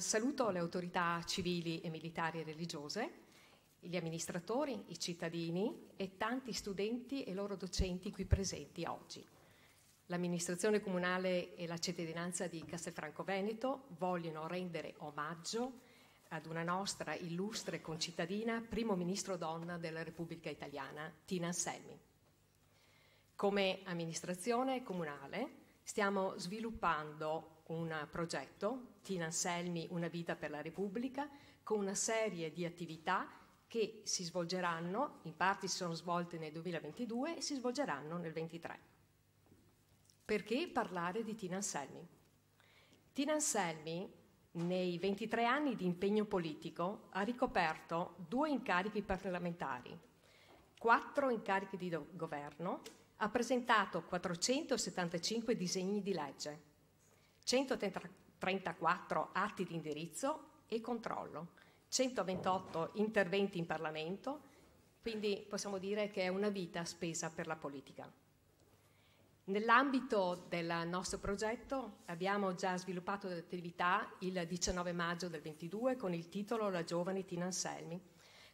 saluto le autorità civili e militari e religiose, gli amministratori, i cittadini e tanti studenti e loro docenti qui presenti oggi. L'amministrazione comunale e la cittadinanza di Castelfranco Veneto vogliono rendere omaggio ad una nostra illustre concittadina, primo ministro donna della Repubblica Italiana, Tina Anselmi. Come amministrazione comunale stiamo sviluppando un progetto, Tina Anselmi, Una vita per la Repubblica, con una serie di attività che si svolgeranno, in parte si sono svolte nel 2022 e si svolgeranno nel 2023. Perché parlare di Tina Anselmi? Tina Anselmi, nei 23 anni di impegno politico, ha ricoperto due incarichi parlamentari, quattro incarichi di governo, ha presentato 475 disegni di legge, 134 atti di indirizzo e controllo, 128 interventi in Parlamento, quindi possiamo dire che è una vita spesa per la politica. Nell'ambito del nostro progetto abbiamo già sviluppato le attività il 19 maggio del 22 con il titolo La giovane Tina Anselmi,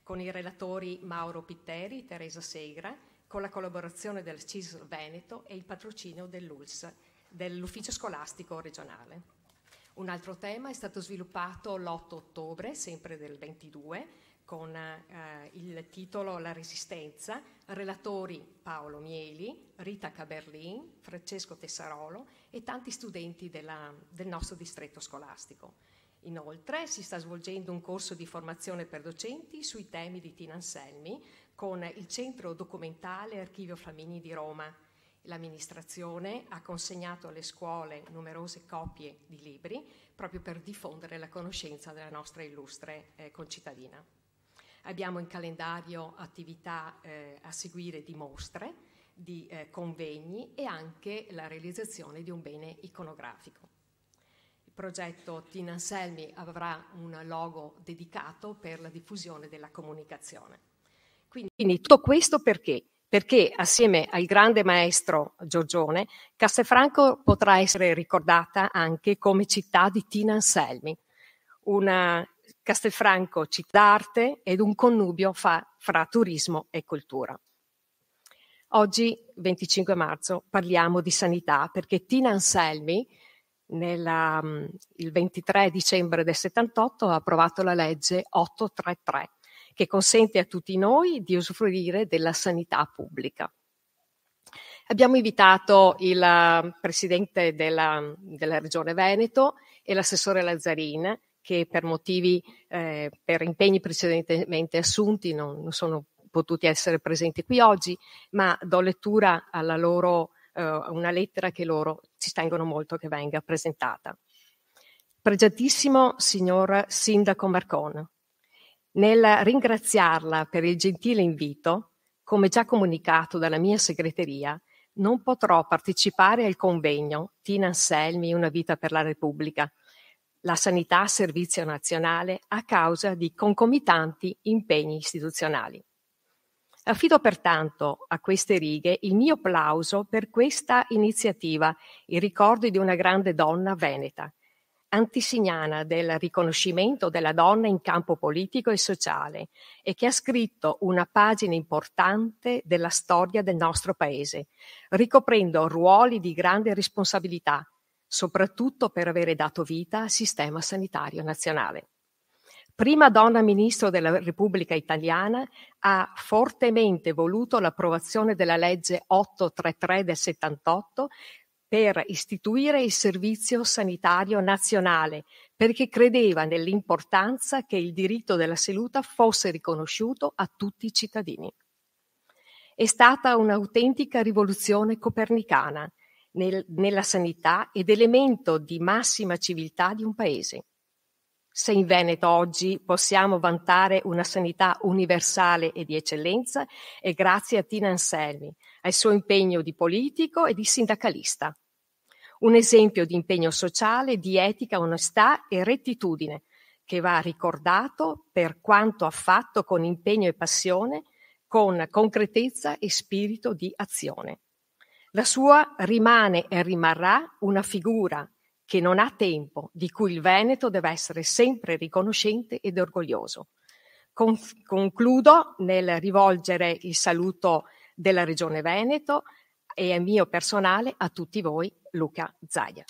con i relatori Mauro Pitteri, Teresa Segre, con la collaborazione del CIS Veneto e il patrocinio dell'ULS dell'ufficio scolastico regionale. Un altro tema è stato sviluppato l'8 ottobre, sempre del 22, con eh, il titolo La Resistenza, relatori Paolo Mieli, Rita Caberlin, Francesco Tessarolo e tanti studenti della, del nostro distretto scolastico. Inoltre si sta svolgendo un corso di formazione per docenti sui temi di Tina Anselmi con il Centro Documentale Archivio Flamini di Roma L'amministrazione ha consegnato alle scuole numerose copie di libri proprio per diffondere la conoscenza della nostra illustre eh, concittadina. Abbiamo in calendario attività eh, a seguire di mostre, di eh, convegni e anche la realizzazione di un bene iconografico. Il progetto Tin Anselmi avrà un logo dedicato per la diffusione della comunicazione. Quindi tutto questo perché? perché assieme al grande maestro Giorgione, Castelfranco potrà essere ricordata anche come città di Tina Anselmi, una Castelfranco città d'arte ed un connubio fa, fra turismo e cultura. Oggi, 25 marzo, parliamo di sanità perché Tina Anselmi, nella, il 23 dicembre del 78, ha approvato la legge 833 che consente a tutti noi di usufruire della sanità pubblica. Abbiamo invitato il ehm, presidente della, della Regione Veneto e l'assessore Lazzarin, che per motivi, eh, per impegni precedentemente assunti non, non, sono potuti essere presenti qui oggi, ma do lettura alla loro, eh, una lettera che loro ci tengono molto che venga presentata. Pregiatissimo signor Sindaco Marcon, nel ringraziarla per il gentile invito, come già comunicato dalla mia segreteria, non potrò partecipare al convegno Tina Anselmi, una vita per la Repubblica, la sanità servizio nazionale a causa di concomitanti impegni istituzionali. Affido pertanto a queste righe il mio applauso per questa iniziativa, il ricordo di una grande donna veneta, antisignana del riconoscimento della donna in campo politico e sociale e che ha scritto una pagina importante della storia del nostro Paese, ricoprendo ruoli di grande responsabilità, soprattutto per avere dato vita al sistema sanitario nazionale. Prima donna ministro della Repubblica Italiana, ha fortemente voluto l'approvazione della legge 833 del 78 per istituire il Servizio Sanitario Nazionale, perché credeva nell'importanza che il diritto della salute fosse riconosciuto a tutti i cittadini. È stata un'autentica rivoluzione copernicana nel, nella sanità ed elemento di massima civiltà di un paese. Se in Veneto oggi possiamo vantare una sanità universale e di eccellenza è grazie a Tina Anselmi, al suo impegno di politico e di sindacalista, un esempio di impegno sociale, di etica, onestà e rettitudine, che va ricordato per quanto ha fatto con impegno e passione, con concretezza e spirito di azione. La sua rimane e rimarrà una figura che non ha tempo, di cui il Veneto deve essere sempre riconoscente ed orgoglioso. Conf- concludo nel rivolgere il saluto della Regione Veneto e mio personale a tutti voi Luca Zaia.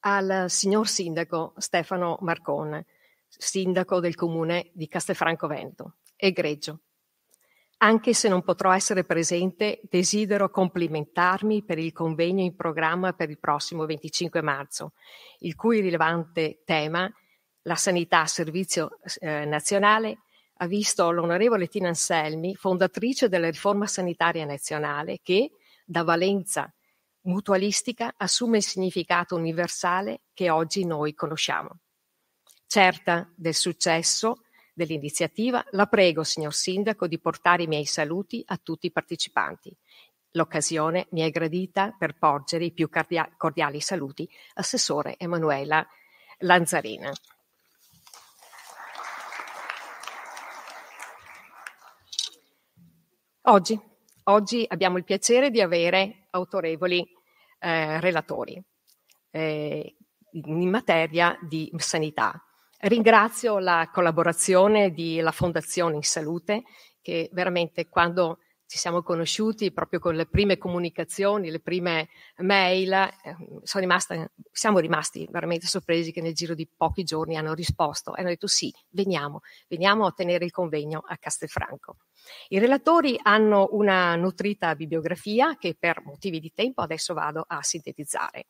Al signor sindaco Stefano Marcone, sindaco del comune di Castelfranco Vento, egregio. Anche se non potrò essere presente, desidero complimentarmi per il convegno in programma per il prossimo 25 marzo, il cui rilevante tema, la sanità a servizio eh, nazionale, ha visto l'onorevole Tina Anselmi, fondatrice della riforma sanitaria nazionale, che da valenza mutualistica assume il significato universale che oggi noi conosciamo. Certa del successo dell'iniziativa, la prego, signor Sindaco, di portare i miei saluti a tutti i partecipanti. L'occasione mi è gradita per porgere i più cordiali saluti, Assessore Emanuela Lanzarina. Oggi, oggi abbiamo il piacere di avere autorevoli eh, relatori eh, in materia di sanità. Ringrazio la collaborazione della Fondazione in Salute che veramente quando ci siamo conosciuti proprio con le prime comunicazioni, le prime mail, eh, rimasta, siamo rimasti veramente sorpresi che nel giro di pochi giorni hanno risposto e hanno detto sì, veniamo, veniamo a tenere il convegno a Castelfranco. I relatori hanno una nutrita bibliografia che per motivi di tempo adesso vado a sintetizzare.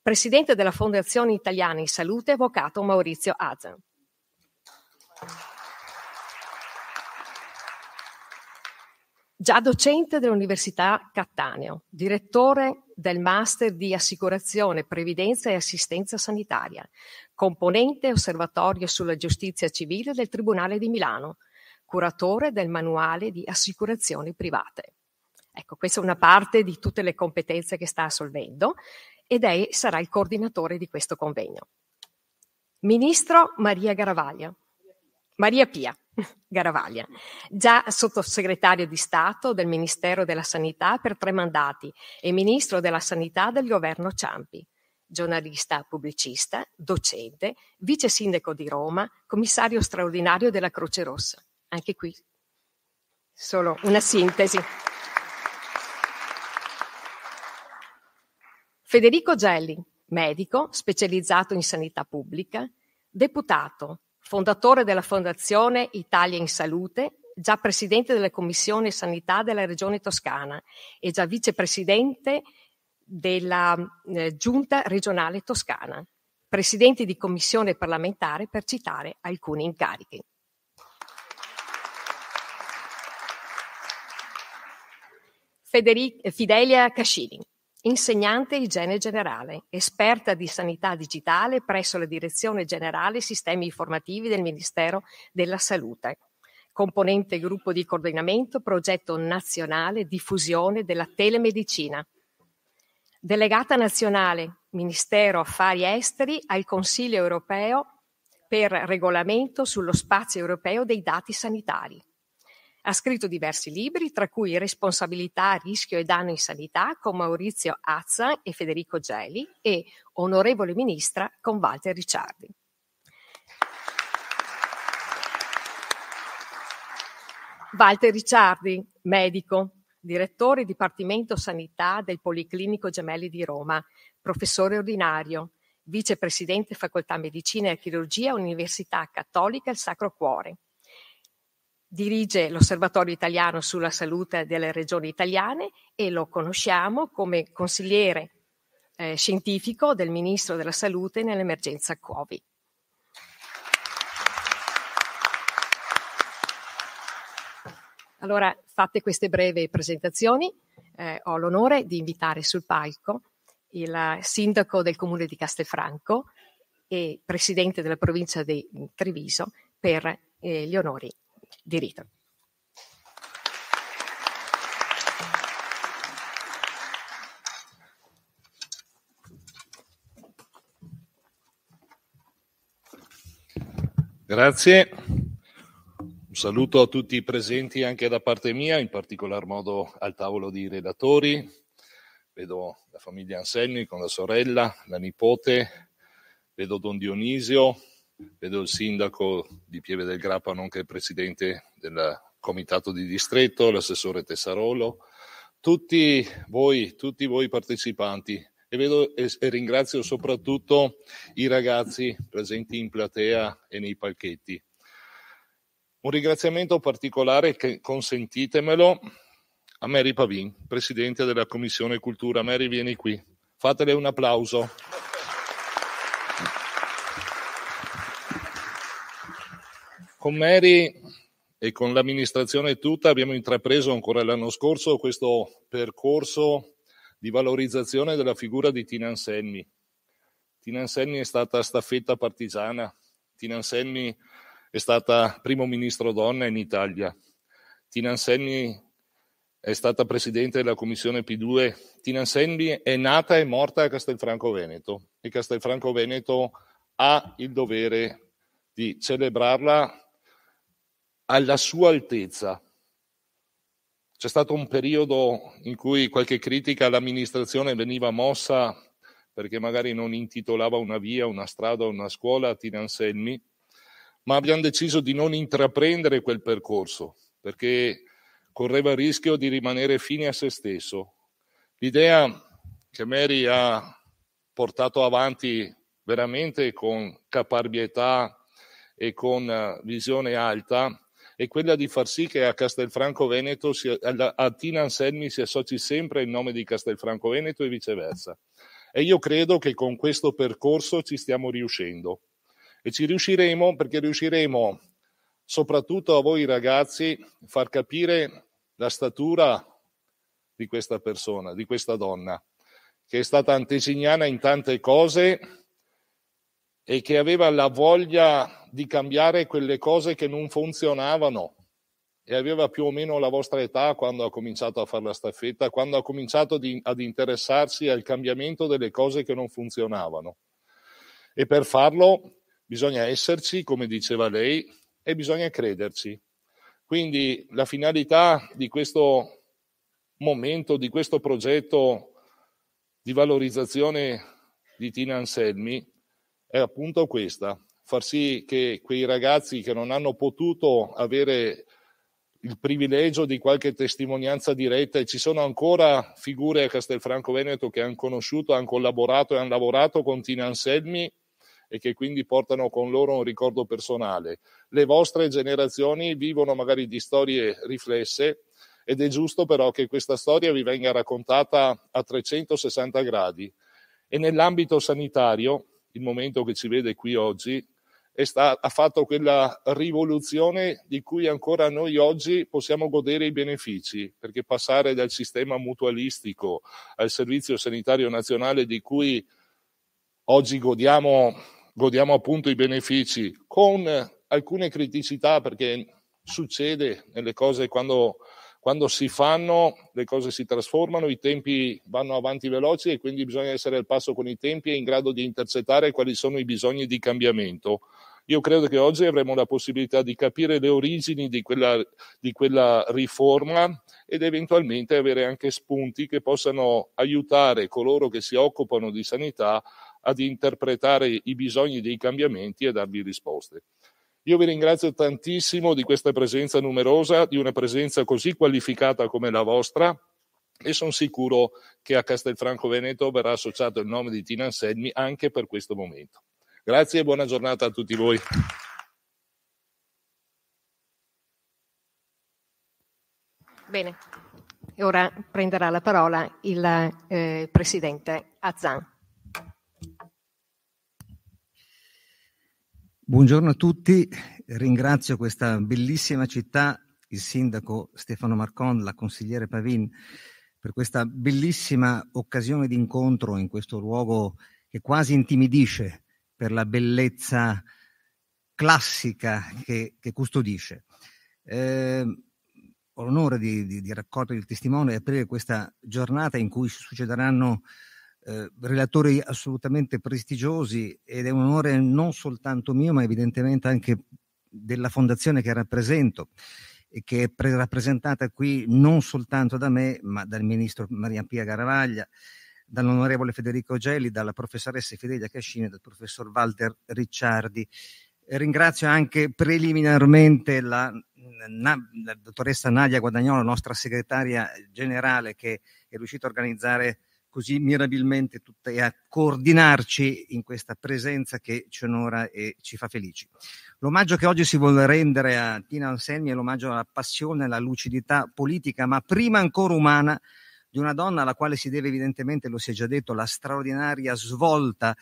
Presidente della Fondazione Italiana in Salute, avvocato Maurizio Azan. già docente dell'Università Cattaneo, direttore del Master di Assicurazione, Previdenza e Assistenza Sanitaria, componente osservatorio sulla giustizia civile del Tribunale di Milano, curatore del manuale di assicurazioni private. Ecco, questa è una parte di tutte le competenze che sta assolvendo ed è, sarà il coordinatore di questo convegno. Ministro Maria Garavaglia. Maria Pia. Garavaglia, già sottosegretario di Stato del Ministero della Sanità per tre mandati e ministro della Sanità del governo Ciampi giornalista, pubblicista, docente, vice sindaco di Roma, commissario straordinario della Croce Rossa. Anche qui solo una sintesi. Federico Gelli, medico, specializzato in sanità pubblica, deputato, fondatore della Fondazione Italia in Salute, già presidente della Commissione Sanità della Regione Toscana e già vicepresidente della eh, Giunta regionale toscana, presidente di commissione parlamentare per citare alcuni incarichi. Federic- eh, Fidelia Cascini, Insegnante igiene generale, esperta di sanità digitale presso la Direzione Generale Sistemi Informativi del Ministero della Salute. Componente gruppo di coordinamento progetto nazionale diffusione della telemedicina. Delegata nazionale Ministero Affari Esteri al Consiglio europeo per regolamento sullo spazio europeo dei dati sanitari. Ha scritto diversi libri, tra cui Responsabilità, rischio e danno in sanità con Maurizio Azza e Federico Geli e Onorevole Ministra con Walter Ricciardi. Walter Ricciardi, medico, direttore Dipartimento Sanità del Policlinico Gemelli di Roma, professore ordinario, vicepresidente Facoltà Medicina e Chirurgia Università Cattolica Il Sacro Cuore dirige l'Osservatorio italiano sulla salute delle regioni italiane e lo conosciamo come consigliere eh, scientifico del Ministro della Salute nell'emergenza Covid. Allora, fatte queste brevi presentazioni, eh, ho l'onore di invitare sul palco il sindaco del comune di Castelfranco e presidente della provincia di Treviso per eh, gli onori di Rita. Grazie. Un saluto a tutti i presenti anche da parte mia, in particolar modo al tavolo di redatori. Vedo la famiglia Anselmi con la sorella, la nipote, vedo Don Dionisio, vedo il sindaco di Pieve del Grappa, nonché il presidente del comitato di distretto, l'assessore Tessarolo, tutti voi, tutti voi partecipanti. E, vedo, e, e ringrazio soprattutto i ragazzi presenti in platea e nei palchetti. Un ringraziamento particolare che, consentitemelo, a Mary Pavin, presidente della Commissione Cultura. Mary, vieni qui. Fatele un applauso. Con Mary e con l'amministrazione tutta abbiamo intrapreso ancora l'anno scorso questo percorso di valorizzazione della figura di Tina Anselmi. Tina Anselmi è stata staffetta partigiana, Tina Anselmi è stata primo ministro donna in Italia, Tina Anselmi è stata presidente della commissione P2, Tina Anselmi è nata e morta a Castelfranco Veneto e Castelfranco Veneto ha il dovere di celebrarla alla sua altezza. C'è stato un periodo in cui qualche critica all'amministrazione veniva mossa perché magari non intitolava una via, una strada, una scuola a Tinanselmi, ma abbiamo deciso di non intraprendere quel percorso perché correva il rischio di rimanere fine a se stesso. L'idea che Mary ha portato avanti veramente con caparbietà e con eh, visione alta è quella di far sì che a Castelfranco Veneto, si, a, a Tina Anselmi si associ sempre il nome di Castelfranco Veneto e viceversa. E io credo che con questo percorso ci stiamo riuscendo. E ci riusciremo perché riusciremo soprattutto a voi ragazzi far capire la statura di questa persona, di questa donna, che è stata antesignana in tante cose, e che aveva la voglia di cambiare quelle cose che non funzionavano e aveva più o meno la vostra età quando ha cominciato a fare la staffetta, quando ha cominciato di, ad interessarsi al cambiamento delle cose che non funzionavano. E per farlo bisogna esserci, come diceva lei, e bisogna crederci. Quindi la finalità di questo momento, di questo progetto di valorizzazione di Tina Anselmi è appunto questa, far sì che quei ragazzi che non hanno potuto avere il privilegio di qualche testimonianza diretta e ci sono ancora figure a Castelfranco Veneto che hanno conosciuto, hanno collaborato e hanno lavorato con Tina Anselmi e che quindi portano con loro un ricordo personale. Le vostre generazioni vivono magari di storie riflesse ed è giusto però che questa storia vi venga raccontata a 360 gradi. E nell'ambito sanitario il momento che ci vede qui oggi, sta- ha fatto quella rivoluzione di cui ancora noi oggi possiamo godere i benefici, perché passare dal sistema mutualistico al servizio sanitario nazionale di cui oggi godiamo, godiamo appunto i benefici, con alcune criticità perché succede nelle cose quando quando si fanno le cose si trasformano, i tempi vanno avanti veloci e quindi bisogna essere al passo con i tempi e in grado di intercettare quali sono i bisogni di cambiamento. Io credo che oggi avremo la possibilità di capire le origini di quella, di quella riforma ed eventualmente avere anche spunti che possano aiutare coloro che si occupano di sanità ad interpretare i bisogni dei cambiamenti e darvi risposte. Io vi ringrazio tantissimo di questa presenza numerosa, di una presenza così qualificata come la vostra e sono sicuro che a Castelfranco Veneto verrà associato il nome di Tina Anselmi anche per questo momento. Grazie e buona giornata a tutti voi. Bene, ora prenderà la parola il eh, Presidente Azzan. Buongiorno a tutti, ringrazio questa bellissima città, il sindaco Stefano Marcon, la consigliere Pavin, per questa bellissima occasione di incontro in questo luogo che quasi intimidisce per la bellezza classica che, che custodisce. Eh, ho l'onore di, di, di raccogliere il testimone e aprire questa giornata in cui succederanno eh, relatori assolutamente prestigiosi ed è un onore non soltanto mio, ma evidentemente anche della fondazione che rappresento e che è pre- rappresentata qui non soltanto da me, ma dal ministro Maria Pia Garavaglia, dall'onorevole Federico Gelli, dalla professoressa Fidelia Cascini e dal professor Walter Ricciardi. Ringrazio anche preliminarmente la, la, la dottoressa Nadia Guadagnolo, nostra segretaria generale, che è riuscita a organizzare così mirabilmente tutte, e a coordinarci in questa presenza che ci onora e ci fa felici. L'omaggio che oggi si vuole rendere a Tina Anselmi è l'omaggio alla passione, alla lucidità politica, ma prima ancora umana, di una donna alla quale si deve evidentemente, lo si è già detto, la straordinaria svolta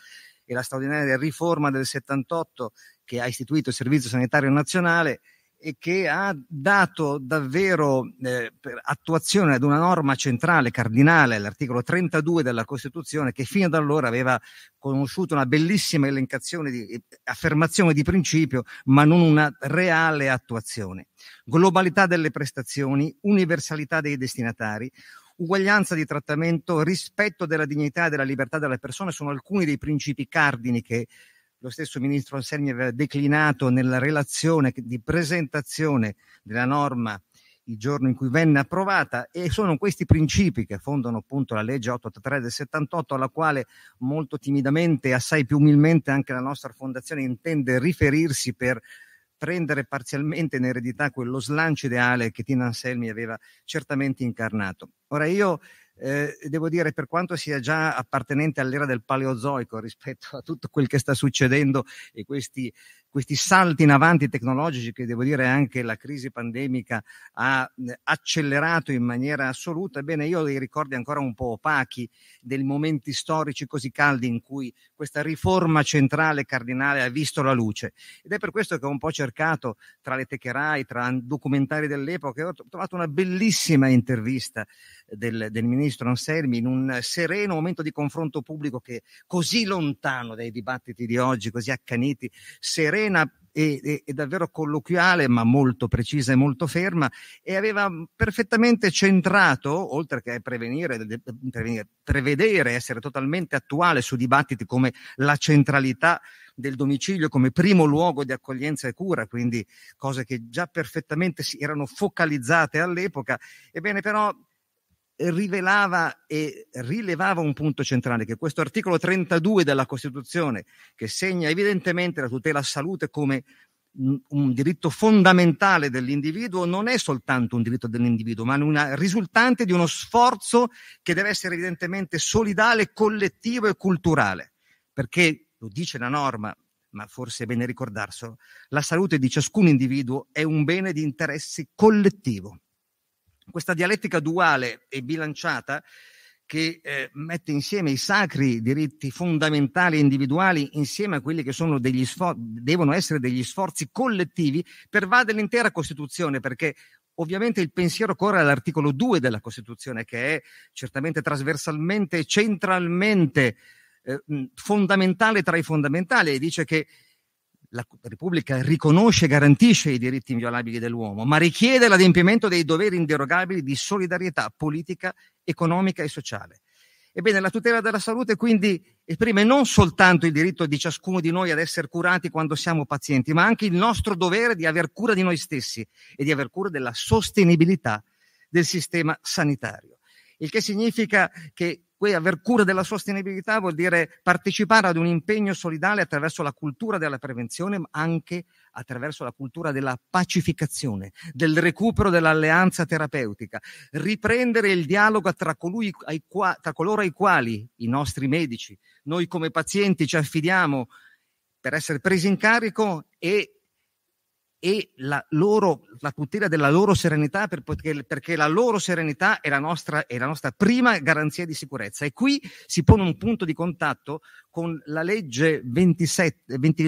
e la straordinaria riforma del 78 che ha istituito il Servizio Sanitario Nazionale e che ha dato davvero eh, attuazione ad una norma centrale, cardinale, l'articolo 32 della Costituzione, che fino ad allora aveva conosciuto una bellissima elencazione di eh, affermazione di principio, ma non una reale attuazione. Globalità delle prestazioni, universalità dei destinatari, uguaglianza di trattamento, rispetto della dignità e della libertà delle persone sono alcuni dei principi cardini che lo stesso ministro Anselmi aveva declinato nella relazione di presentazione della norma il giorno in cui venne approvata e sono questi principi che fondano appunto la legge 883 del 78 alla quale molto timidamente e assai più umilmente anche la nostra fondazione intende riferirsi per prendere parzialmente in eredità quello slancio ideale che Tina Anselmi aveva certamente incarnato. Ora io eh, devo dire, per quanto sia già appartenente all'era del Paleozoico rispetto a tutto quel che sta succedendo e questi questi salti in avanti tecnologici che devo dire anche la crisi pandemica ha mhmm, accelerato in maniera assoluta, bene, io ho dei ricordi ancora un po' opachi dei momenti storici così caldi in cui questa riforma centrale cardinale ha visto la luce ed è per questo che ho un po' cercato tra le techerai, tra documentari dell'epoca, ho trovato una bellissima intervista del, del ministro Anselmi in un sereno momento di confronto pubblico che così lontano dai dibattiti di oggi, così accaniti, sereno serena e, e, e, davvero colloquiale, ma molto precisa e molto ferma, e aveva perfettamente centrato, oltre che prevenire, prevenire, prevedere, essere totalmente attuale su dibattiti come la centralità del domicilio come primo luogo di accoglienza e cura, quindi cose che già perfettamente si erano focalizzate all'epoca. Ebbene, però rivelava e rilevava un punto centrale, che questo articolo 32 della Costituzione, che segna evidentemente la tutela alla salute come un diritto fondamentale dell'individuo non è soltanto un diritto dell'individuo, ma una risultante di uno sforzo che deve essere evidentemente solidale, collettivo e culturale, perché lo dice la norma, ma forse è bene ricordarselo, la salute di ciascun individuo è un bene di interesse collettivo questa dialettica duale e bilanciata che eh, mette insieme i sacri diritti fondamentali e individuali insieme a quelli che sfor- devono essere degli sforzi collettivi pervade l'intera Costituzione perché ovviamente il pensiero corre all'articolo 2 della Costituzione che è certamente trasversalmente e centralmente eh, fondamentale tra i fondamentali e dice che la Repubblica riconosce e garantisce i diritti inviolabili dell'uomo, ma richiede l'adempimento dei doveri inderogabili di solidarietà politica, economica e sociale. Ebbene, la tutela della salute quindi esprime non soltanto il diritto di ciascuno di noi ad essere curati quando siamo pazienti, ma anche il nostro dovere di aver cura di noi stessi e di aver cura della sostenibilità del sistema sanitario il che significa che aver cura della sostenibilità vuol dire partecipare ad un impegno solidale attraverso la cultura della prevenzione, ma anche attraverso la cultura della pacificazione, del recupero dell'alleanza terapeutica, riprendere il dialogo tra, colui, ai, tra coloro ai quali i nostri medici, noi come pazienti ci affidiamo per essere presi in carico e e la, loro, la tutela della loro serenità per, perché, perché, la loro serenità è la, nostra, è la nostra prima garanzia di sicurezza e qui si pone un punto di contatto con la legge 27, 20,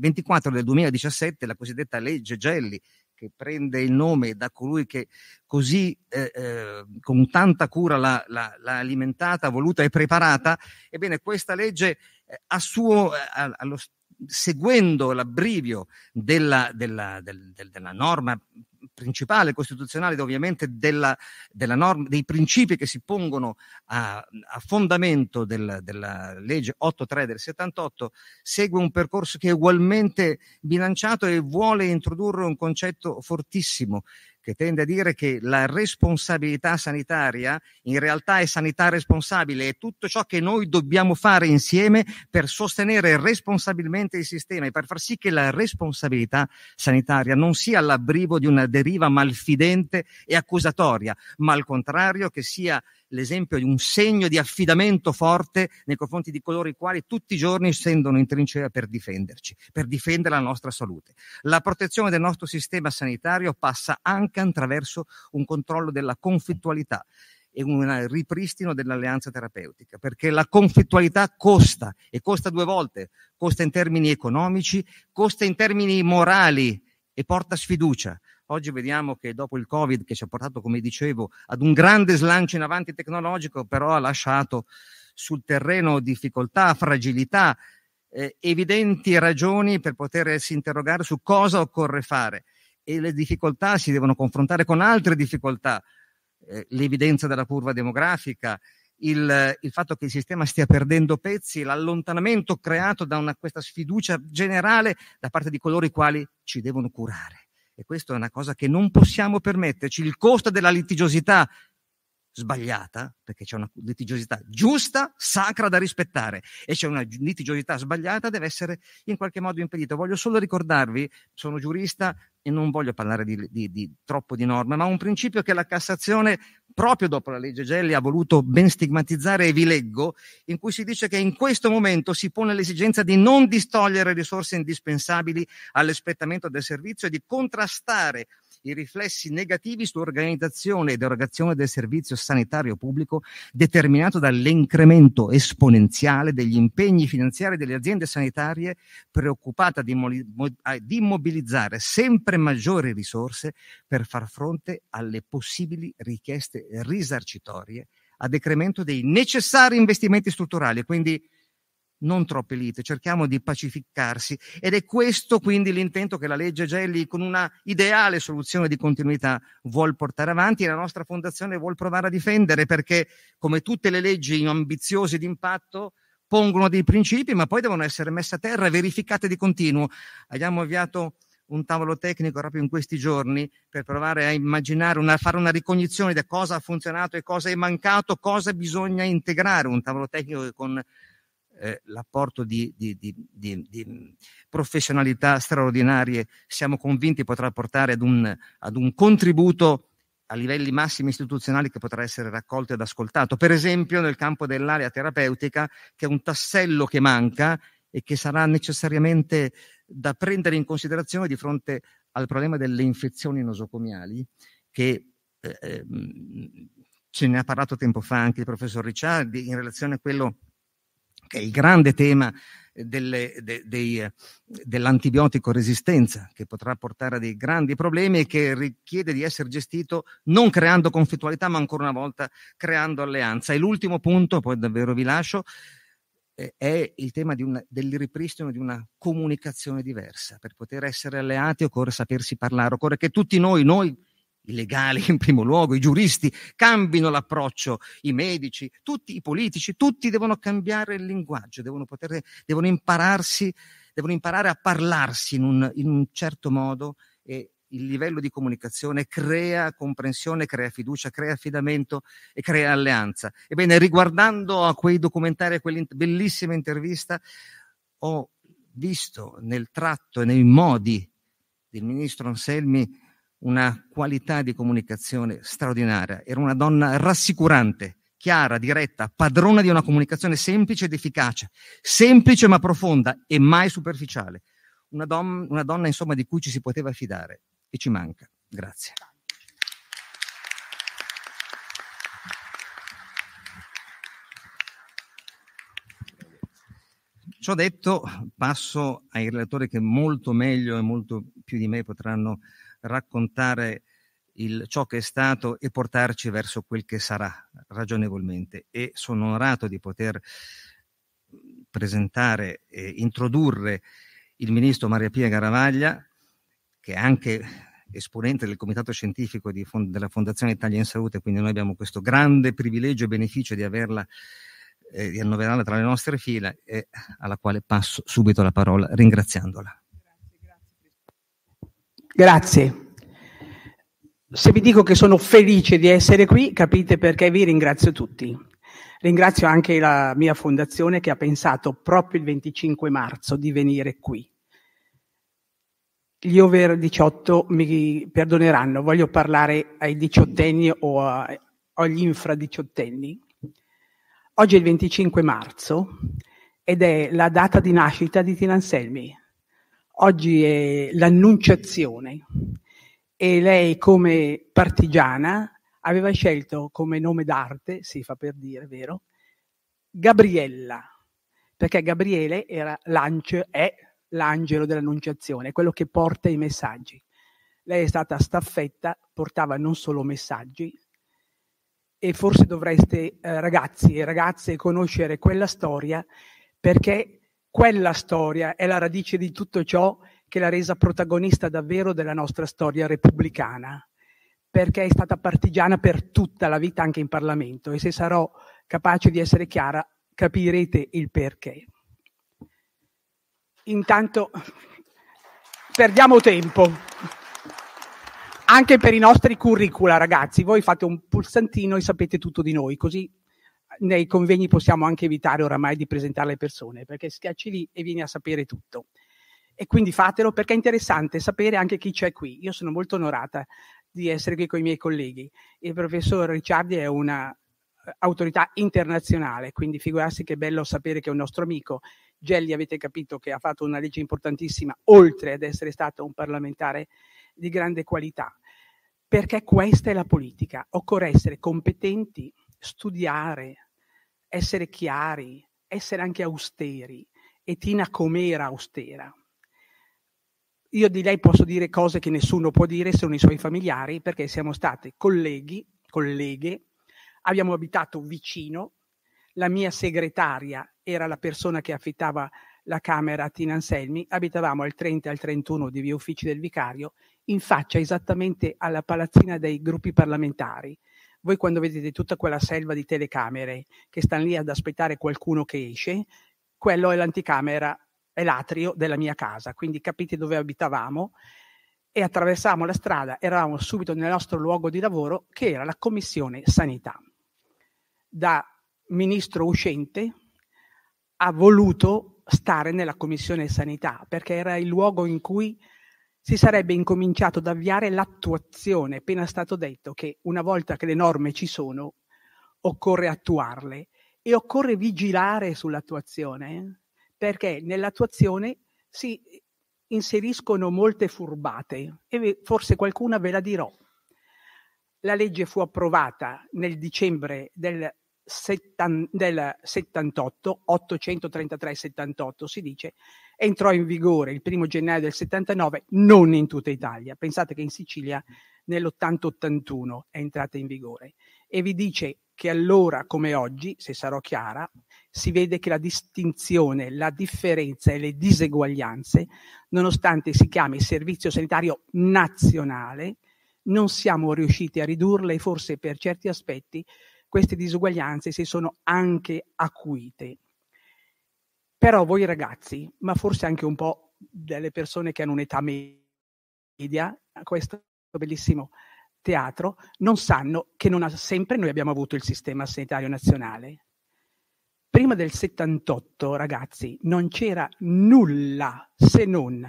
24 del 2017, la cosiddetta legge Gelli, che prende il nome da colui che così eh, eh, con tanta cura l'ha, l'ha, l'ha, alimentata, voluta e preparata, ebbene questa legge eh, a suo, eh, allo, stesso seguendo l'abbrivio della, della, del, del, della norma principale costituzionale ed ovviamente della, della norma, dei principi che si pongono a, a fondamento del, della legge 8.3 del 78 segue un percorso che è ugualmente bilanciato e vuole introdurre un concetto fortissimo che tende a dire che la responsabilità sanitaria in realtà è sanità responsabile, è tutto ciò che noi dobbiamo fare insieme per sostenere responsabilmente il sistema e per far sì che la responsabilità sanitaria non sia all'abrivo di una deriva malfidente e accusatoria, ma al contrario che sia l'esempio di un segno di affidamento forte nei confronti di coloro i quali tutti i giorni scendono in trincea per difenderci, per difendere la nostra salute. La protezione del nostro sistema sanitario passa anche attraverso un controllo della conflittualità e un ripristino dell'alleanza terapeutica, perché la conflittualità costa e costa due volte, costa in termini economici, costa in termini morali e porta sfiducia. Oggi vediamo che dopo il Covid, che ci ha portato, come dicevo, ad un grande slancio in avanti tecnologico, però ha lasciato sul terreno difficoltà, fragilità, eh, evidenti ragioni per potersi interrogare su cosa occorre fare. E le difficoltà si devono confrontare con altre difficoltà, eh, l'evidenza della curva demografica, il, il, fatto che il sistema stia perdendo pezzi, l'allontanamento creato da una, questa sfiducia generale da parte di coloro i quali ci devono curare. E questa è una cosa che non possiamo permetterci. Il costo della litigiosità sbagliata, perché c'è una litigiosità giusta, sacra da rispettare e c'è una litigiosità sbagliata, deve essere in qualche modo impedita. Voglio solo ricordarvi, sono giurista e non voglio parlare di, di, di, troppo di norme, ma un principio che la Cassazione proprio dopo la legge Gelli, ha voluto ben stigmatizzare e vi leggo, in cui si dice che in questo momento si pone l'esigenza di non distogliere risorse indispensabili all'espletamento del servizio e di contrastare i riflessi negativi sull'organizzazione ed erogazione del servizio sanitario pubblico determinato dall'incremento esponenziale degli impegni finanziari delle aziende sanitarie preoccupata di, mo- di mobilizzare sempre maggiori risorse per far fronte alle possibili richieste risarcitorie a decremento dei necessari investimenti strutturali. Quindi non troppe lite, cerchiamo di pacificarsi ed è questo quindi l'intento che la legge Gelli con una ideale soluzione di continuità vuol portare avanti e la nostra fondazione vuol provare a difendere perché come tutte le leggi ambiziose d'impatto pongono dei principi ma poi devono essere messe a terra e verificate di continuo. Abbiamo avviato un tavolo tecnico proprio in questi giorni per provare a immaginare, una, fare una ricognizione di cosa ha funzionato e cosa è mancato, cosa bisogna integrare, un tavolo tecnico che con eh, l'apporto di, di, di, di, professionalità straordinarie, siamo convinti potrà portare ad un, ad un, contributo a livelli massimi istituzionali che potrà essere raccolto ed ascoltato. Per esempio nel campo dell'area terapeutica, che è un tassello che manca e che sarà necessariamente da prendere in considerazione di fronte al problema delle infezioni nosocomiali, che eh, ehm, ce ne ha parlato tempo fa anche il professor Ricciardi in relazione a quello che è il grande tema eh, delle, de, dei, eh, dell'antibiotico resistenza, che potrà portare a dei grandi problemi e che richiede di essere gestito non creando conflittualità, ma ancora una volta creando alleanza. E l'ultimo punto, poi davvero vi lascio, eh, è il tema una, del ripristino di una comunicazione diversa. Per poter essere alleati occorre sapersi parlare, occorre che tutti noi, noi i legali in primo luogo, i giuristi cambino l'approccio, i medici, tutti i politici, tutti devono cambiare il linguaggio, devono, poter, devono impararsi, devono imparare a parlarsi in un, in un certo modo e il livello di comunicazione crea comprensione, crea fiducia, crea affidamento e crea alleanza. Ebbene, riguardando a quei documentari, a quella bellissima intervista, ho visto nel tratto e nei modi del ministro Anselmi una qualità di comunicazione straordinaria. Era una donna rassicurante, chiara, diretta, padrona di una comunicazione semplice ed efficace, semplice ma profonda e mai superficiale. Una, don- una donna, insomma, di cui ci si poteva fidare e ci manca. Grazie. Ciò detto, passo ai relatori che molto meglio e molto più di me potranno raccontare il, ciò che è stato e portarci verso quel che sarà ragionevolmente e sono onorato di poter presentare e introdurre il ministro Maria Pia Garavaglia che è anche esponente del comitato scientifico Fond- della Fondazione Italia in Salute, quindi noi abbiamo questo grande privilegio e beneficio di averla eh, di annoverarla tra le nostre file e alla quale passo subito la parola ringraziandola. Grazie. Se vi dico che sono felice di essere qui, capite perché vi ringrazio tutti. Ringrazio anche la mia fondazione che ha pensato proprio il 25 marzo di venire qui. Gli over 18 mi perdoneranno, voglio parlare ai diciottenni o, a, o agli infradiciottenni. Oggi è il 25 marzo ed è la data di nascita di Tina Anselmi, Oggi è l'Annunciazione e lei come partigiana aveva scelto come nome d'arte, si fa per dire, vero? Gabriella, perché Gabriele era l'angelo, è l'angelo dell'Annunciazione, quello che porta i messaggi. Lei è stata staffetta, portava non solo messaggi, e forse dovreste, eh, ragazzi e ragazze, conoscere quella storia perché quella storia è la radice di tutto ciò che l'ha resa protagonista davvero della nostra storia repubblicana, perché è stata partigiana per tutta la vita anche in Parlamento e se sarò capace di essere chiara capirete il perché. Intanto perdiamo tempo. Anche per i nostri curricula, ragazzi, voi fate un pulsantino e sapete tutto di noi, così nei convegni possiamo anche evitare oramai di presentare le persone, perché schiacci lì e vieni a sapere tutto. E quindi fatelo perché è interessante sapere anche chi c'è qui. Io sono molto onorata di essere qui con i miei colleghi. Il professor Ricciardi è una eh, autorità internazionale, quindi figurarsi che è bello sapere che è un nostro amico. Gelli avete capito che ha fatto una legge importantissima, oltre ad essere stato un parlamentare di grande qualità, perché questa è la politica. Occorre essere competenti, studiare, essere chiari, essere anche austeri. E Tina com'era austera? Io di lei posso dire cose che nessuno può dire, sono i suoi familiari, perché siamo state colleghi, colleghe, abbiamo abitato vicino, la mia segretaria era la persona che affittava la camera a Tina Anselmi, abitavamo al 30 e al 31 di via Uffici del Vicario, in faccia esattamente alla palazzina dei gruppi parlamentari. Voi quando vedete tutta quella selva di telecamere che stanno lì ad aspettare qualcuno che esce, quello è l'anticamera, è l'atrio della mia casa, quindi capite dove abitavamo e attraversavamo la strada, eravamo subito nel nostro luogo di lavoro che era la Commissione Sanità. Da ministro uscente ha voluto stare nella Commissione Sanità perché era il luogo in cui si sarebbe incominciato ad avviare l'attuazione, appena stato detto che una volta che le norme ci sono occorre attuarle e occorre vigilare sull'attuazione, eh? perché nell'attuazione si inseriscono molte furbate e forse qualcuna ve la dirò. La legge fu approvata nel dicembre del settan- del 78, 833 78 si dice, entrò in vigore il primo gennaio del 79, non in tutta Italia. Pensate che in Sicilia nell'80-81 è entrata in vigore. E vi dice che allora, come oggi, se sarò chiara, si vede che la distinzione, la differenza e le diseguaglianze, nonostante si chiami servizio sanitario nazionale, non siamo riusciti a ridurle e forse per certi aspetti queste disuguaglianze si sono anche acuite. Però voi ragazzi, ma forse anche un po' delle persone che hanno un'età media, questo bellissimo teatro, non sanno che non ha, sempre noi abbiamo avuto il sistema sanitario nazionale. Prima del 78, ragazzi, non c'era nulla se non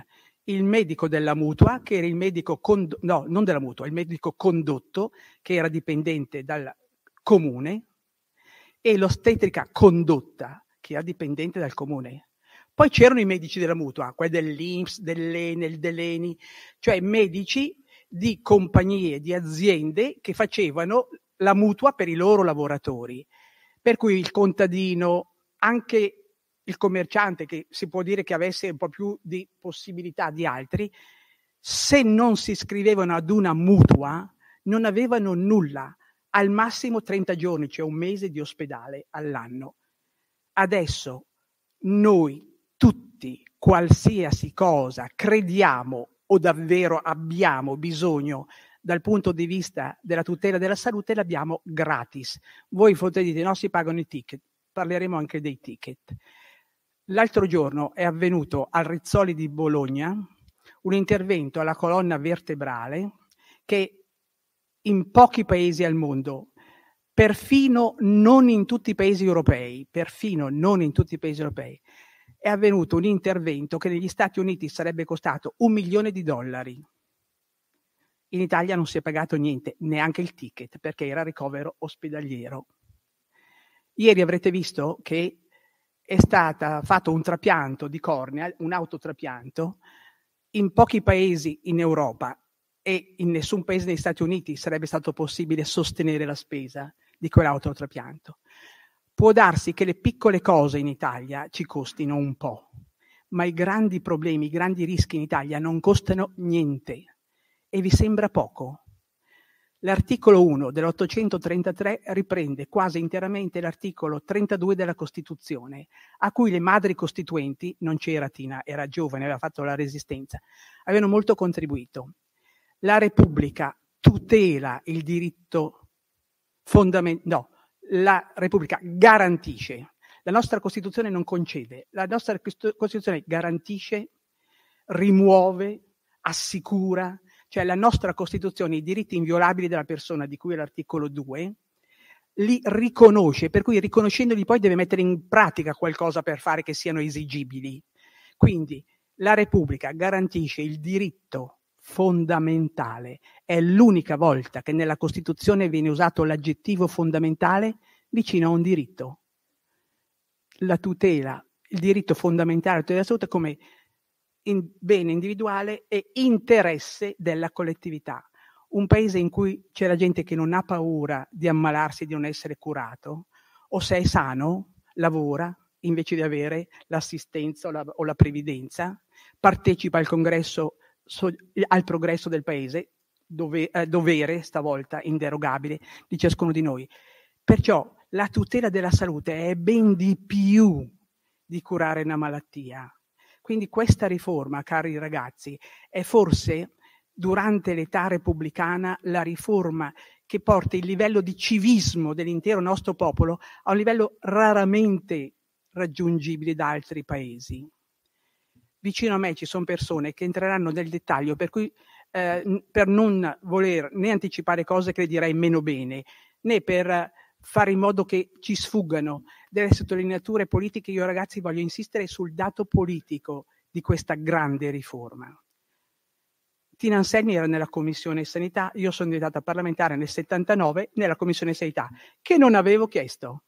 il medico della mutua, che era il medico, condotto, no, non della mutua, il medico condotto, che era dipendente dal comune e l'ostetrica condotta che era dipendente dal comune. Poi c'erano i medici della mutua, quelli dell'Inps, dell'Enel, dell'Eni, cioè medici di compagnie, di aziende che facevano la mutua per i loro lavoratori. Per cui il contadino, anche il commerciante, che si può dire che avesse un po' più di possibilità di altri, se non si iscrivevano ad una mutua, non avevano nulla al massimo 30 giorni, cioè un mese di ospedale all'anno. Adesso noi tutti, qualsiasi cosa crediamo o davvero abbiamo bisogno dal punto di vista della tutela della salute, l'abbiamo gratis. Voi potete dire no, si pagano i ticket, parleremo anche dei ticket. L'altro giorno è avvenuto al Rizzoli di Bologna un intervento alla colonna vertebrale che in pochi paesi al mondo, perfino non in tutti i paesi europei, perfino non in tutti i paesi europei, è avvenuto un intervento che negli Stati Uniti sarebbe costato un milione di dollari. In Italia non si è pagato niente, neanche il ticket, perché era ricovero ospedaliero. Ieri avrete visto che è stato fatto un trapianto di cornea, un autotrapianto, in pochi paesi in Europa e in nessun paese negli Stati Uniti sarebbe stato possibile sostenere la spesa di quell'autotrapianto. Può darsi che le piccole cose in Italia ci costino un po', ma i grandi problemi, i grandi rischi in Italia non costano niente e vi sembra poco. L'articolo 1 dell'833 riprende quasi interamente l'articolo 32 della Costituzione, a cui le madri costituenti, non c'era Tina, era giovane, aveva fatto la resistenza, avevano molto contribuito la Repubblica tutela il diritto fondamentale, no, la Repubblica garantisce, la nostra Costituzione non concede, la nostra Costituzione garantisce, rimuove, assicura, cioè la nostra Costituzione, i diritti inviolabili della persona di cui è l'articolo 2, li riconosce, per cui riconoscendoli poi deve mettere in pratica qualcosa per fare che siano esigibili. Quindi la Repubblica garantisce il diritto fondamentale. È l'unica volta che nella Costituzione viene usato l'aggettivo fondamentale vicino a un diritto. La tutela, il diritto fondamentale alla tutela della salute come in bene individuale e interesse della collettività. Un paese in cui c'è la gente che non ha paura di ammalarsi, di non essere curato, o se è sano, lavora invece di avere l'assistenza o la, o la previdenza, partecipa al congresso so, al progresso del paese, dove, eh, dovere stavolta inderogabile di ciascuno di noi. Perciò la tutela della salute è ben di più di curare una malattia. Quindi questa riforma, cari ragazzi, è forse durante l'età repubblicana la riforma che porta il livello di civismo dell'intero nostro popolo a un livello raramente raggiungibile da altri paesi vicino a me ci sono persone che entreranno nel dettaglio, per cui eh, per non voler né anticipare cose che le direi meno bene, né per fare in modo che ci sfuggano delle sottolineature politiche, io ragazzi voglio insistere sul dato politico di questa grande riforma. Tina Anselmi era nella Commissione Sanità, io sono diventata parlamentare nel 79 nella Commissione Sanità, che non avevo chiesto.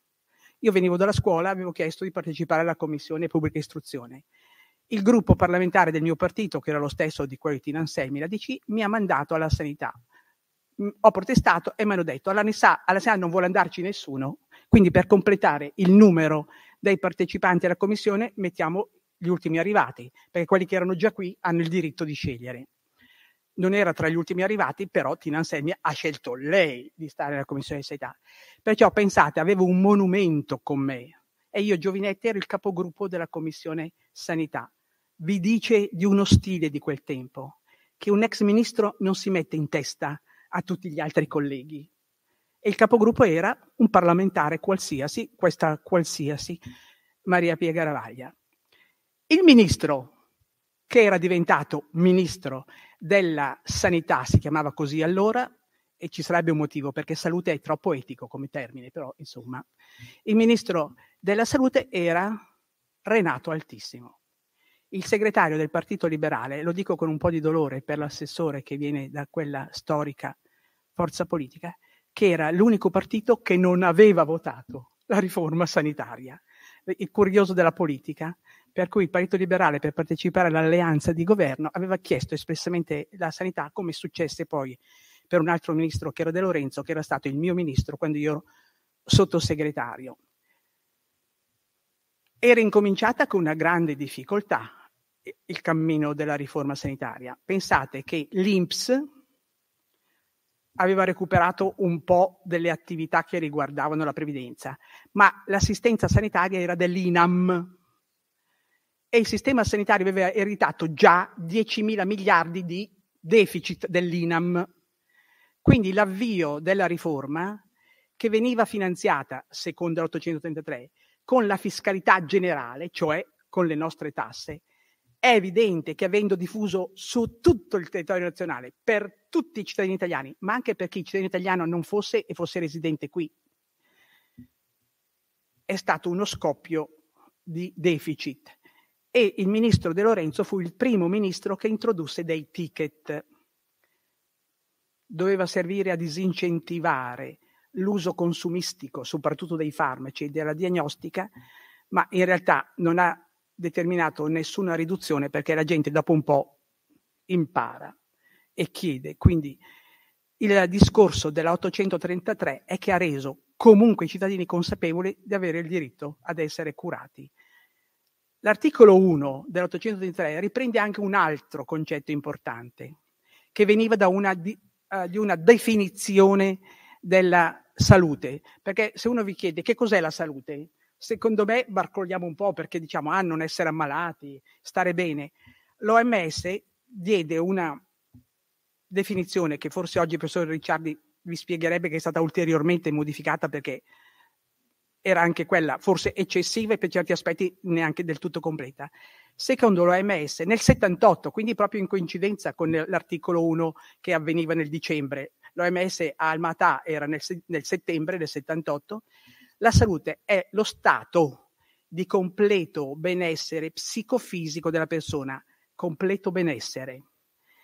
Io venivo dalla scuola, avevo chiesto di partecipare alla Commissione Pubblica Istruzione. Il gruppo parlamentare del mio partito, che era lo stesso di quello di Anselmi, la DC, mi ha mandato alla sanità. Mm, ho protestato e mi hanno detto alla sanità, alla sanità non vuole andarci nessuno, quindi per completare il numero dei partecipanti alla commissione mettiamo gli ultimi arrivati, perché quelli che erano già qui hanno il diritto di scegliere. Non era tra gli ultimi arrivati, però Tina Anselmi ha scelto lei di stare nella commissione di sanità. Perciò pensate, avevo un monumento con me e io, Giovinetti, ero il capogruppo della commissione sanità vi dice di uno stile di quel tempo, che un ex ministro non si mette in testa a tutti gli altri colleghi. E il capogruppo era un parlamentare qualsiasi, questa qualsiasi, Maria Pia Garavaglia. Il ministro, che era diventato ministro della sanità, si chiamava così allora, e ci sarebbe un motivo perché salute è troppo etico come termine, però insomma, il ministro della salute era Renato Altissimo. Il segretario del Partito Liberale, lo dico con un po' di dolore per l'assessore che viene da quella storica forza politica, che era l'unico partito che non aveva votato la riforma sanitaria. Il curioso della politica, per cui il Partito Liberale, per partecipare all'alleanza di governo, aveva chiesto espressamente la sanità, come successe poi per un altro ministro che era De Lorenzo, che era stato il mio ministro quando io ero sottosegretario. Era incominciata con una grande difficoltà, eh, il cammino della riforma sanitaria. Pensate che l'INPS aveva recuperato un po' delle attività che riguardavano la previdenza, ma l'assistenza sanitaria era dell'INAM e il sistema sanitario aveva ereditato già 10 mila miliardi di deficit dell'INAM. Quindi l'avvio della riforma che veniva finanziata, secondo l'833, con la fiscalità generale, cioè con le nostre tasse, è evidente che avendo diffuso su tutto il territorio nazionale, per tutti i cittadini italiani, ma anche per chi cittadino italiano non fosse e fosse residente qui, è stato uno scoppio di deficit. E il ministro De Lorenzo fu il primo ministro che introdusse dei ticket. Doveva servire a disincentivare l'uso consumistico, soprattutto dei farmaci e della diagnostica, ma in realtà non ha determinato nessuna riduzione perché la gente dopo un po' impara e chiede. Quindi il discorso della 833 è che ha reso comunque i cittadini consapevoli di avere il diritto ad essere curati. L'articolo 1 dell'833 riprende anche un altro concetto importante che veniva da una, di, uh, di una definizione della salute, perché se uno vi chiede che cos'è la salute, secondo me barcogliamo un po' perché diciamo ah non essere ammalati, stare bene. L'OMS diede una definizione che forse oggi il professor Ricciardi vi spiegherebbe che è stata ulteriormente modificata perché era anche quella forse eccessiva e per certi aspetti neanche del tutto completa. Secondo l'OMS nel 78, quindi proprio in coincidenza con l'articolo 1 che avveniva nel dicembre, l'OMS a Almatà era nel, nel settembre del 78, la salute è lo stato di completo benessere psicofisico della persona, completo benessere.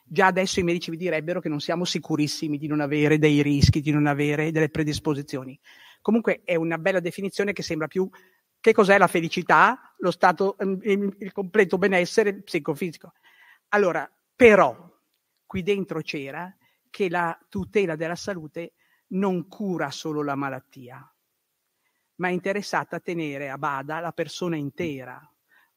Già adesso i medici vi direbbero che non siamo sicurissimi di non avere dei rischi, di non avere delle predisposizioni. Comunque è una bella definizione che sembra più che cos'è la felicità, lo stato, ehm, il completo benessere psicofisico. Allora, però, qui dentro c'era che la tutela della salute non cura solo la malattia, ma è interessata a tenere a bada la persona intera.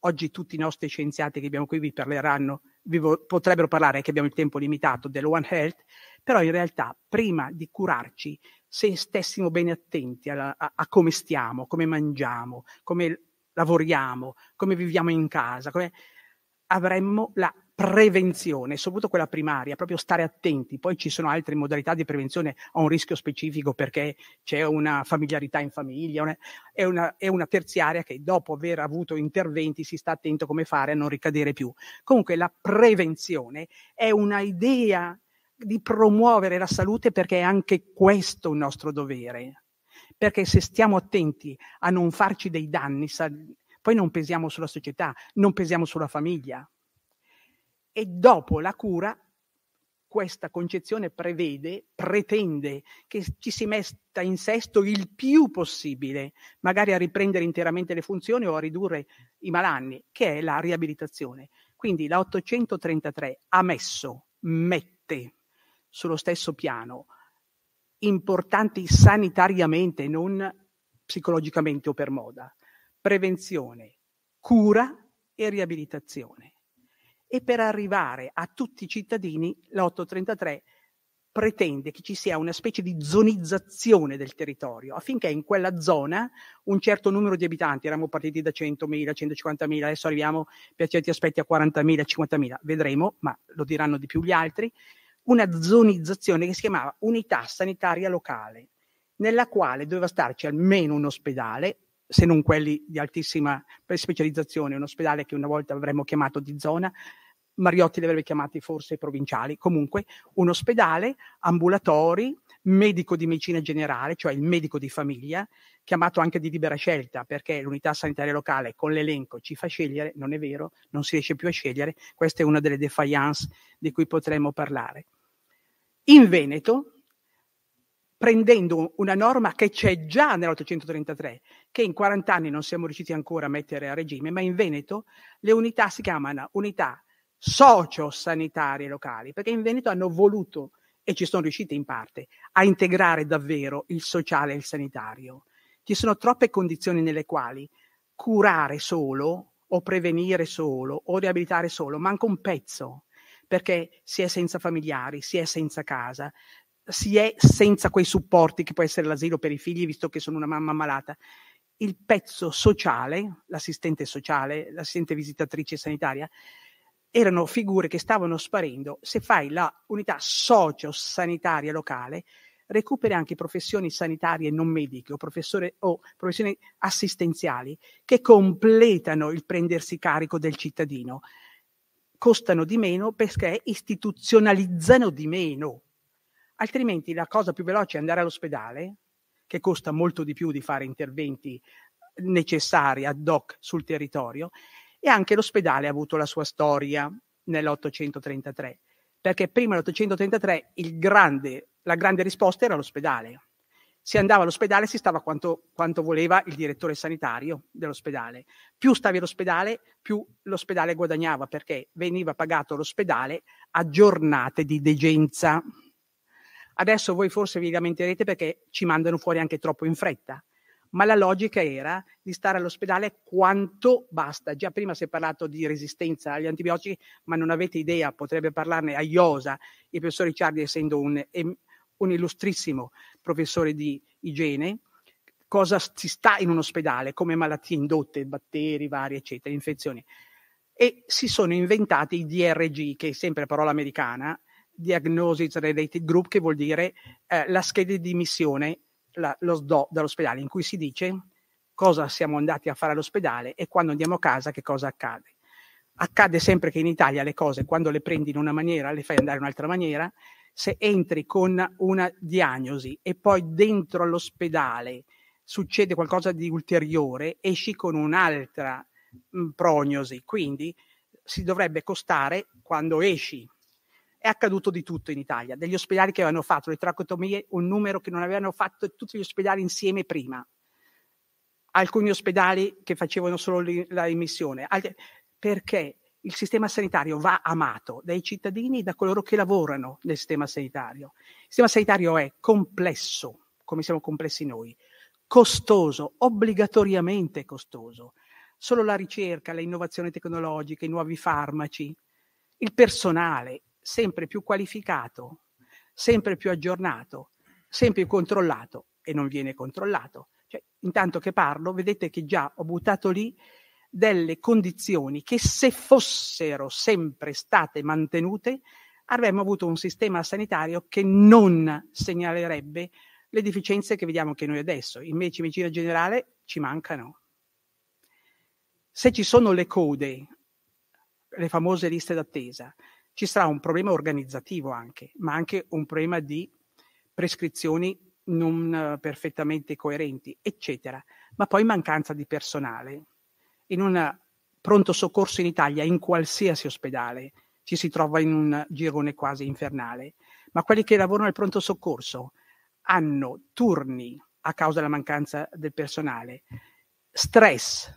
Oggi tutti i nostri scienziati che abbiamo qui vi parleranno, vi vo- potrebbero parlare, che abbiamo il tempo limitato, del One Health, però in realtà prima di curarci, se stessimo bene attenti alla, a, a come stiamo, come mangiamo, come lavoriamo, come viviamo in casa, come avremmo la prevenzione, soprattutto quella primaria, proprio stare attenti. Poi ci sono altre modalità di prevenzione a un rischio specifico perché c'è una familiarità in famiglia, è una, è una terziaria che dopo aver avuto interventi si sta attento come fare a non ricadere più. Comunque la prevenzione è una idea di promuovere la salute perché è anche questo il nostro dovere. Perché se stiamo attenti a non farci dei danni, poi non pesiamo sulla società, non pesiamo sulla famiglia, e dopo la cura questa concezione prevede, pretende che ci si metta in sesto il più possibile, magari a riprendere interamente le funzioni o a ridurre i malanni, che è la riabilitazione. Quindi la 833 ha messo, mette sullo stesso piano importanti sanitariamente, non psicologicamente o per moda, prevenzione, cura e riabilitazione e per arrivare a tutti i cittadini l'833 pretende che ci sia una specie di zonizzazione del territorio affinché in quella zona un certo numero di abitanti, eravamo partiti da 100.000, 150.000, adesso arriviamo per certi aspetti a 40.000, 50.000, vedremo, ma lo diranno di più gli altri, una zonizzazione che si chiamava unità sanitaria locale, nella quale doveva starci almeno un ospedale, se non quelli di altissima specializzazione, un ospedale che una volta avremmo chiamato di zona, Mariotti li avrebbe chiamati forse provinciali, comunque un ospedale, ambulatori, medico di medicina generale, cioè il medico di famiglia, chiamato anche di libera scelta, perché l'unità sanitaria locale con l'elenco ci fa scegliere, non è vero, non si riesce più a scegliere, questa è una delle defiance di cui potremmo parlare. In Veneto, prendendo una norma che c'è già nell'833, che in 40 anni non siamo riusciti ancora a mettere a regime, ma in Veneto le unità si chiamano unità sociosanitarie locali, perché in Veneto hanno voluto e ci sono riusciti in parte a integrare davvero il sociale e il sanitario. Ci sono troppe condizioni nelle quali curare solo o prevenire solo o riabilitare solo manca un pezzo, perché si è senza familiari, si è senza casa, si è senza quei supporti che può essere l'asilo per i figli, visto che sono una mamma malata. Il pezzo sociale, l'assistente sociale, l'assistente visitatrice sanitaria, erano figure che stavano sparendo. Se fai la unità socio-sanitaria locale, recuperi anche professioni sanitarie non mediche o, o professioni assistenziali che completano il prendersi carico del cittadino. Costano di meno perché istituzionalizzano di meno. Altrimenti la cosa più veloce è andare all'ospedale, che costa molto di più di fare interventi necessari ad hoc sul territorio, e anche l'ospedale ha avuto la sua storia nell'833, perché prima dell'833 grande, la grande risposta era l'ospedale. Si andava all'ospedale, si stava quanto, quanto voleva il direttore sanitario dell'ospedale. Più stavi all'ospedale, più l'ospedale guadagnava, perché veniva pagato l'ospedale a giornate di degenza. Adesso voi forse vi lamenterete perché ci mandano fuori anche troppo in fretta ma la logica era di stare all'ospedale quanto basta. Già prima si è parlato di resistenza agli antibiotici, ma non avete idea, potrebbe parlarne a IOSA, il professor Ricciardi essendo un, un illustrissimo professore di igiene, cosa si sta in un ospedale, come malattie indotte, batteri varie, eccetera, infezioni. E si sono inventati i DRG, che è sempre parola americana, Diagnosis Related Group, che vuol dire eh, la scheda di missione la, lo SDO dall'ospedale, in cui si dice cosa siamo andati a fare all'ospedale e quando andiamo a casa che cosa accade. Accade sempre che in Italia le cose, quando le prendi in una maniera, le fai andare in un'altra maniera. Se entri con una diagnosi e poi dentro all'ospedale succede qualcosa di ulteriore, esci con un'altra mh, prognosi. Quindi si dovrebbe costare, quando esci è accaduto di tutto in Italia, degli ospedali che avevano fatto le tracotomie, un numero che non avevano fatto tutti gli ospedali insieme prima, alcuni ospedali che facevano solo li, la emissione, perché il sistema sanitario va amato dai cittadini e da coloro che lavorano nel sistema sanitario. Il sistema sanitario è complesso, come siamo complessi noi, costoso, obbligatoriamente costoso. Solo la ricerca, le innovazioni tecnologiche, i nuovi farmaci, il personale, sempre più qualificato, sempre più aggiornato, sempre più controllato e non viene controllato. Cioè, intanto che parlo, vedete che già ho buttato lì delle condizioni che se fossero sempre state mantenute avremmo avuto un sistema sanitario che non segnalerebbe le deficienze che vediamo che noi adesso. in Invece in medicina generale ci mancano. Se ci sono le code, le famose liste d'attesa, ci sarà un problema organizzativo anche, ma anche un problema di prescrizioni non eh, perfettamente coerenti, eccetera. Ma poi mancanza di personale. In un pronto soccorso in Italia, in qualsiasi ospedale, ci si trova in un girone quasi infernale, ma quelli che lavorano al pronto soccorso hanno turni a causa della mancanza del personale, stress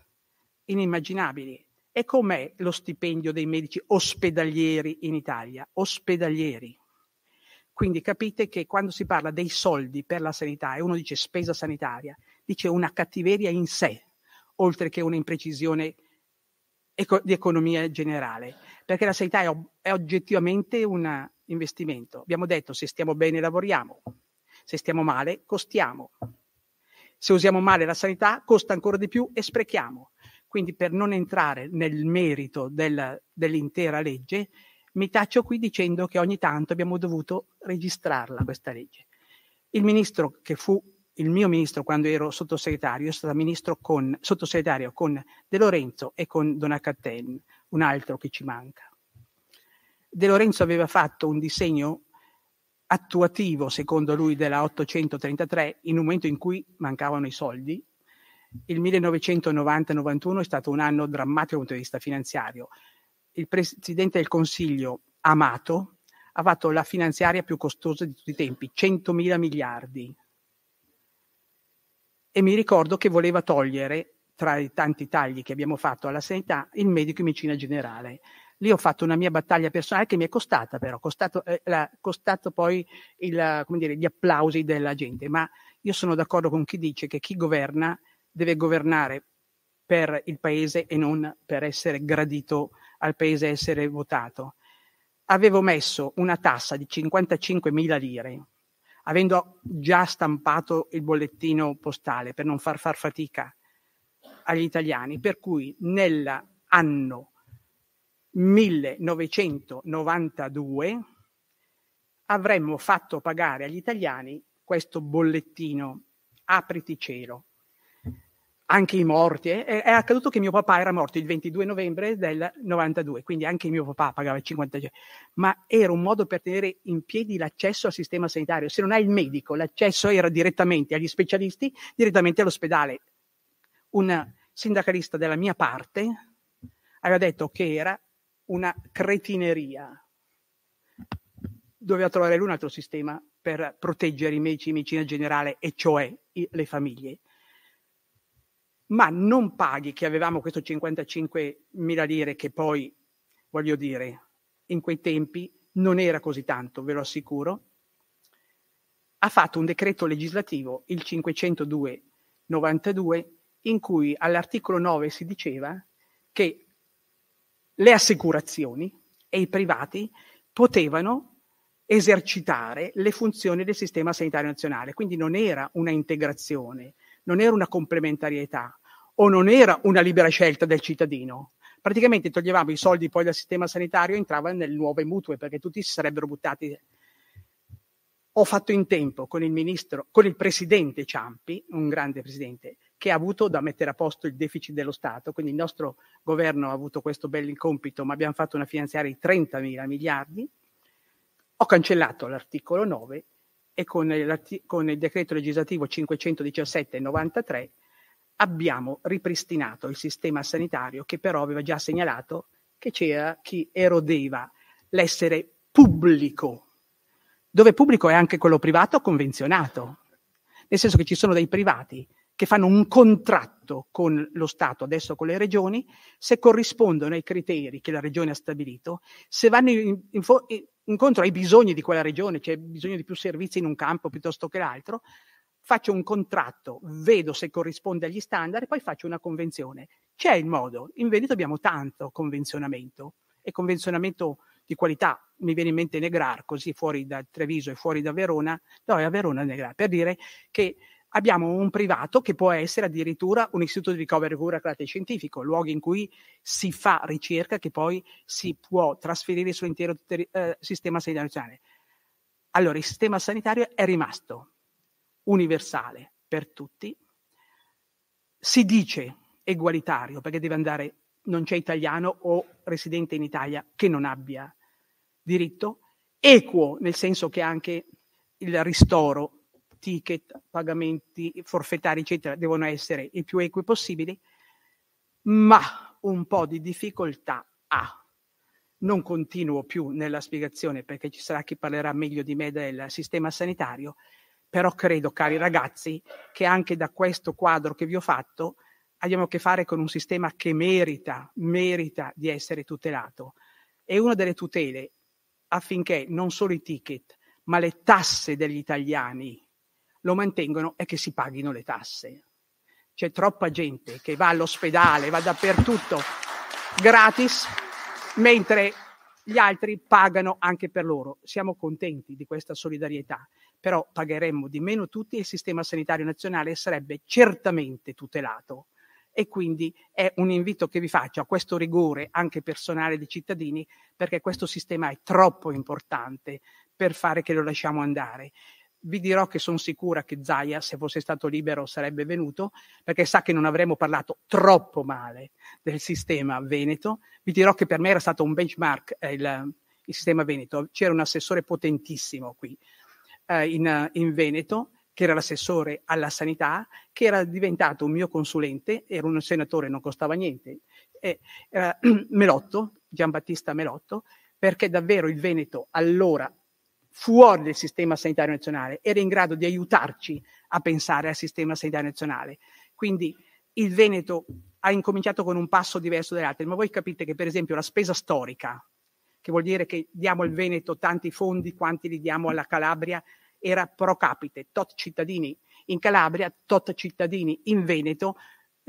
inimmaginabili, e com'è lo stipendio dei medici ospedalieri in Italia? Ospedalieri. Quindi capite che quando si parla dei soldi per la sanità e uno dice spesa sanitaria, dice una cattiveria in sé, oltre che un'imprecisione eco- di economia generale, perché la sanità è, ob- è oggettivamente un investimento. Abbiamo detto se stiamo bene lavoriamo, se stiamo male costiamo. Se usiamo male la sanità costa ancora di più e sprechiamo. Quindi per non entrare nel merito del, dell'intera legge, mi taccio qui dicendo che ogni tanto abbiamo dovuto registrarla questa legge. Il ministro che fu il mio ministro quando ero sottosegretario, è stato ministro con, sottosegretario con De Lorenzo e con Donacatten, un altro che ci manca. De Lorenzo aveva fatto un disegno attuativo, secondo lui, della 833 in un momento in cui mancavano i soldi il 1990-91 è stato un anno drammatico dal punto di vista finanziario. Il Presidente del Consiglio, Amato, ha fatto la finanziaria più costosa di tutti i tempi, 100 mila miliardi. E mi ricordo che voleva togliere, tra i tanti tagli che abbiamo fatto alla sanità, il medico in medicina generale. Lì ho fatto una mia battaglia personale che mi è costata però, costato, eh, la, costato poi il, dire, gli applausi della gente, ma io sono d'accordo con chi dice che chi governa deve governare per il paese e non per essere gradito al paese, essere votato. Avevo messo una tassa di 55.000 lire, avendo già stampato il bollettino postale per non far far fatica agli italiani, per cui nell'anno 1992 avremmo fatto pagare agli italiani questo bollettino apriti cielo anche i morti. Eh? È accaduto che mio papà era morto il 22 novembre del 92, quindi anche mio papà pagava il 50 ma era un modo per tenere in piedi l'accesso al sistema sanitario. Se non hai il medico, l'accesso era direttamente agli specialisti, direttamente all'ospedale. Un sindacalista della mia parte aveva detto che era una cretineria. Doveva trovare lui un altro sistema per proteggere i medici in medicina generale, e cioè le famiglie ma non paghi che avevamo questo 55 mila lire che poi, voglio dire, in quei tempi non era così tanto, ve lo assicuro, ha fatto un decreto legislativo, il 502-92, in cui all'articolo 9 si diceva che le assicurazioni e i privati potevano esercitare le funzioni del sistema sanitario nazionale, quindi non era una integrazione, non era una complementarietà o non era una libera scelta del cittadino. Praticamente toglievamo i soldi poi dal sistema sanitario e entrava nelle nuove mutue perché tutti si sarebbero buttati. Ho fatto in tempo con il ministro, con il presidente Ciampi, un grande presidente, che ha avuto da mettere a posto il deficit dello Stato, quindi il nostro governo ha avuto questo bel compito, ma abbiamo fatto una finanziaria di 30 mila miliardi. Ho cancellato l'articolo 9 e con il, con il decreto legislativo 517 93 abbiamo ripristinato il sistema sanitario che però aveva già segnalato che c'era chi erodeva l'essere pubblico, dove pubblico è anche quello privato convenzionato, nel senso che ci sono dei privati che fanno un contratto con lo Stato, adesso con le regioni, se corrispondono ai criteri che la regione ha stabilito, se vanno in, in, incontro ai bisogni di quella regione, c'è bisogno di più servizi in un campo piuttosto che l'altro, faccio un contratto, vedo se corrisponde agli standard e poi faccio una convenzione. C'è il modo, in Veneto abbiamo tanto convenzionamento e convenzionamento di qualità, mi viene in mente Negrar, così fuori da Treviso e fuori da Verona, no, è a Verona Negrar, per dire che abbiamo un privato che può essere addirittura un istituto di ricovero e cura a carattere scientifico, luoghi in cui si fa ricerca che poi si può trasferire sull'intero ter- eh, sistema sanitario nazionale. Allora, il sistema sanitario è rimasto universale per tutti, si dice egualitario perché deve andare, non c'è italiano o residente in Italia che non abbia diritto, equo nel senso che anche il ristoro ticket, pagamenti forfettari, eccetera, devono essere i più equi possibili, ma un po' di difficoltà ha. Non continuo più nella spiegazione perché ci sarà chi parlerà meglio di me del sistema sanitario, però credo, cari ragazzi, che anche da questo quadro che vi ho fatto abbiamo a che fare con un sistema che merita, merita di essere tutelato. E una delle tutele affinché non solo i ticket, ma le tasse degli italiani lo mantengono è che si paghino le tasse. C'è troppa gente che va all'ospedale, va dappertutto gratis, mentre gli altri pagano anche per loro. Siamo contenti di questa solidarietà, però pagheremmo di meno tutti e il sistema sanitario nazionale sarebbe certamente tutelato. E quindi è un invito che vi faccio a questo rigore anche personale dei cittadini, perché questo sistema è troppo importante per fare che lo lasciamo andare vi dirò che sono sicura che Zaya, se fosse stato libero, sarebbe venuto, perché sa che non avremmo parlato troppo male del sistema veneto. Vi dirò che per me era stato un benchmark eh, il, il, sistema veneto. C'era un assessore potentissimo qui eh, in, in, Veneto, che era l'assessore alla sanità, che era diventato un mio consulente, era un senatore, non costava niente, eh, era Melotto, Giambattista Melotto, perché davvero il Veneto allora fuori del sistema sanitario nazionale, era in grado di aiutarci a pensare al sistema sanitario nazionale. Quindi il Veneto ha incominciato con un passo diverso dagli altri, ma voi capite che per esempio la spesa storica, che vuol dire che diamo al Veneto tanti fondi quanti li diamo alla Calabria, era pro capite, tot cittadini in Calabria, tot cittadini in Veneto,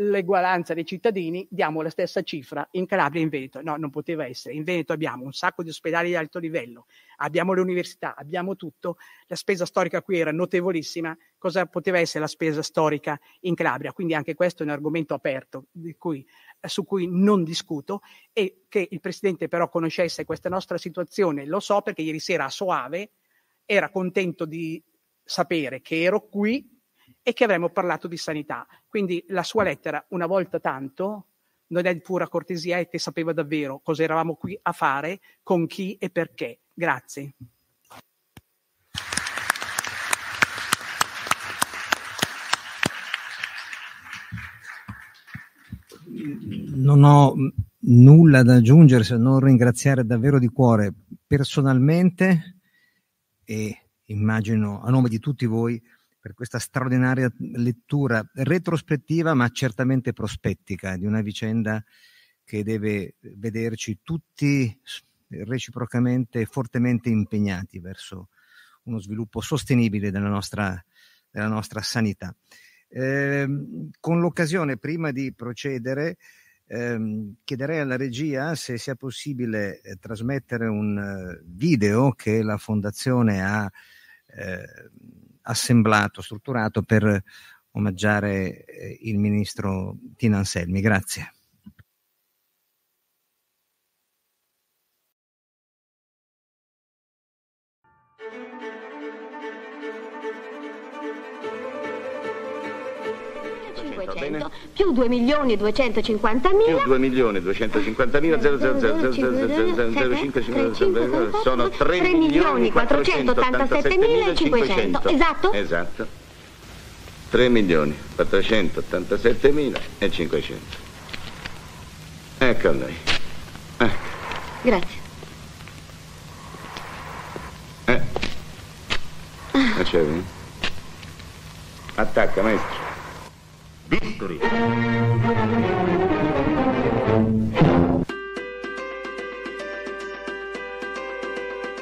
l'egualanza dei cittadini, diamo la stessa cifra in Calabria e in Veneto. No, non poteva essere. In Veneto abbiamo un sacco di ospedali di alto livello, abbiamo le università, abbiamo tutto. La spesa storica qui era notevolissima. Cosa poteva essere la spesa storica in Calabria? Quindi anche questo è un argomento aperto cui, su cui non discuto e che il Presidente però conoscesse questa nostra situazione. Lo so perché ieri sera a Soave era contento di sapere che ero qui e che avremmo parlato di sanità. Quindi la sua lettera, una volta tanto, non è di pura cortesia e che sapeva davvero cosa eravamo qui a fare, con chi e perché. Grazie. Non ho nulla da aggiungere se non ringraziare davvero di cuore personalmente e immagino a nome di tutti voi per questa straordinaria lettura retrospettiva ma certamente prospettica di una vicenda che deve vederci tutti reciprocamente fortemente impegnati verso uno sviluppo sostenibile della nostra, della nostra sanità. Eh, con l'occasione, prima di procedere, ehm, chiederei alla regia se sia possibile eh, trasmettere un eh, video che la Fondazione ha eh, assemblato, strutturato per omaggiare eh, il ministro Tina Anselmi. Grazie. Bene. più 2 milioni e 250 mila. Più 2 milioni e 250 mila, 0,000, sono 3 milioni 487 mila e 500. Esatto? Esatto. 3 milioni 487 mila e 500. Ecco a lei. Ecco. Grazie. Eh. Facevi? Attacca, maestro. Discoli.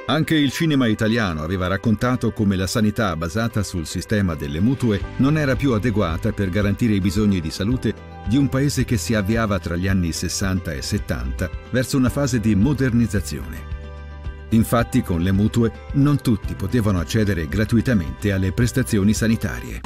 Anche il cinema italiano aveva raccontato come la sanità basata sul sistema delle mutue non era più adeguata per garantire i bisogni di salute di un paese che si avviava tra gli anni 60 e 70 verso una fase di modernizzazione. Infatti con le mutue non tutti potevano accedere gratuitamente alle prestazioni sanitarie.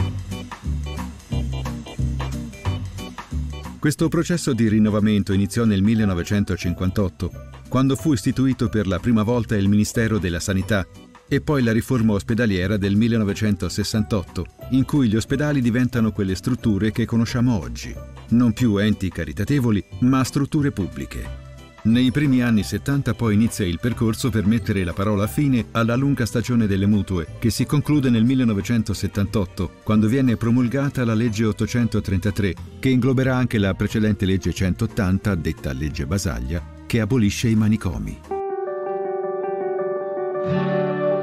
Questo processo di rinnovamento iniziò nel 1958, quando fu istituito per la prima volta il Ministero della Sanità e poi la riforma ospedaliera del 1968, in cui gli ospedali diventano quelle strutture che conosciamo oggi, non più enti caritatevoli, ma strutture pubbliche. Nei primi anni 70 poi inizia il percorso per mettere la parola fine alla lunga stagione delle mutue, che si conclude nel 1978, quando viene promulgata la legge 833, che ingloberà anche la precedente legge 180, detta legge Basaglia, che abolisce i manicomi.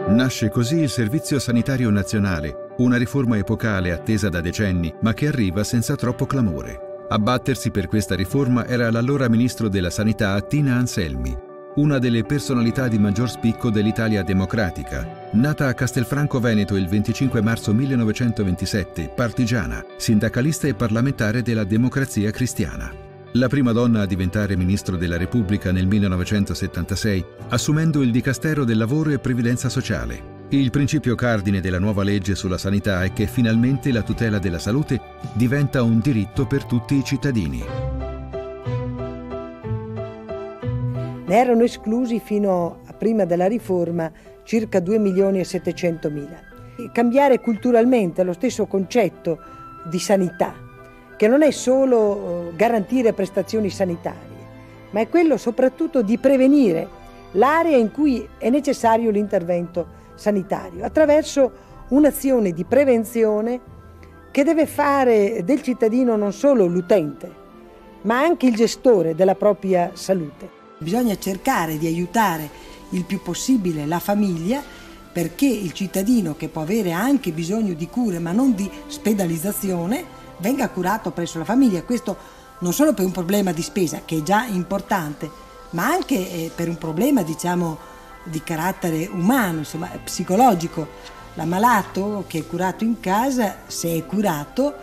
Nasce così il Servizio Sanitario Nazionale, una riforma epocale attesa da decenni, ma che arriva senza troppo clamore. A battersi per questa riforma era l'allora ministro della Sanità Tina Anselmi, una delle personalità di maggior spicco dell'Italia democratica. Nata a Castelfranco Veneto il 25 marzo 1927, partigiana, sindacalista e parlamentare della Democrazia Cristiana. La prima donna a diventare ministro della Repubblica nel 1976, assumendo il Dicastero del Lavoro e Previdenza Sociale. Il principio cardine della nuova legge sulla sanità è che finalmente la tutela della salute diventa un diritto per tutti i cittadini. Ne erano esclusi fino a prima della riforma circa 2 milioni e 700 mila. Cambiare culturalmente lo stesso concetto di sanità, che non è solo eh, garantire prestazioni sanitarie, ma è quello soprattutto di prevenire l'area in cui è necessario l'intervento sanitario attraverso un'azione di prevenzione che deve fare del cittadino non solo l'utente, ma anche il gestore della propria salute. Bisogna cercare di aiutare il più possibile la famiglia perché il cittadino che può avere anche bisogno di cure ma non di spedalizzazione venga curato presso la famiglia. Questo non solo per un problema di spesa che è già importante, ma anche eh, per un problema diciamo di carattere umano, insomma psicologico. L'ammalato che è curato in casa, se è curato,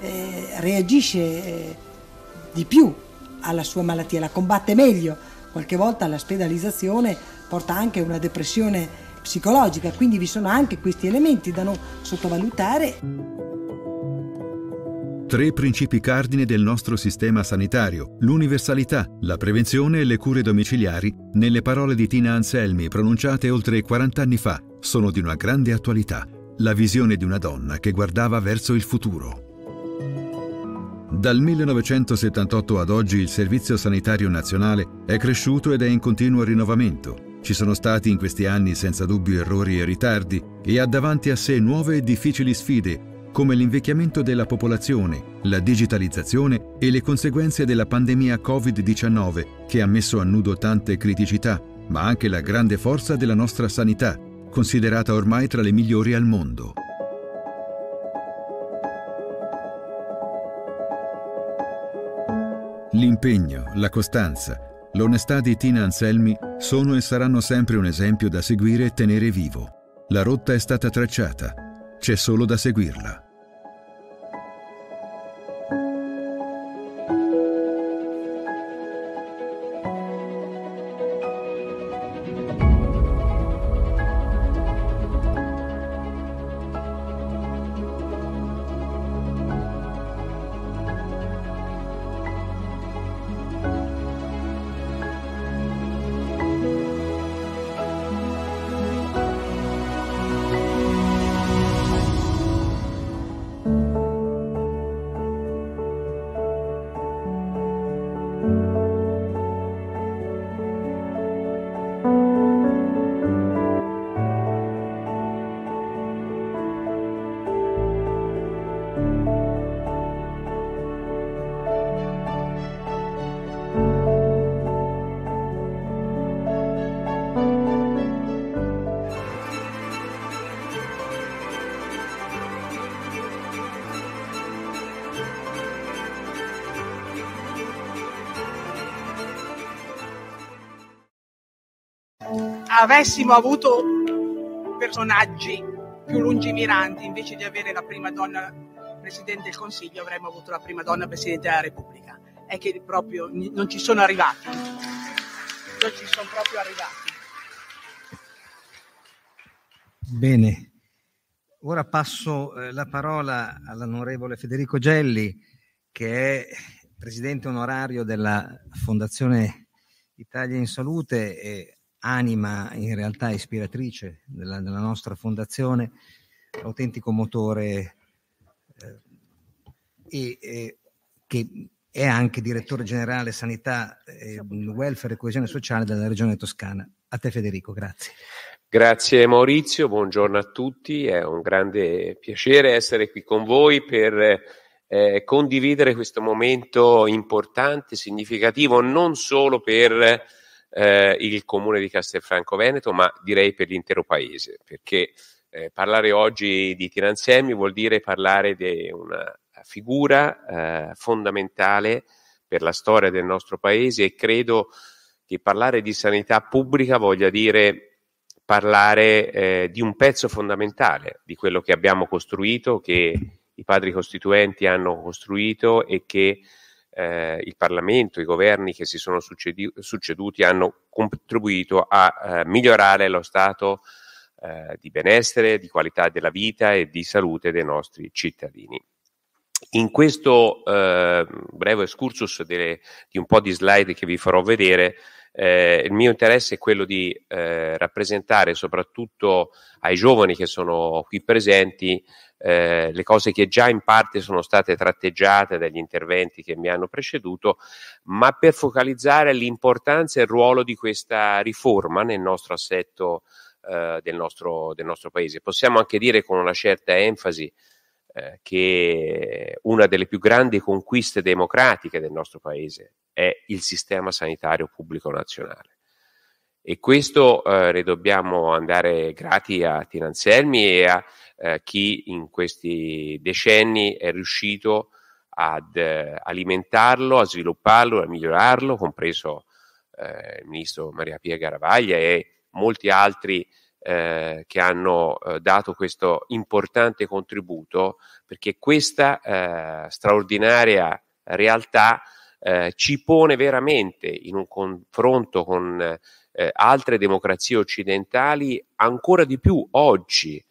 eh, reagisce eh, di più alla sua malattia, la combatte meglio. Qualche volta la spedalizzazione porta anche a una depressione psicologica, quindi vi sono anche questi elementi da non sottovalutare. Tre principi cardine del nostro sistema sanitario, l'universalità, la prevenzione e le cure domiciliari, nelle parole di Tina Anselmi pronunciate oltre 40 anni fa, sono di una grande attualità, la visione di una donna che guardava verso il futuro. Dal 1978 ad oggi il Servizio Sanitario Nazionale è cresciuto ed è in continuo rinnovamento. Ci sono stati in questi anni senza dubbio errori e ritardi e ha davanti a sé nuove e difficili sfide come l'invecchiamento della popolazione, la digitalizzazione e le conseguenze della pandemia Covid-19, che ha messo a nudo tante criticità, ma anche la grande forza della nostra sanità, considerata ormai tra le migliori al mondo. L'impegno, la costanza, l'onestà di Tina Anselmi sono e saranno sempre un esempio da seguire e tenere vivo. La rotta è stata tracciata, c'è solo da seguirla. avessimo avuto personaggi più lungimiranti, invece di avere la prima donna Presidente del Consiglio, avremmo avuto la prima donna Presidente della Repubblica. È che proprio non ci sono arrivati. Non ci sono proprio arrivati. Bene, ora passo eh, la parola all'onorevole Federico Gelli, che è presidente onorario della Fondazione Italia in Salute e anima in realtà ispiratrice della, della nostra fondazione, autentico motore eh, e, eh, che è anche direttore generale sanità, eh, welfare e coesione sociale della regione toscana. A te Federico, grazie. Grazie Maurizio, buongiorno a tutti, è un grande piacere essere qui con voi per eh, condividere questo momento importante, significativo, non solo per eh, il comune di Castelfranco Veneto, ma direi per l'intero paese, perché eh, parlare oggi di Tiranzemi vuol dire parlare di una figura eh, fondamentale per la storia del nostro paese e credo che parlare di sanità pubblica voglia dire parlare eh, di un pezzo fondamentale di quello che abbiamo costruito, che i padri costituenti hanno costruito e che eh, il Parlamento, i governi che si sono succedi- succeduti hanno contribuito a eh, migliorare lo stato eh, di benessere, di qualità della vita e di salute dei nostri cittadini. In questo eh, breve excursus delle, di un po' di slide che vi farò vedere, eh, il mio interesse è quello di eh, rappresentare soprattutto ai giovani che sono qui presenti eh, le cose che già in parte sono state tratteggiate dagli interventi che mi hanno preceduto, ma per focalizzare l'importanza e il ruolo di questa riforma nel nostro assetto eh, del, nostro, del, nostro, paese. Possiamo anche dire con una certa enfasi eh, che una delle più grandi conquiste democratiche del nostro paese è il sistema sanitario pubblico nazionale. E questo eh, dobbiamo andare grati a Tina Anselmi e a eh, chi in questi decenni è riuscito ad eh, alimentarlo, a svilupparlo, a migliorarlo, compreso eh, il ministro Maria Pia Garavaglia e molti altri eh, che hanno eh, dato questo importante contributo perché questa straordinaria realtà ci pone veramente in un confronto con eh, altre democrazie occidentali ancora di più oggi,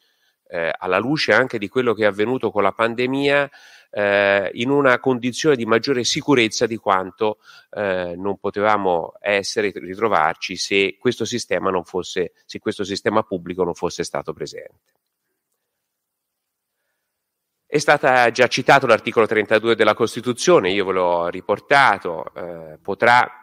eh, alla luce anche di quello che è avvenuto con la pandemia, eh, in una condizione di maggiore sicurezza di quanto eh, non potevamo essere, ritrovarci se questo sistema non fosse, se questo sistema pubblico non fosse stato presente. È stato già citato l'articolo 32 della Costituzione, io ve l'ho riportato, eh, potrà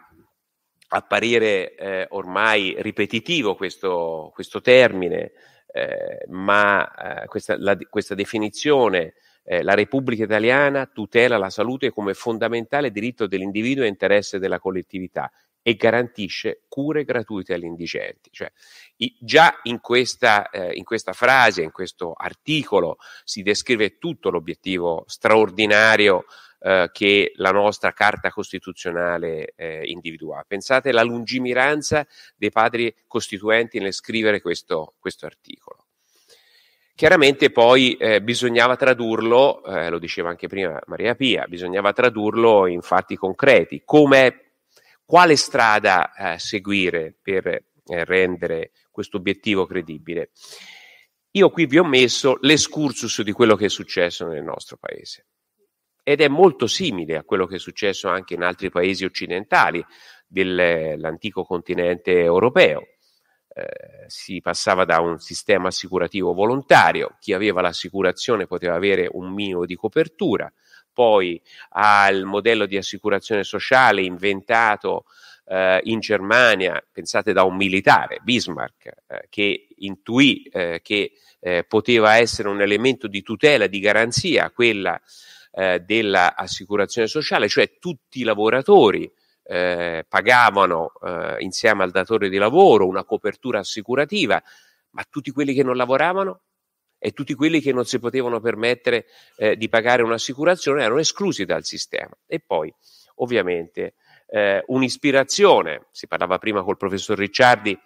apparire eh, ormai ripetitivo questo, questo termine, eh, ma eh, questa, la, questa, definizione, eh, la Repubblica italiana tutela la salute come fondamentale diritto dell'individuo e interesse della collettività e garantisce cure gratuite agli indigenti. Cioè, i, già in questa, eh, in questa frase, in questo articolo, si descrive tutto l'obiettivo straordinario eh, che la nostra Carta Costituzionale eh, individua. Pensate alla lungimiranza dei padri costituenti nel scrivere questo, questo articolo. Chiaramente poi eh, bisognava tradurlo, eh, lo diceva anche prima Maria Pia, bisognava tradurlo in fatti concreti, quale strada eh, seguire per eh, rendere questo obiettivo credibile. Io qui vi ho messo l'escursus di quello che è successo nel nostro paese ed è molto simile a quello che è successo anche in altri paesi occidentali dell'antico continente europeo. Eh, si passava da un sistema assicurativo volontario, chi aveva l'assicurazione poteva avere un minimo di copertura, poi al modello di assicurazione sociale inventato eh, in Germania, pensate da un militare, Bismarck, eh, che intuì eh, che eh, poteva essere un elemento di tutela, di garanzia, quella eh, eh, dell'assicurazione sociale, cioè tutti i lavoratori eh, pagavano eh, insieme al datore di lavoro una copertura assicurativa, ma tutti quelli che non lavoravano e tutti quelli che non si potevano permettere eh, di pagare un'assicurazione erano esclusi dal sistema. E poi, ovviamente, eh, un'ispirazione, si parlava prima col professor Ricciardi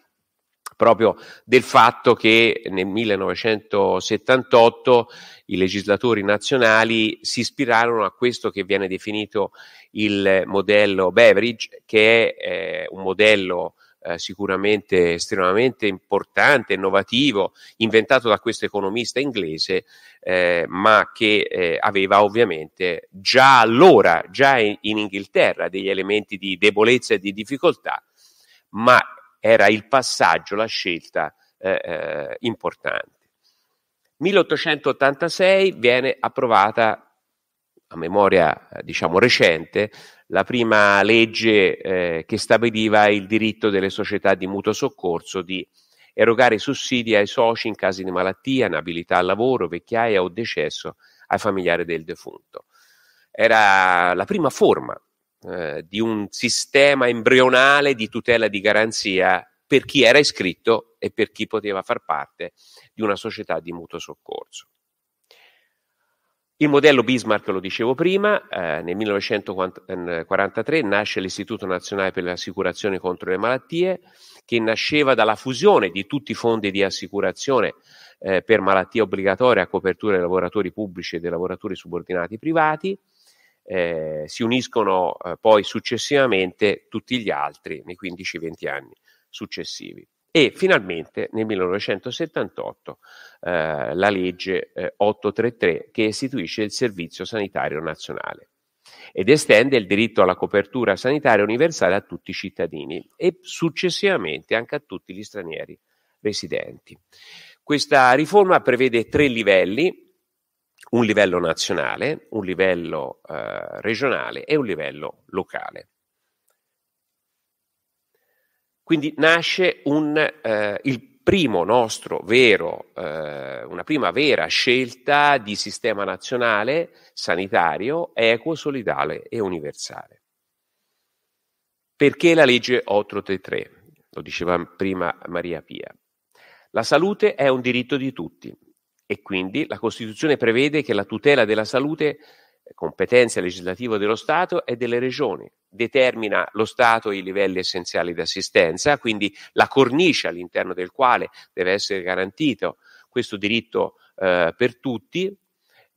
proprio del fatto che nel 1978 i legislatori nazionali si ispirarono a questo che viene definito il modello Beveridge, che è eh, un modello eh, sicuramente estremamente importante, innovativo, inventato da questo economista inglese, eh, ma che eh, aveva ovviamente già allora, già in, in Inghilterra, degli elementi di debolezza e di difficoltà, ma era il passaggio, la scelta eh, eh importante. 1886 viene approvata, a memoria diciamo recente, la prima legge eh, che stabiliva il diritto delle società di mutuo soccorso di erogare sussidi ai soci in caso di malattia, inabilità al lavoro, vecchiaia o decesso ai familiari del defunto. Era la prima forma eh, di un sistema embrionale di tutela di garanzia per chi era iscritto e per chi poteva far parte di una società di mutuo soccorso. Il modello Bismarck, lo dicevo prima, eh, nel 1943 nasce l'Istituto Nazionale per le Assicurazioni contro le Malattie, che nasceva dalla fusione di tutti i fondi di assicurazione eh, per malattia obbligatoria a copertura dei lavoratori pubblici e dei lavoratori subordinati privati, eh, si uniscono eh, poi successivamente tutti gli altri nei 15-20 anni successivi. E finalmente nel 1978 eh, la legge 833 eh, che istituisce il Servizio Sanitario Nazionale ed estende il diritto alla copertura sanitaria universale a tutti i cittadini e successivamente anche a tutti gli stranieri residenti. Questa riforma prevede tre livelli un livello nazionale, un livello eh, regionale e un livello locale. Quindi nasce un, eh, il primo nostro vero, eh, una prima vera scelta di sistema nazionale sanitario, equo, solidale e universale. Perché la legge 833? Lo diceva prima Maria Pia. La salute è un diritto di tutti, e quindi la Costituzione prevede che la tutela della salute eh, competenza legislativa dello Stato e delle regioni. Determina lo Stato i livelli essenziali di assistenza, quindi la cornice all'interno del quale deve essere garantito questo diritto eh, per tutti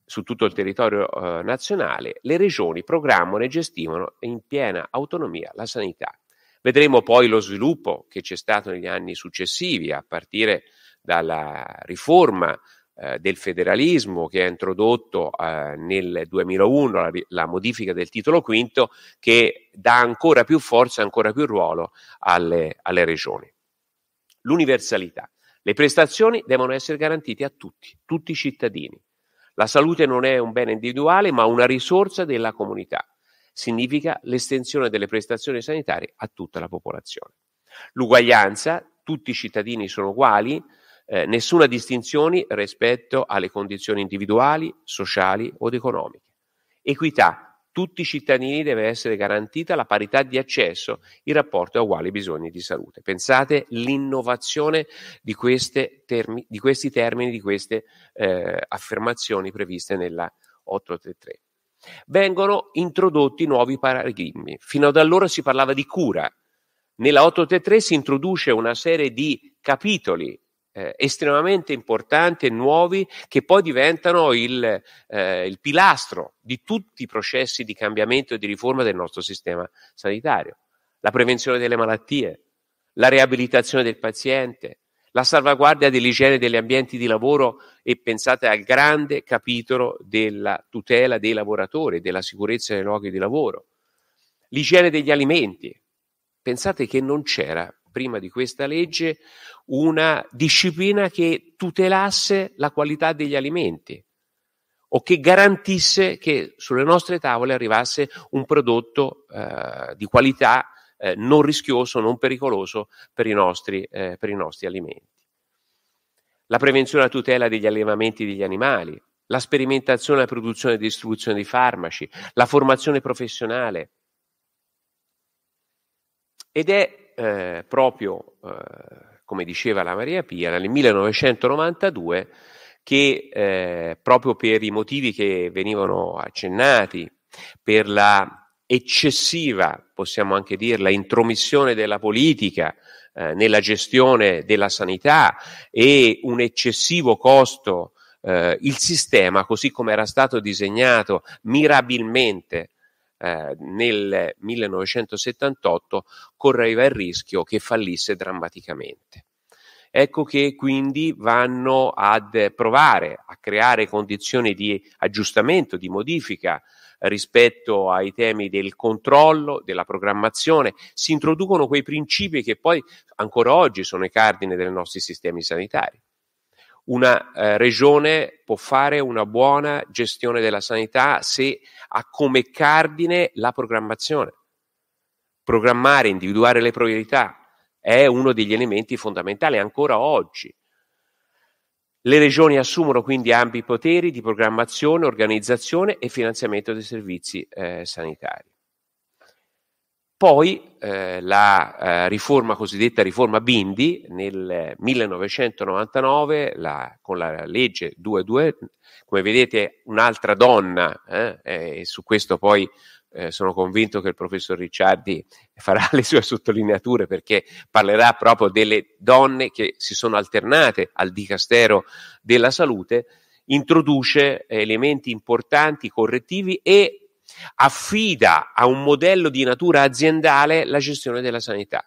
su tutto il territorio eh, nazionale. Le regioni programmano e gestivano in piena autonomia la sanità. Vedremo poi lo sviluppo che c'è stato negli anni successivi a partire dalla riforma eh, del federalismo che ha introdotto eh, nel 2001 la, la, modifica del titolo quinto che dà ancora più forza, e ancora più ruolo alle, alle regioni. L'universalità. Le prestazioni devono essere garantite a tutti, tutti i cittadini. La salute non è un bene individuale ma una risorsa della comunità. Significa l'estensione delle prestazioni sanitarie a tutta la popolazione. L'uguaglianza, tutti i cittadini sono uguali, eh, nessuna distinzione rispetto alle condizioni individuali, sociali ed economiche. Equità, tutti i cittadini deve essere garantita la parità di accesso in rapporto a uguali bisogni di salute. Pensate l'innovazione di, termi, di questi termini, di queste eh, affermazioni previste nella 833. Vengono introdotti nuovi paradigmi. Fino ad allora si parlava di cura. Nella 833 si introduce una serie di capitoli eh, estremamente importanti e nuovi che poi diventano il, eh, il, pilastro di tutti i processi di cambiamento e di riforma del nostro sistema sanitario. La prevenzione delle malattie, la riabilitazione del paziente, la salvaguardia dell'igiene degli ambienti di lavoro e pensate al grande capitolo della tutela dei lavoratori, della sicurezza dei luoghi di lavoro, l'igiene degli alimenti. Pensate che non c'era prima di questa legge una disciplina che tutelasse la qualità degli alimenti o che garantisse che sulle nostre tavole arrivasse un prodotto eh, di qualità eh, non rischioso, non pericoloso per i, nostri, eh, per i nostri alimenti. La prevenzione e la tutela degli allevamenti degli animali, la sperimentazione, la produzione e distribuzione di farmaci, la formazione professionale. Ed è eh, proprio, eh, come diceva la Maria Pia, nel 1992 che eh, proprio per i motivi che venivano accennati, per la eccessiva, possiamo anche dirla, intromissione della politica eh, nella gestione della sanità e un eccessivo costo eh, il sistema, così come era stato disegnato mirabilmente eh, nel 1978 correva il rischio che fallisse drammaticamente. Ecco che quindi vanno ad provare a creare condizioni di aggiustamento, di modifica rispetto ai temi del controllo, della programmazione, si introducono quei principi che poi ancora oggi sono i cardini dei nostri sistemi sanitari una eh, regione può fare una buona gestione della sanità se ha come cardine la programmazione. Programmare, individuare le priorità è uno degli elementi fondamentali ancora oggi. Le regioni assumono quindi ampi poteri di programmazione, organizzazione e finanziamento dei servizi eh, sanitari. Poi eh, la eh, riforma cosiddetta riforma Bindi nel 1999 la, con la legge 22, come vedete un'altra donna eh, e su questo poi eh, sono convinto che il professor Ricciardi farà le sue sottolineature perché parlerà proprio delle donne che si sono alternate al dicastero della salute, introduce elementi importanti, correttivi e affida a un modello di natura aziendale la gestione della sanità.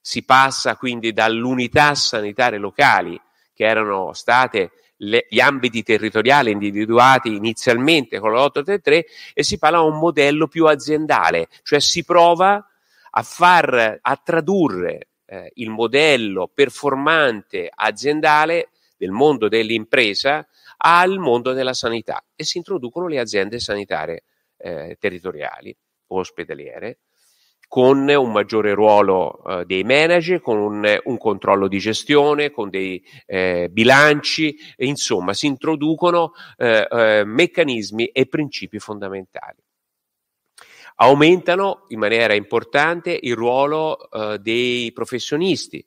Si passa quindi dall'unità sanitarie locali, che erano state le, gli ambiti territoriali individuati inizialmente con la 833, e si parla a un modello più aziendale, cioè si prova a far a tradurre eh, il modello performante aziendale del mondo dell'impresa al mondo della sanità e si introducono le aziende sanitarie eh, territoriali o ospedaliere, con un maggiore ruolo eh, dei manager, con un, un, controllo di gestione, con dei eh, bilanci, e, insomma si introducono eh, eh meccanismi e principi fondamentali. Aumentano in maniera importante il ruolo eh, dei professionisti,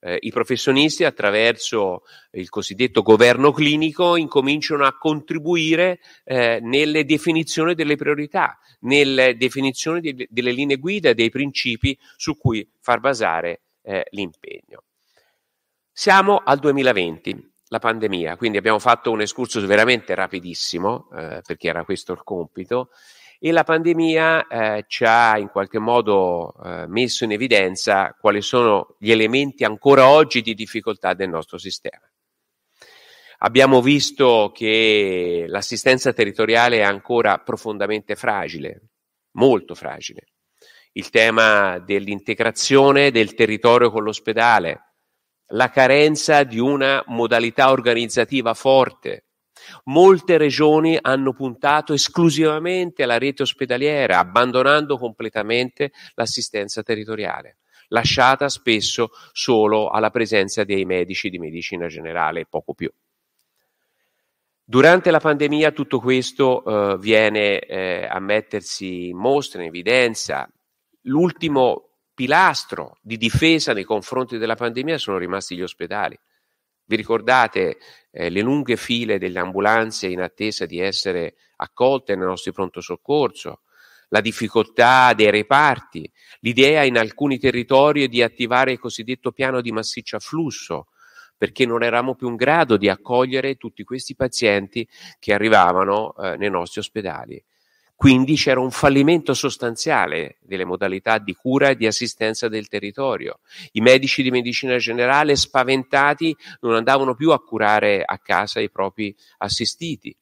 eh, i professionisti attraverso il cosiddetto governo clinico incominciano a contribuire eh, nelle definizioni delle priorità, nelle definizioni di, delle linee guida, dei principi su cui far basare eh, l'impegno. Siamo al 2020, la pandemia, quindi abbiamo fatto un escursus veramente rapidissimo, eh, perché era questo il compito, e la pandemia eh, ci ha in qualche modo eh, messo in evidenza quali sono gli elementi ancora oggi di difficoltà del nostro sistema. Abbiamo visto che l'assistenza territoriale è ancora profondamente fragile, molto fragile. Il tema dell'integrazione del territorio con l'ospedale, la carenza di una modalità organizzativa forte, Molte regioni hanno puntato esclusivamente alla rete ospedaliera, abbandonando completamente l'assistenza territoriale lasciata spesso solo alla presenza dei medici di medicina generale e poco più. Durante la pandemia tutto questo eh, viene eh, a mettersi in mostra, in evidenza. L'ultimo pilastro di difesa nei confronti della pandemia sono rimasti gli ospedali. Vi ricordate eh, le lunghe file delle ambulanze in attesa di essere accolte nei nostri pronto soccorso? la difficoltà dei reparti, l'idea in alcuni territori di attivare il cosiddetto piano di massiccio afflusso, perché non eravamo più in grado di accogliere tutti questi pazienti che arrivavano eh, nei nostri ospedali. Quindi c'era un fallimento sostanziale delle modalità di cura e di assistenza del territorio. I medici di medicina generale, spaventati, non andavano più a curare a casa i propri assistiti.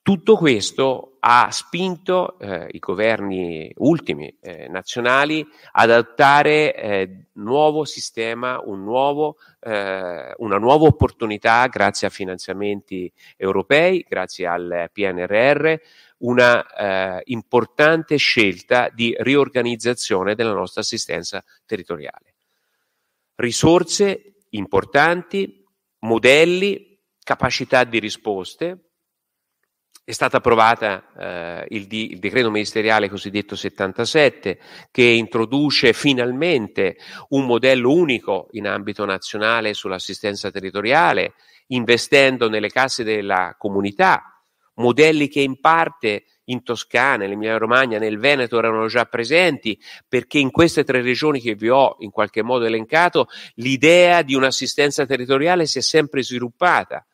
Tutto questo ha spinto eh, i governi ultimi eh, nazionali ad adottare eh, nuovo sistema, un nuovo, eh, una nuova opportunità grazie a finanziamenti europei, grazie al PNRR, una eh, importante scelta di riorganizzazione della nostra assistenza territoriale. Risorse importanti, modelli, capacità di risposte. È stato approvato eh, il, il decreto ministeriale cosiddetto 77 che introduce finalmente un modello unico in ambito nazionale sull'assistenza territoriale, investendo nelle casse della comunità, modelli che in parte in Toscana, in Emilia Romagna, nel Veneto erano già presenti, perché in queste tre regioni che vi ho in qualche modo elencato, l'idea di un'assistenza territoriale si è sempre sviluppata.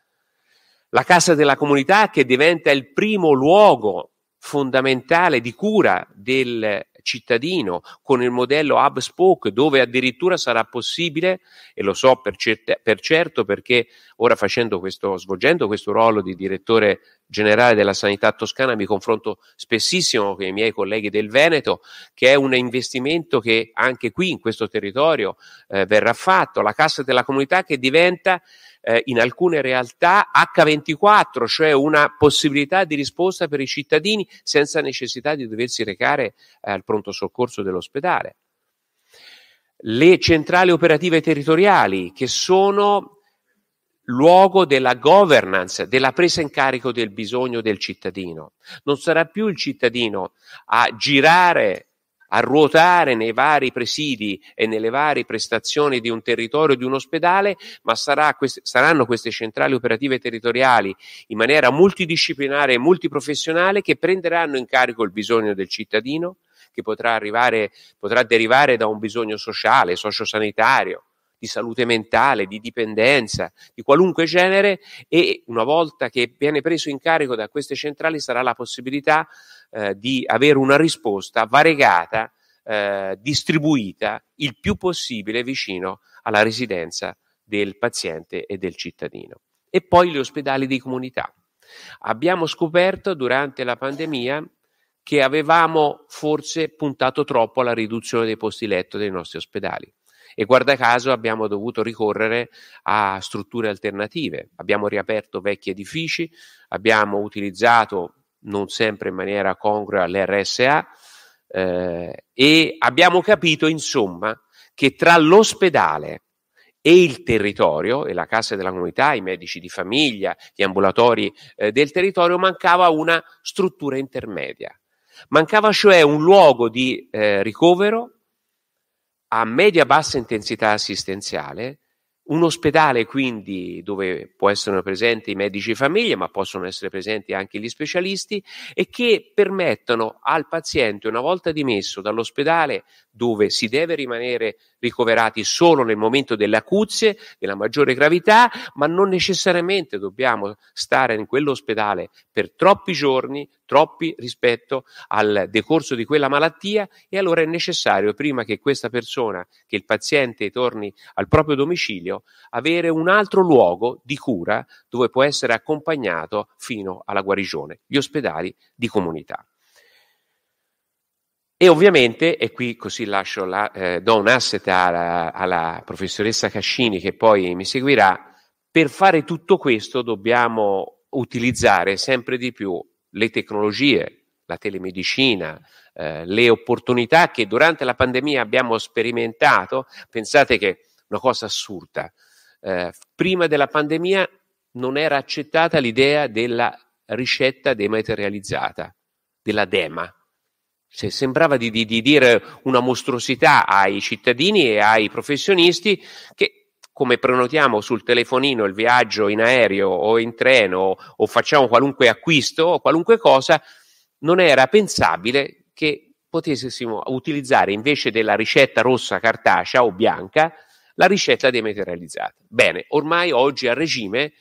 La Casa della Comunità che diventa il primo luogo fondamentale di cura del cittadino con il modello hub spoke dove addirittura sarà possibile, e lo so per, cert- per certo perché ora questo, svolgendo questo ruolo di direttore generale della sanità toscana mi confronto spessissimo con i miei colleghi del Veneto, che è un investimento che anche qui in questo territorio eh, verrà fatto, la Cassa della Comunità che diventa eh, in alcune realtà H24, cioè una possibilità di risposta per i cittadini senza necessità di doversi recare al pronto soccorso dell'ospedale. Le centrali operative territoriali, che sono luogo della governance, della presa in carico del bisogno del cittadino. Non sarà più il cittadino a girare a ruotare nei vari presidi e nelle varie prestazioni di un territorio, di un ospedale, ma sarà quest- saranno queste centrali operative territoriali in maniera multidisciplinare e multiprofessionale che prenderanno in carico il bisogno del cittadino, che potrà, arrivare, potrà derivare da un bisogno sociale, sociosanitario, di salute mentale, di dipendenza, di qualunque genere e una volta che viene preso in carico da queste centrali sarà la possibilità eh, di avere una risposta variegata, eh, distribuita il più possibile vicino alla residenza del paziente e del cittadino. E poi gli ospedali di comunità. Abbiamo scoperto durante la pandemia che avevamo forse puntato troppo alla riduzione dei posti letto dei nostri ospedali e guarda caso abbiamo dovuto ricorrere a strutture alternative. Abbiamo riaperto vecchi edifici, abbiamo utilizzato non sempre in maniera congrua all'RSA eh, e abbiamo capito insomma che tra l'ospedale e il territorio e la casa della comunità, i medici di famiglia, gli ambulatori eh, del territorio mancava una struttura intermedia. Mancava cioè un luogo di eh, ricovero a media-bassa intensità assistenziale un ospedale quindi dove può essere presenti i medici di famiglia, ma possono essere presenti anche gli specialisti e che permettono al paziente, una volta dimesso dall'ospedale, dove si deve rimanere ricoverati solo nel momento delle acuzie, della maggiore gravità, ma non necessariamente dobbiamo stare in quell'ospedale per troppi giorni, troppi rispetto al decorso di quella malattia e allora è necessario prima che questa persona, che il paziente torni al proprio domicilio, avere un altro luogo di cura dove può essere accompagnato fino alla guarigione, gli ospedali di comunità. E ovviamente, e qui così lascio la, eh, do un asset alla, alla professoressa Cascini che poi mi seguirà, per fare tutto questo dobbiamo utilizzare sempre di più le tecnologie, la telemedicina, eh, le opportunità che durante la pandemia abbiamo sperimentato. Pensate che una cosa assurda, eh, prima della pandemia non era accettata l'idea della ricetta dematerializzata, della DEMA. Se sembrava di, di, di, dire una mostruosità ai cittadini e ai professionisti che come prenotiamo sul telefonino il viaggio in aereo o in treno o facciamo qualunque acquisto o qualunque cosa, non era pensabile che potessimo utilizzare invece della ricetta rossa cartacea o bianca la ricetta dematerializzata. Bene, ormai oggi a regime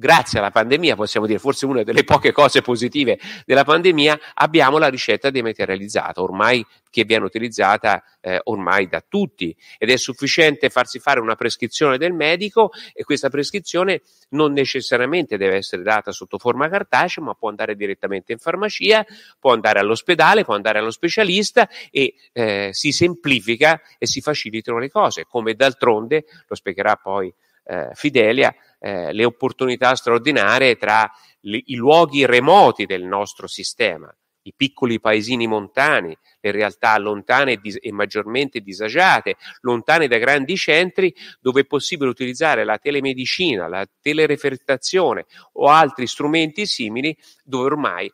grazie alla pandemia, possiamo dire forse una delle poche cose positive della pandemia, abbiamo la ricetta dematerializzata, ormai che viene utilizzata eh, ormai da tutti ed è sufficiente farsi fare una prescrizione del medico e questa prescrizione non necessariamente deve essere data sotto forma cartacea, ma può andare direttamente in farmacia, può andare all'ospedale, può andare allo specialista e eh, si semplifica e si facilitano le cose, come d'altronde lo spiegherà poi eh, Fidelia eh, le opportunità straordinarie tra li, i luoghi remoti del nostro sistema, i piccoli paesini montani, le realtà lontane e, dis- e maggiormente disagiate, lontane da grandi centri, dove è possibile utilizzare la telemedicina, la telerefertazione o altri strumenti simili, dove ormai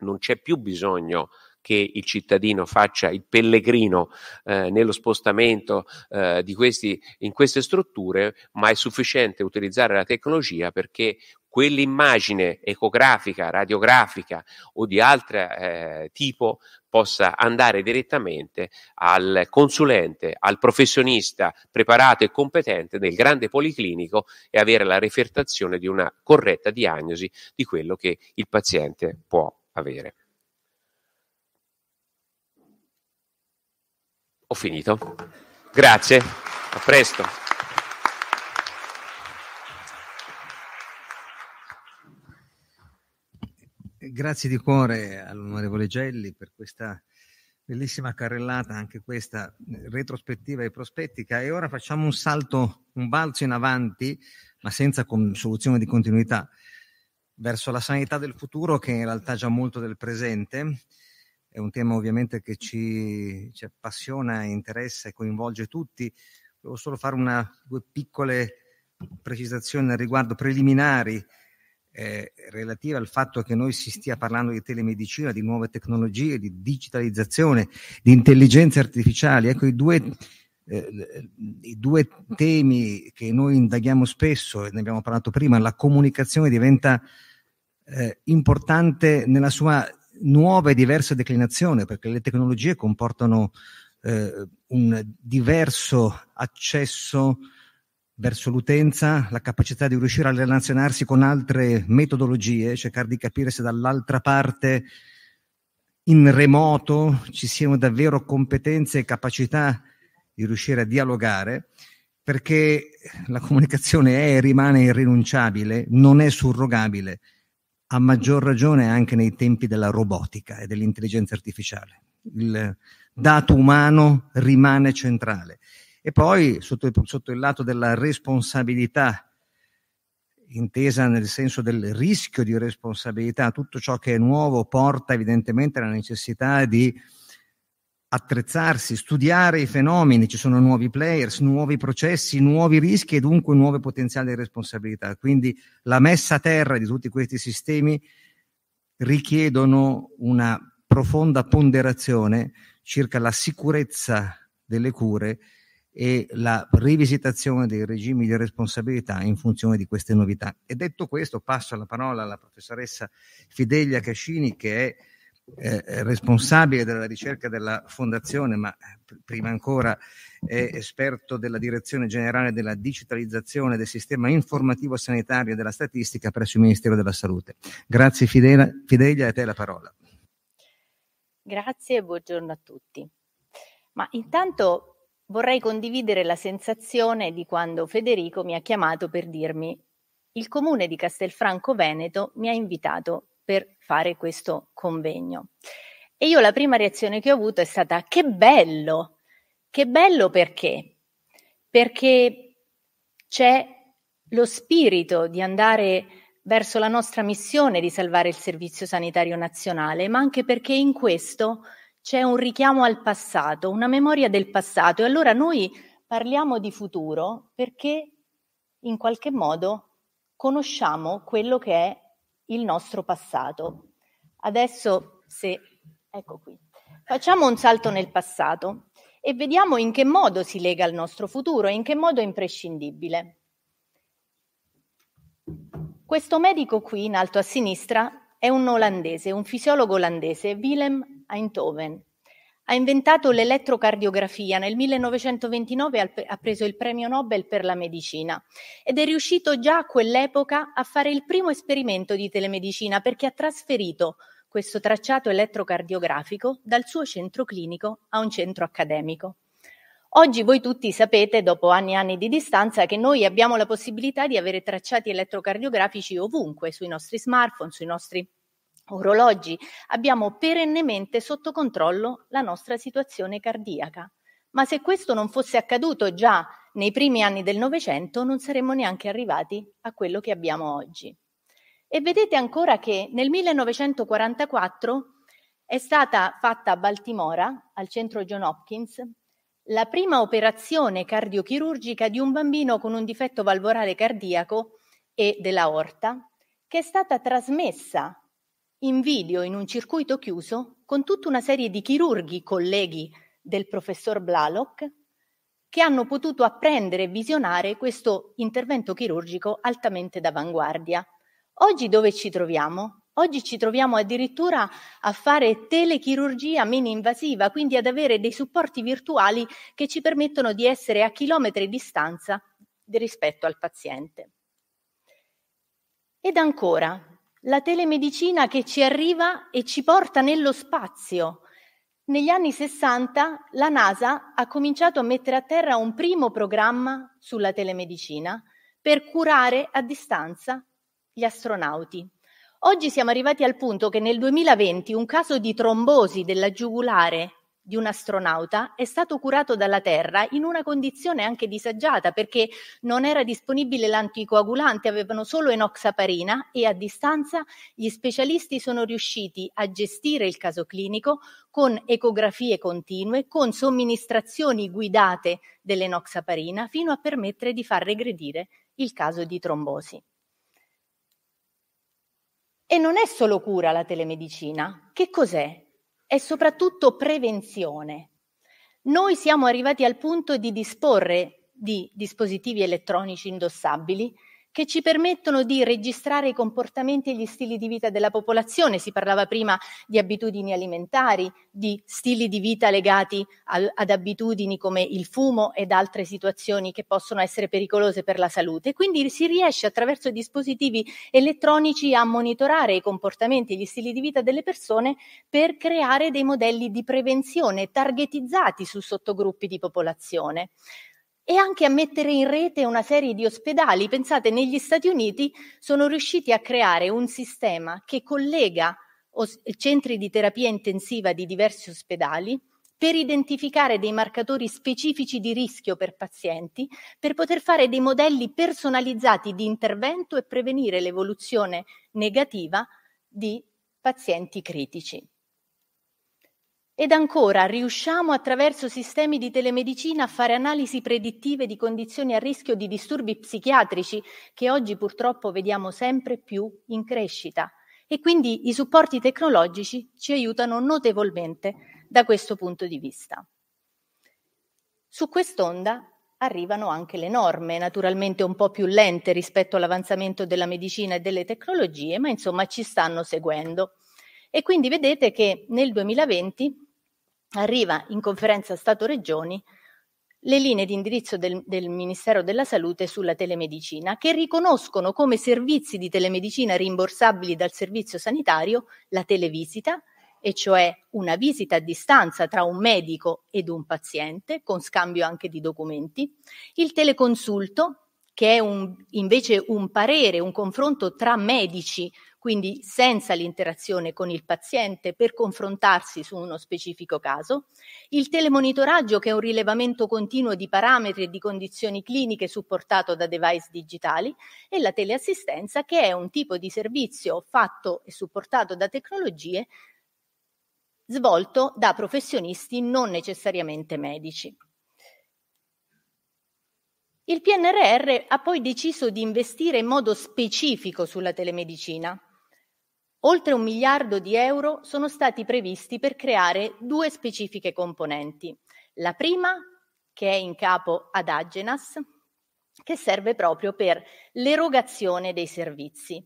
non c'è più bisogno di che il cittadino faccia il pellegrino eh, nello spostamento eh, di questi, in queste strutture, ma è sufficiente utilizzare la tecnologia perché quell'immagine ecografica, radiografica o di altro eh, tipo possa andare direttamente al consulente, al professionista preparato e competente del grande policlinico e avere la refertazione di una corretta diagnosi di quello che il paziente può avere. Ho finito. Grazie, a presto. Grazie di cuore all'onorevole Gelli per questa bellissima carrellata, anche questa eh, retrospettiva e prospettica. E ora facciamo un salto, un balzo in avanti, ma senza soluzione di continuità, verso la sanità del futuro che in realtà è già molto del presente è un tema ovviamente che ci, ci appassiona, interessa e coinvolge tutti. Volevo solo fare una, due piccole precisazioni al riguardo preliminari eh, relative al fatto che noi si stia parlando di telemedicina, di nuove tecnologie, di digitalizzazione, di intelligenze artificiali. Ecco i due, eh, i due temi che noi indaghiamo spesso, e ne abbiamo parlato prima, la comunicazione diventa eh, importante nella sua nuova e diversa declinazione, perché le tecnologie comportano eh, un diverso accesso verso l'utenza, la capacità di riuscire a relazionarsi con altre metodologie, cercare di capire se dall'altra parte in remoto ci siano davvero competenze e capacità di riuscire a dialogare, perché la comunicazione è e rimane irrinunciabile, non è surrogabile a maggior ragione anche nei tempi della robotica e dell'intelligenza artificiale. Il dato umano rimane centrale. E poi sotto il, sotto il lato della responsabilità, intesa nel senso del rischio di responsabilità, tutto ciò che è nuovo porta evidentemente alla necessità di attrezzarsi, studiare i fenomeni, ci sono nuovi players, nuovi processi, nuovi rischi e dunque nuove potenziali responsabilità. Quindi la messa a terra di tutti questi sistemi richiedono una profonda ponderazione circa la sicurezza delle cure e la rivisitazione dei regimi di responsabilità in funzione di queste novità. E detto questo, passo la parola alla professoressa Fidelia Cascini che è eh, responsabile della ricerca della fondazione, ma prima ancora è esperto della direzione generale della digitalizzazione del sistema informativo sanitario e della statistica presso il Ministero della Salute. Grazie Fidela, Fidelia, a te la parola. Grazie e buongiorno a tutti. Ma intanto vorrei condividere la sensazione di quando Federico mi ha chiamato per dirmi il comune di Castelfranco Veneto mi ha invitato per fare questo convegno. E io la prima reazione che ho avuto è stata che bello, che bello perché? Perché c'è lo spirito di andare verso la nostra missione di salvare il Servizio Sanitario Nazionale, ma anche perché in questo c'è un richiamo al passato, una memoria del passato. E allora noi parliamo di futuro perché in qualche modo conosciamo quello che è il nostro passato. Adesso se, ecco qui, facciamo un salto nel passato e vediamo in che modo si lega al nostro futuro e in che modo è imprescindibile. Questo medico qui in alto a sinistra è un olandese, un fisiologo olandese, Willem Eindhoven, ha inventato l'elettrocardiografia, nel 1929 ha preso il premio Nobel per la medicina ed è riuscito già a quell'epoca a fare il primo esperimento di telemedicina perché ha trasferito questo tracciato elettrocardiografico dal suo centro clinico a un centro accademico. Oggi voi tutti sapete, dopo anni e anni di distanza, che noi abbiamo la possibilità di avere tracciati elettrocardiografici ovunque, sui nostri smartphone, sui nostri orologi, abbiamo perennemente sotto controllo la nostra situazione cardiaca. Ma se questo non fosse accaduto già nei primi anni del Novecento, non saremmo neanche arrivati a quello che abbiamo oggi. E vedete ancora che nel 1944 è stata fatta a Baltimora, al centro John Hopkins, la prima operazione cardiochirurgica di un bambino con un difetto valvolare cardiaco e della dell'aorta, che è stata trasmessa in video in un circuito chiuso con tutta una serie di chirurghi colleghi del professor Blalock che hanno potuto apprendere e visionare questo intervento chirurgico altamente d'avanguardia. Oggi dove ci troviamo? Oggi ci troviamo addirittura a fare telechirurgia mini-invasiva, quindi ad avere dei supporti virtuali che ci permettono di essere a chilometri di distanza rispetto al paziente. Ed ancora, la telemedicina che ci arriva e ci porta nello spazio. Negli anni 60 la NASA ha cominciato a mettere a terra un primo programma sulla telemedicina per curare a distanza gli astronauti. Oggi siamo arrivati al punto che nel 2020 un caso di trombosi della giugulare di un astronauta è stato curato dalla Terra in una condizione anche disagiata perché non era disponibile l'anticoagulante, avevano solo enoxaparina e a distanza gli specialisti sono riusciti a gestire il caso clinico con ecografie continue, con somministrazioni guidate dell'enoxaparina fino a permettere di far regredire il caso di trombosi. E non è solo cura la telemedicina, che cos'è? e soprattutto prevenzione. Noi siamo arrivati al punto di disporre di dispositivi elettronici indossabili che ci permettono di registrare i comportamenti e gli stili di vita della popolazione. Si parlava prima di abitudini alimentari, di stili di vita legati al, ad abitudini come il fumo ed altre situazioni che possono essere pericolose per la salute. Quindi si riesce attraverso dispositivi elettronici a monitorare i comportamenti e gli stili di vita delle persone per creare dei modelli di prevenzione targetizzati su sottogruppi di popolazione e anche a mettere in rete una serie di ospedali. Pensate, negli Stati Uniti sono riusciti a creare un sistema che collega os- centri di terapia intensiva di diversi ospedali per identificare dei marcatori specifici di rischio per pazienti, per poter fare dei modelli personalizzati di intervento e prevenire l'evoluzione negativa di pazienti critici. Ed ancora, riusciamo attraverso sistemi di telemedicina a fare analisi predittive di condizioni a rischio di disturbi psichiatrici che oggi purtroppo vediamo sempre più in crescita. E quindi i supporti tecnologici ci aiutano notevolmente da questo punto di vista. Su quest'onda arrivano anche le norme, naturalmente un po' più lente rispetto all'avanzamento della medicina e delle tecnologie, ma insomma ci stanno seguendo. E quindi vedete che nel 2020 arriva in conferenza Stato-Regioni le linee di indirizzo del, del, Ministero della Salute sulla telemedicina, che riconoscono come servizi di telemedicina rimborsabili dal servizio sanitario la televisita, e cioè una visita a distanza tra un medico ed un paziente, con scambio anche di documenti, il teleconsulto, che è un, invece un parere, un confronto tra medici quindi senza l'interazione con il paziente per confrontarsi su uno specifico caso, il telemonitoraggio che è un rilevamento continuo di parametri e di condizioni cliniche supportato da device digitali e la teleassistenza che è un tipo di servizio fatto e supportato da tecnologie svolto da professionisti non necessariamente medici. Il PNRR ha poi deciso di investire in modo specifico sulla telemedicina, Oltre un miliardo di euro sono stati previsti per creare due specifiche componenti. La prima, che è in capo ad Agenas, che serve proprio per l'erogazione dei servizi.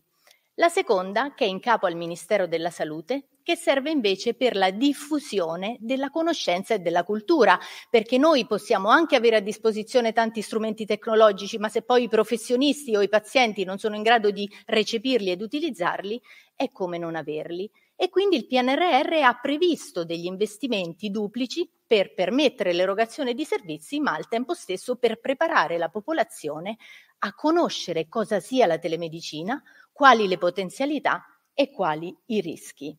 La seconda, che è in capo al Ministero della Salute, che serve invece per la diffusione della conoscenza e della cultura, perché noi possiamo anche avere a disposizione tanti strumenti tecnologici, ma se poi i professionisti o i pazienti non sono in grado di recepirli ed utilizzarli, è come non averli. E quindi il PNRR ha previsto degli investimenti duplici per permettere l'erogazione di servizi, ma al tempo stesso per preparare la popolazione a conoscere cosa sia la telemedicina, quali le potenzialità e quali i rischi.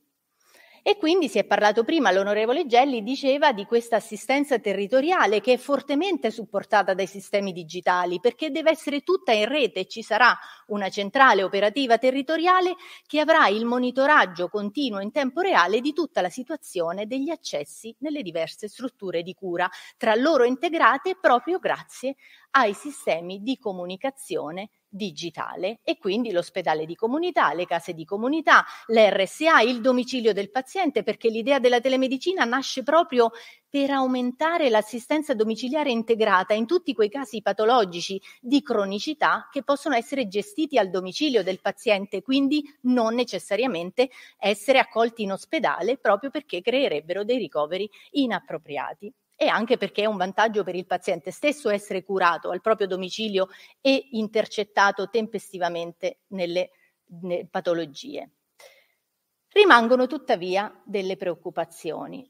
E quindi si è parlato prima, l'onorevole Gelli diceva di questa assistenza territoriale che è fortemente supportata dai sistemi digitali perché deve essere tutta in rete, ci sarà una centrale operativa territoriale che avrà il monitoraggio continuo in tempo reale di tutta la situazione degli accessi nelle diverse strutture di cura, tra loro integrate proprio grazie ai sistemi di comunicazione digitale e quindi l'ospedale di comunità, le case di comunità, l'RSA, il domicilio del paziente, perché l'idea della telemedicina nasce proprio per aumentare l'assistenza domiciliare integrata in tutti quei casi patologici di cronicità che possono essere gestiti al domicilio del paziente, quindi non necessariamente essere accolti in ospedale proprio perché creerebbero dei ricoveri inappropriati e anche perché è un vantaggio per il paziente stesso essere curato al proprio domicilio e intercettato tempestivamente nelle, nelle patologie. Rimangono tuttavia delle preoccupazioni.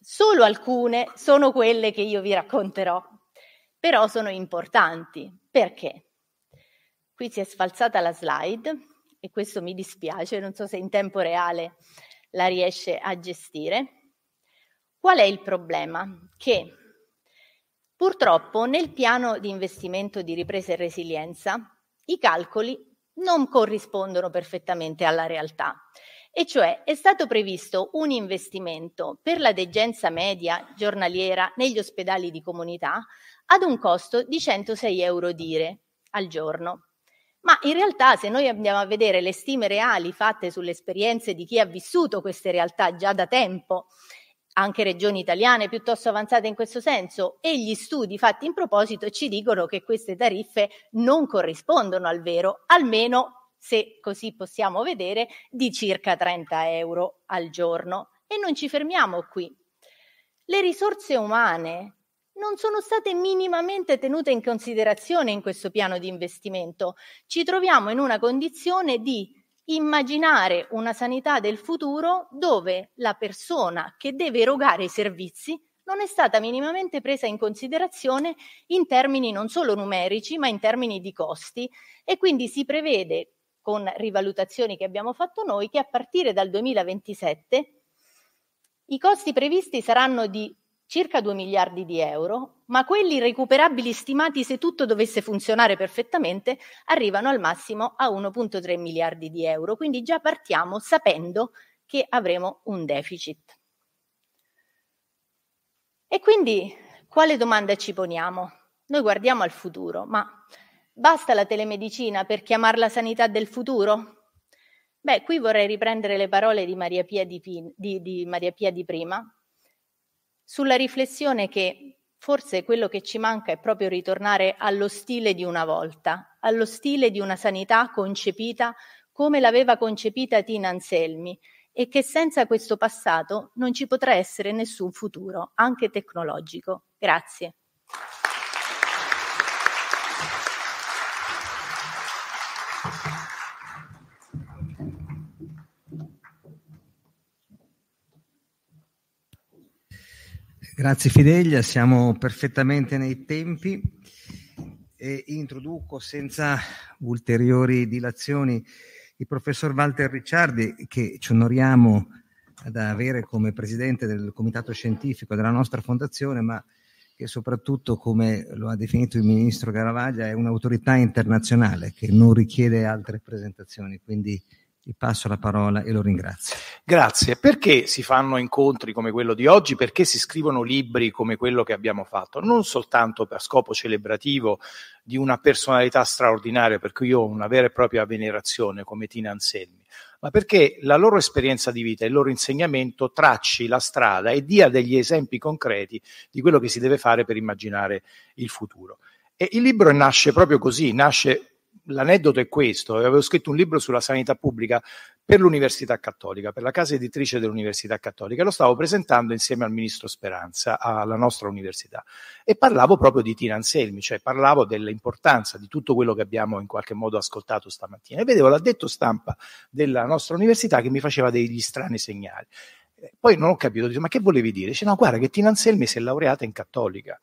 Solo alcune sono quelle che io vi racconterò, però sono importanti. Perché? Qui si è sfalsata la slide e questo mi dispiace, non so se in tempo reale la riesce a gestire. Qual è il problema? Che purtroppo nel piano di investimento di ripresa e resilienza i calcoli non corrispondono perfettamente alla realtà. E cioè è stato previsto un investimento per la degenza media giornaliera negli ospedali di comunità ad un costo di 106 euro dire al giorno. Ma in realtà se noi andiamo a vedere le stime reali fatte sulle esperienze di chi ha vissuto queste realtà già da tempo, anche regioni italiane piuttosto avanzate in questo senso e gli studi fatti in proposito ci dicono che queste tariffe non corrispondono al vero, almeno se così possiamo vedere, di circa 30 euro al giorno. E non ci fermiamo qui. Le risorse umane non sono state minimamente tenute in considerazione in questo piano di investimento. Ci troviamo in una condizione di immaginare una sanità del futuro dove la persona che deve erogare i servizi non è stata minimamente presa in considerazione in termini non solo numerici, ma in termini di costi e quindi si prevede con rivalutazioni che abbiamo fatto noi che a partire dal 2027 i costi previsti saranno di circa 2 miliardi di euro, ma quelli recuperabili stimati se tutto dovesse funzionare perfettamente arrivano al massimo a 1.3 miliardi di euro, quindi già partiamo sapendo che avremo un deficit. E quindi quale domanda ci poniamo? Noi guardiamo al futuro, ma basta la telemedicina per chiamarla sanità del futuro? Beh, qui vorrei riprendere le parole di Maria Pia di, Pin, di, di, Maria Pia di prima, sulla riflessione che forse quello che ci manca è proprio ritornare allo stile di una volta, allo stile di una sanità concepita come l'aveva concepita Tina Anselmi e che senza questo passato non ci potrà essere nessun futuro, anche tecnologico. Grazie. Grazie Fideglia, siamo perfettamente nei tempi e introduco senza ulteriori dilazioni il professor Walter Ricciardi che ci onoriamo ad avere come presidente del comitato scientifico della nostra fondazione, ma che soprattutto, come lo ha definito il ministro Garavaglia, è un'autorità internazionale che non richiede altre presentazioni. Quindi gli passo la parola e lo ringrazio. Grazie. Perché si fanno incontri come quello di oggi? Perché si scrivono libri come quello che abbiamo fatto? Non soltanto per scopo celebrativo di una personalità straordinaria, per cui io ho una vera e propria venerazione come Tina Anselmi, ma perché la loro esperienza di vita e il loro insegnamento tracci la strada e dia degli esempi concreti di quello che si deve fare per immaginare il futuro. E il libro nasce proprio così, nasce l'aneddoto è questo, avevo scritto un libro sulla sanità pubblica per l'Università Cattolica, per la casa editrice dell'Università Cattolica, lo stavo presentando insieme al ministro Speranza alla nostra università e parlavo proprio di Tina Anselmi, cioè parlavo dell'importanza di tutto quello che abbiamo in qualche modo ascoltato stamattina e vedevo l'addetto stampa della nostra università che mi faceva degli strani segnali. Eh, poi non ho capito, dice, ma che volevi dire? Dice, no, guarda che Tina Anselmi si è laureata in cattolica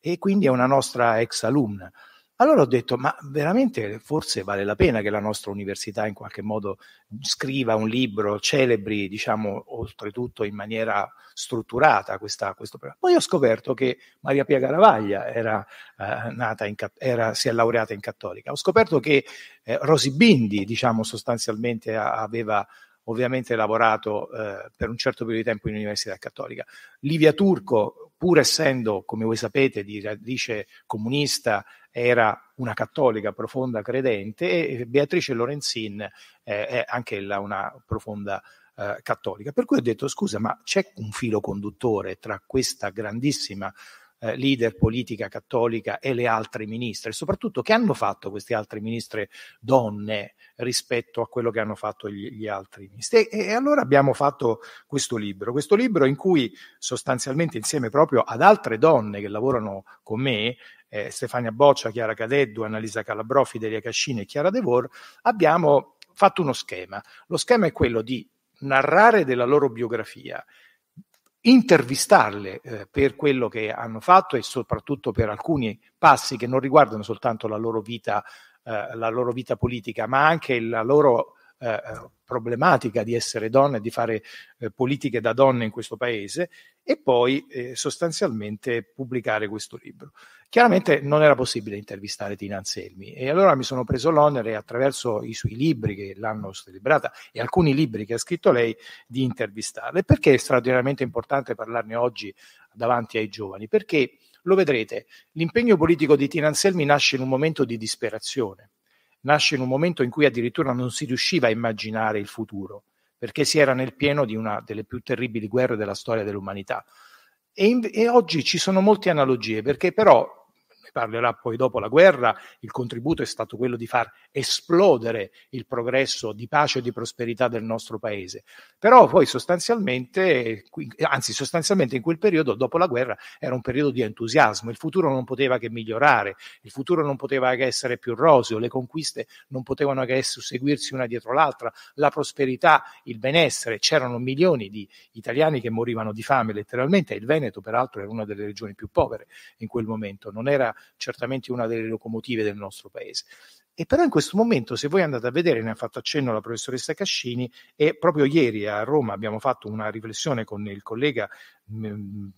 e quindi è una nostra ex alumna. Allora ho detto, ma veramente forse vale la pena che la nostra università in qualche modo scriva un libro, celebri, diciamo, oltretutto in maniera strutturata questa, questo problema. Poi ho scoperto che Maria Pia Garavaglia era, eh, nata in, era, si è laureata in cattolica. Ho scoperto che eh, Rosi Bindi, diciamo, sostanzialmente aveva ovviamente lavorato eh, per un certo periodo di tempo in Università Cattolica. Livia Turco, pur essendo, come voi sapete, di radice comunista, era una cattolica profonda credente e Beatrice Lorenzin eh, è anche ella una profonda eh, cattolica. Per cui ho detto scusa, ma c'è un filo conduttore tra questa grandissima eh, leader politica cattolica e le altre ministre, soprattutto che hanno fatto queste altre ministre donne rispetto a quello che hanno fatto gli, gli altri ministri. E, e, allora abbiamo fatto questo libro, questo libro in cui sostanzialmente insieme proprio ad altre donne che lavorano con me, eh, Stefania Boccia, Chiara Cadeddu, Annalisa Calabro, Fidelia Cascini e Chiara Devor, abbiamo fatto uno schema. Lo schema è quello di narrare della loro biografia intervistarle eh, per quello che hanno fatto e soprattutto per alcuni passi che non riguardano soltanto la loro vita, eh, la loro vita politica, ma anche la loro eh, eh problematica di essere donne e di fare eh, politiche da donne in questo paese e poi eh, sostanzialmente pubblicare questo libro. Chiaramente non era possibile intervistare Tina Anselmi e allora mi sono preso l'onere attraverso i suoi libri che l'hanno celebrata e alcuni libri che ha scritto lei di intervistarla. perché è straordinariamente importante parlarne oggi davanti ai giovani? Perché lo vedrete, l'impegno politico di Tina Anselmi nasce in un momento di disperazione, nasce in un momento in cui addirittura non si riusciva a immaginare il futuro perché si era nel pieno di una delle più terribili guerre della storia dell'umanità. E, in, e oggi ci sono molte analogie, perché però parlerà poi dopo la guerra, il contributo è stato quello di far esplodere il progresso di pace e di prosperità del nostro paese. Però poi sostanzialmente, anzi sostanzialmente in quel periodo, dopo la guerra, era un periodo di entusiasmo, il futuro non poteva che migliorare, il futuro non poteva che essere più roseo, le conquiste non potevano che seguirsi una dietro l'altra, la prosperità, il benessere, c'erano milioni di italiani che morivano di fame letteralmente, il Veneto peraltro era una delle regioni più povere in quel momento, non era certamente una delle locomotive del nostro paese. E però in questo momento, se voi andate a vedere, ne ha fatto accenno la professoressa Cascini, e proprio ieri a Roma abbiamo fatto una riflessione con il collega mh, mm,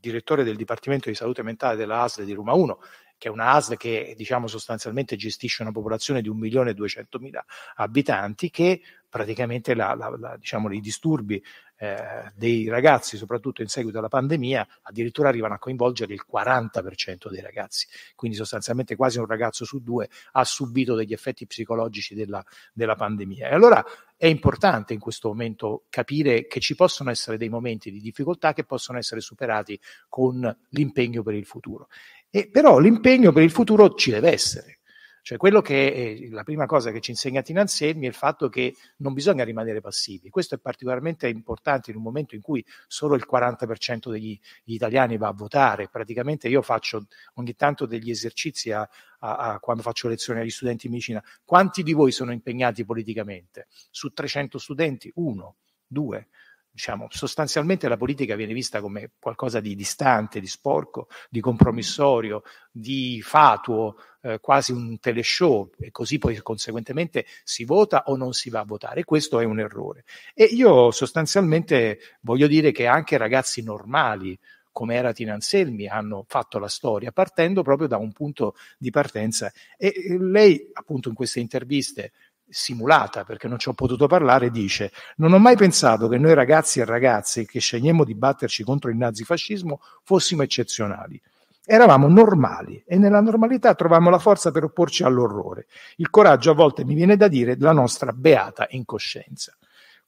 direttore del Dipartimento di Salute Mentale della ASL di Roma 1, che è una ASL che diciamo sostanzialmente gestisce una popolazione di 1.200.000 abitanti, che praticamente la, la, la, diciamo, i disturbi eh, dei ragazzi, soprattutto in seguito alla pandemia, addirittura arrivano a coinvolgere il 40% dei ragazzi. Quindi sostanzialmente quasi un ragazzo su due ha subito degli effetti psicologici della, della pandemia. E allora è importante in questo momento capire che ci possono essere dei momenti di difficoltà che possono essere superati con l'impegno per il futuro. E però l'impegno per il futuro ci deve essere. Cioè, quello che è eh, la prima cosa che ci insegna Tina Anselmi è il fatto che non bisogna rimanere passivi. Questo è particolarmente importante in un momento in cui solo il 40% degli, italiani va a votare. Praticamente io faccio ogni tanto degli esercizi a, a, a, quando faccio lezioni agli studenti in medicina. Quanti di voi sono impegnati politicamente? Su 300 studenti, uno, due Diciamo, sostanzialmente la politica viene vista come qualcosa di distante, di sporco, di compromissorio, di fatuo, eh, quasi un teleshow e così poi conseguentemente si vota o non si va a votare. Questo è un errore. E io sostanzialmente voglio dire che anche ragazzi normali come era Tina Anselmi hanno fatto la storia partendo proprio da un punto di partenza e lei appunto in queste interviste simulata perché non ci ho potuto parlare, dice non ho mai pensato che noi ragazzi e ragazze che scegliamo di batterci contro il nazifascismo fossimo eccezionali. Eravamo normali e nella normalità trovavamo la forza per opporci all'orrore. Il coraggio a volte mi viene da dire la nostra beata incoscienza.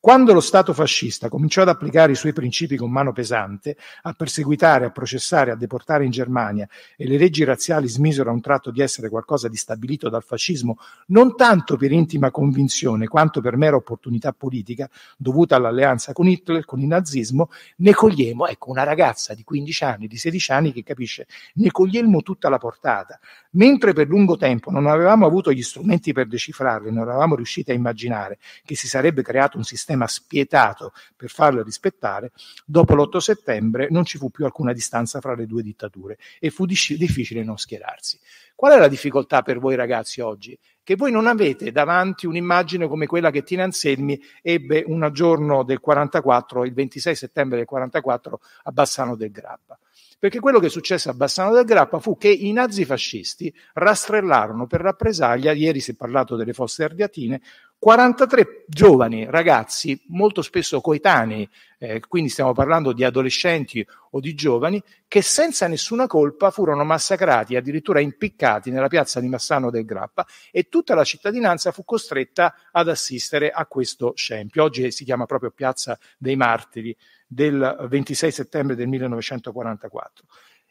Quando lo Stato fascista cominciò ad applicare i suoi principi con mano pesante, a perseguitare, a processare, a deportare in Germania e le leggi razziali smisero a un tratto di essere qualcosa di stabilito dal fascismo, non tanto per intima convinzione quanto per mera opportunità politica dovuta all'alleanza con Hitler, con il nazismo, ne cogliemo, ecco, una ragazza di 15 anni, di 16 anni che capisce, ne cogliemo tutta la portata. Mentre per lungo tempo non avevamo avuto gli strumenti per decifrarli, non eravamo riusciti a immaginare che si sarebbe creato un sistema sistema spietato per farle rispettare, dopo l'8 settembre non ci fu più alcuna distanza fra le due dittature e fu difficile non schierarsi. Qual è la difficoltà per voi ragazzi oggi? Che voi non avete davanti un'immagine come quella che Tina Anselmi ebbe un giorno del 44, il 26 settembre del 44 a Bassano del Grappa perché quello che successe a Bassano del Grappa fu che i nazifascisti rastrellarono per rappresaglia, ieri si è parlato delle fosse ardiatine, 43 giovani ragazzi, molto spesso coetanei, eh, quindi stiamo parlando di adolescenti o di giovani, che senza nessuna colpa furono massacrati, addirittura impiccati nella piazza di Massano del Grappa e tutta la cittadinanza fu costretta ad assistere a questo scempio. Oggi si chiama proprio Piazza dei Martiri del 26 settembre del 1944.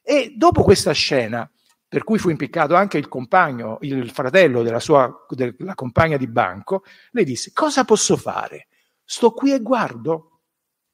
E dopo questa scena, per cui fu impiccato anche il compagno, il fratello della sua della compagna di banco, le disse, cosa posso fare? Sto qui e guardo?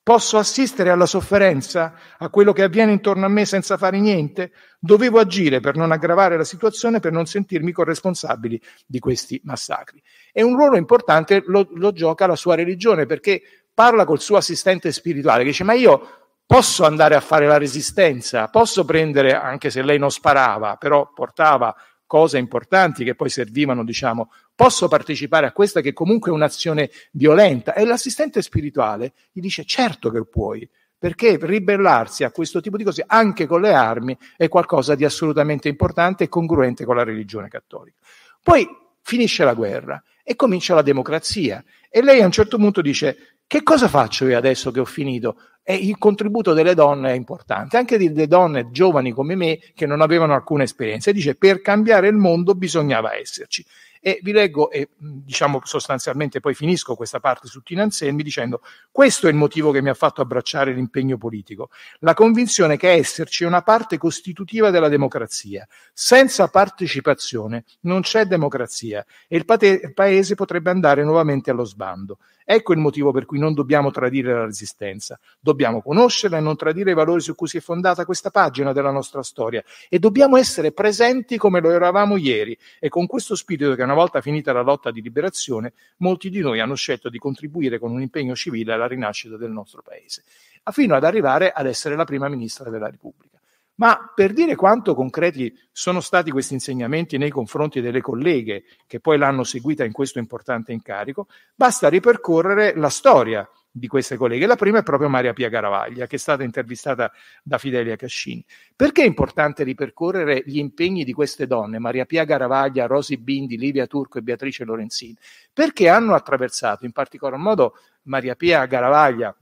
Posso assistere alla sofferenza, a quello che avviene intorno a me senza fare niente? Dovevo agire per non aggravare la situazione, per non sentirmi corresponsabili di questi massacri. E un ruolo importante lo, lo gioca la sua religione, perché parla col suo assistente spirituale, che dice, ma io posso andare a fare la resistenza, posso prendere, anche se lei non sparava, però portava cose importanti che poi servivano, diciamo, posso partecipare a questa che comunque è un'azione violenta. E l'assistente spirituale gli dice certo che puoi, perché ribellarsi a questo tipo di cose, anche con le armi, è qualcosa di assolutamente importante e congruente con la religione cattolica. Poi finisce la guerra e comincia la democrazia. E lei a un certo punto dice che cosa faccio io adesso che ho finito? E il contributo delle donne è importante, anche delle donne giovani come me che non avevano alcuna esperienza. E dice per cambiare il mondo bisognava esserci. E vi leggo, e diciamo sostanzialmente poi finisco questa parte su Tina Anselmi dicendo: Questo è il motivo che mi ha fatto abbracciare l'impegno politico, la convinzione che esserci è una parte costitutiva della democrazia. Senza partecipazione non c'è democrazia e il, pate- il paese potrebbe andare nuovamente allo sbando. Ecco il motivo per cui non dobbiamo tradire la resistenza. Dobbiamo conoscerla e non tradire i valori su cui si è fondata questa pagina della nostra storia e dobbiamo essere presenti come lo eravamo ieri e con questo spirito che una volta finita la lotta di liberazione molti di noi hanno scelto di contribuire con un impegno civile alla rinascita del nostro paese, fino ad arrivare ad essere la prima ministra della Repubblica. Ma per dire quanto concreti sono stati questi insegnamenti nei confronti delle colleghe che poi l'hanno seguita in questo importante incarico, basta ripercorrere la storia di queste colleghe. La prima è proprio Maria Pia Garavaglia, che è stata intervistata da Fidelia Cascini. Perché è importante ripercorrere gli impegni di queste donne, Maria Pia Garavaglia, Rosi Bindi, Livia Turco e Beatrice Lorenzini? Perché hanno attraversato, in particolar modo Maria Pia Garavaglia,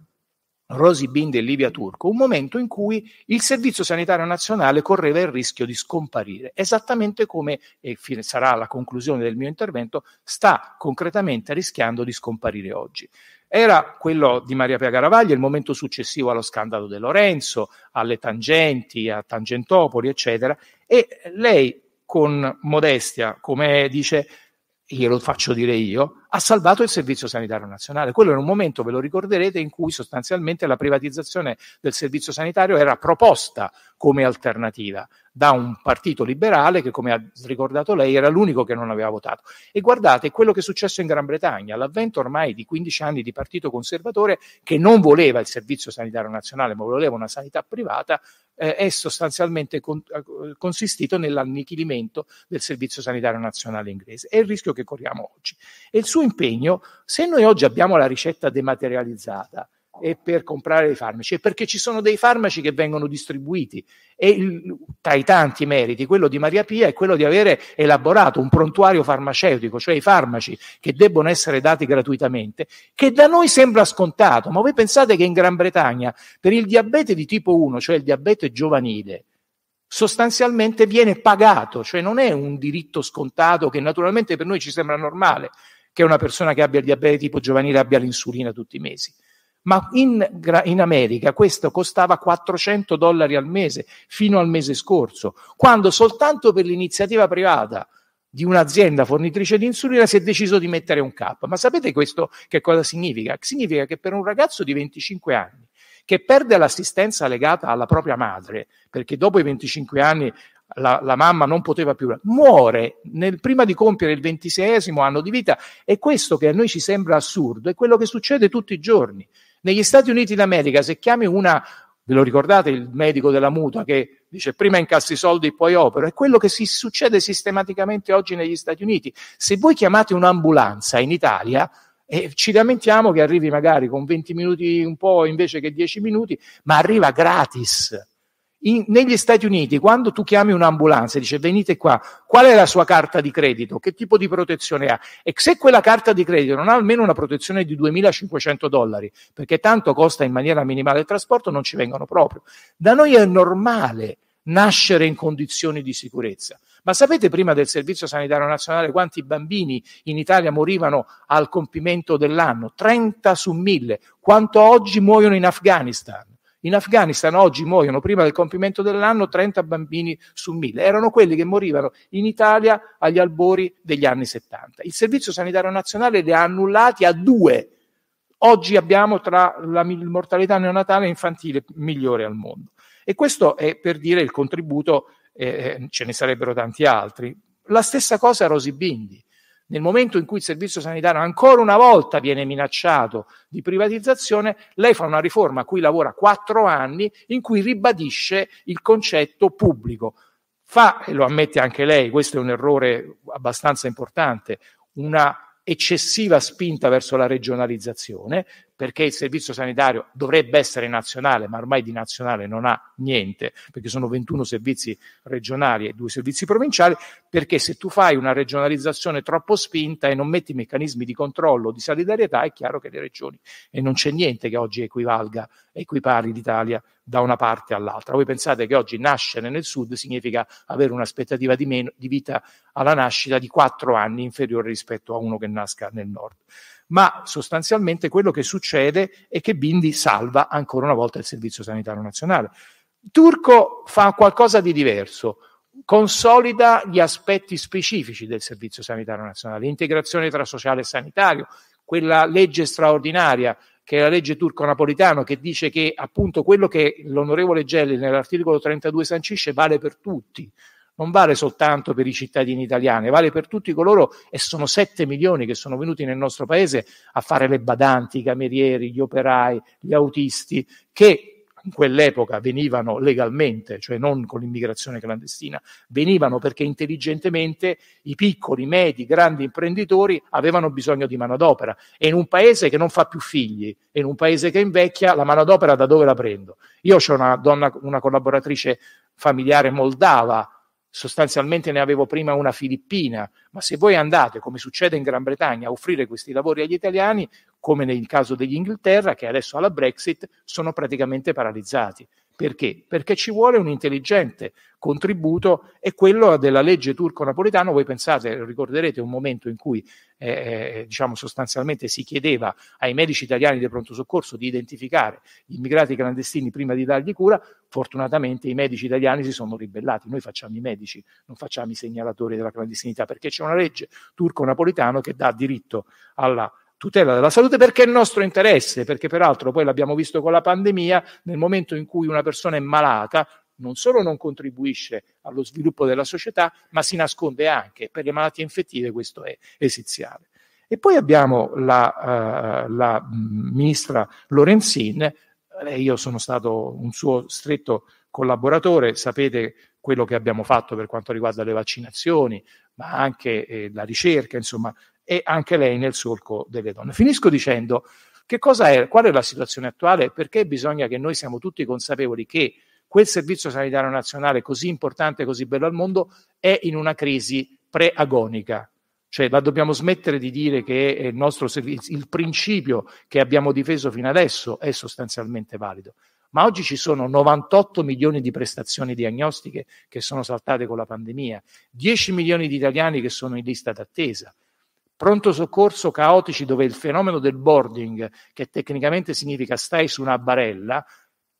Rosy Bind e Livia Turco, un momento in cui il Servizio Sanitario Nazionale correva il rischio di scomparire, esattamente come, e sarà la conclusione del mio intervento, sta concretamente rischiando di scomparire oggi. Era quello di Maria Pia Garavaglia, il momento successivo allo scandalo De Lorenzo, alle tangenti, a Tangentopoli, eccetera, e lei con modestia, come dice, glielo faccio dire io, ha salvato il Servizio Sanitario Nazionale. Quello era un momento, ve lo ricorderete, in cui sostanzialmente la privatizzazione del servizio sanitario era proposta come alternativa da un partito liberale che, come ha ricordato lei, era l'unico che non aveva votato. E guardate quello che è successo in Gran Bretagna, l'avvento ormai di 15 anni di partito conservatore che non voleva il servizio sanitario nazionale, ma voleva una sanità privata, eh, è sostanzialmente con, eh, consistito nell'annichilimento del servizio sanitario nazionale inglese. È il rischio che corriamo oggi. E il suo impegno, se noi oggi abbiamo la ricetta dematerializzata, e per comprare dei farmaci, è perché ci sono dei farmaci che vengono distribuiti e il, tra i tanti meriti quello di Maria Pia è quello di avere elaborato un prontuario farmaceutico, cioè i farmaci che debbono essere dati gratuitamente, che da noi sembra scontato, ma voi pensate che in Gran Bretagna per il diabete di tipo 1, cioè il diabete giovanile, sostanzialmente viene pagato, cioè non è un diritto scontato che naturalmente per noi ci sembra normale che una persona che abbia il diabete tipo giovanile abbia l'insulina tutti i mesi ma in, in, America questo costava 400 dollari al mese fino al mese scorso, quando soltanto per l'iniziativa privata di un'azienda fornitrice di insulina si è deciso di mettere un cap. Ma sapete questo che cosa significa? Significa che per un ragazzo di 25 anni che perde l'assistenza legata alla propria madre, perché dopo i 25 anni la, la, mamma non poteva più, muore nel, prima di compiere il 26 anno di vita e questo che a noi ci sembra assurdo è quello che succede tutti i giorni. Negli Stati Uniti d'America, se chiami una, ve lo ricordate, il medico della muta che dice prima incassi i soldi, poi opero, è quello che si succede sistematicamente oggi negli Stati Uniti. Se voi chiamate un'ambulanza in Italia, e eh, ci lamentiamo che arrivi magari con 20 minuti un po' invece che 10 minuti, ma arriva gratis. In, negli Stati Uniti, quando tu chiami un'ambulanza e dice venite qua, qual è la sua carta di credito? Che tipo di protezione ha? E se quella carta di credito non ha almeno una protezione di 2.500 dollari, perché tanto costa in maniera minimale il trasporto, non ci vengono proprio. Da noi è normale nascere in condizioni di sicurezza. Ma sapete prima del Servizio Sanitario Nazionale quanti bambini in Italia morivano al compimento dell'anno? 30 su 1000. Quanto oggi muoiono in Afghanistan? In Afghanistan oggi muoiono prima del compimento dell'anno 30 bambini su 1000. Erano quelli che morivano in Italia agli albori degli anni 70. Il Servizio Sanitario Nazionale li ha annullati a due. Oggi abbiamo tra la mortalità neonatale e infantile migliore al mondo. E questo è per dire il contributo, eh, eh ce ne sarebbero tanti altri. La stessa cosa a Rosy Bindi. Nel momento in cui il servizio sanitario ancora una volta viene minacciato di privatizzazione, lei fa una riforma a cui lavora quattro anni in cui ribadisce il concetto pubblico. Fa, e lo ammette anche lei, questo è un errore abbastanza importante, una eccessiva spinta verso la regionalizzazione, perché il servizio sanitario dovrebbe essere nazionale, ma ormai di nazionale non ha niente, perché sono 21 servizi regionali e due servizi provinciali, perché se tu fai una regionalizzazione troppo spinta e non metti meccanismi di controllo, di solidarietà, è chiaro che le regioni, e non c'è niente che oggi equivalga, equipari l'Italia da una parte all'altra. Voi pensate che oggi nascere nel sud significa avere un'aspettativa di, meno, di vita alla nascita di quattro anni inferiore rispetto a uno che nasca nel nord ma sostanzialmente quello che succede è che Bindi salva ancora una volta il Servizio Sanitario Nazionale. Turco fa qualcosa di diverso, consolida gli aspetti specifici del Servizio Sanitario Nazionale, l'integrazione tra sociale e sanitario, quella legge straordinaria che è la legge turco-napolitano che dice che appunto quello che l'onorevole Gelli nell'articolo 32 sancisce vale per tutti, non vale soltanto per i cittadini italiani, vale per tutti coloro, e sono 7 milioni che sono venuti nel nostro paese a fare le badanti, i camerieri, gli operai, gli autisti, che in quell'epoca venivano legalmente, cioè non con l'immigrazione clandestina, venivano perché intelligentemente i piccoli, medi, grandi imprenditori avevano bisogno di manodopera e in un paese che non fa più figli, in un paese che invecchia, la manodopera da dove la prendo? Io ho una donna, una collaboratrice familiare moldava sostanzialmente ne avevo prima una filippina, ma se voi andate, come succede in Gran Bretagna, a offrire questi lavori agli italiani, come nel caso dell'Inghilterra, che adesso ha la Brexit, sono praticamente paralizzati, perché? Perché ci vuole un intelligente contributo e quello della legge turco-napolitana, voi pensate, ricorderete un momento in cui eh, eh, diciamo sostanzialmente si chiedeva ai medici italiani del pronto soccorso di identificare gli immigrati clandestini prima di dargli cura, fortunatamente i medici italiani si sono ribellati, noi facciamo i medici, non facciamo i segnalatori della clandestinità, perché c'è una legge turco-napolitana che dà diritto alla tutela della salute perché è nostro interesse, perché peraltro poi l'abbiamo visto con la pandemia, nel momento in cui una persona è malata, non solo non contribuisce allo sviluppo della società, ma si nasconde anche. Per le malattie infettive questo è esiziale. E poi abbiamo la, uh, la mm, ministra Lorenzin, eh, io sono stato un suo stretto collaboratore, sapete quello che abbiamo fatto per quanto riguarda le vaccinazioni, ma anche eh, la ricerca, insomma, e anche lei nel solco delle donne. Finisco dicendo che cosa è, qual è la situazione attuale e perché bisogna che noi siamo tutti consapevoli che quel servizio sanitario nazionale così importante, così bello al mondo, è in una crisi preagonica. Cioè, la dobbiamo smettere di dire che il, nostro servizio, il principio che abbiamo difeso fino adesso è sostanzialmente valido. Ma oggi ci sono 98 milioni di prestazioni diagnostiche che sono saltate con la pandemia, 10 milioni di italiani che sono in lista d'attesa, pronto soccorso caotici dove il fenomeno del boarding, che tecnicamente significa stai su una barella,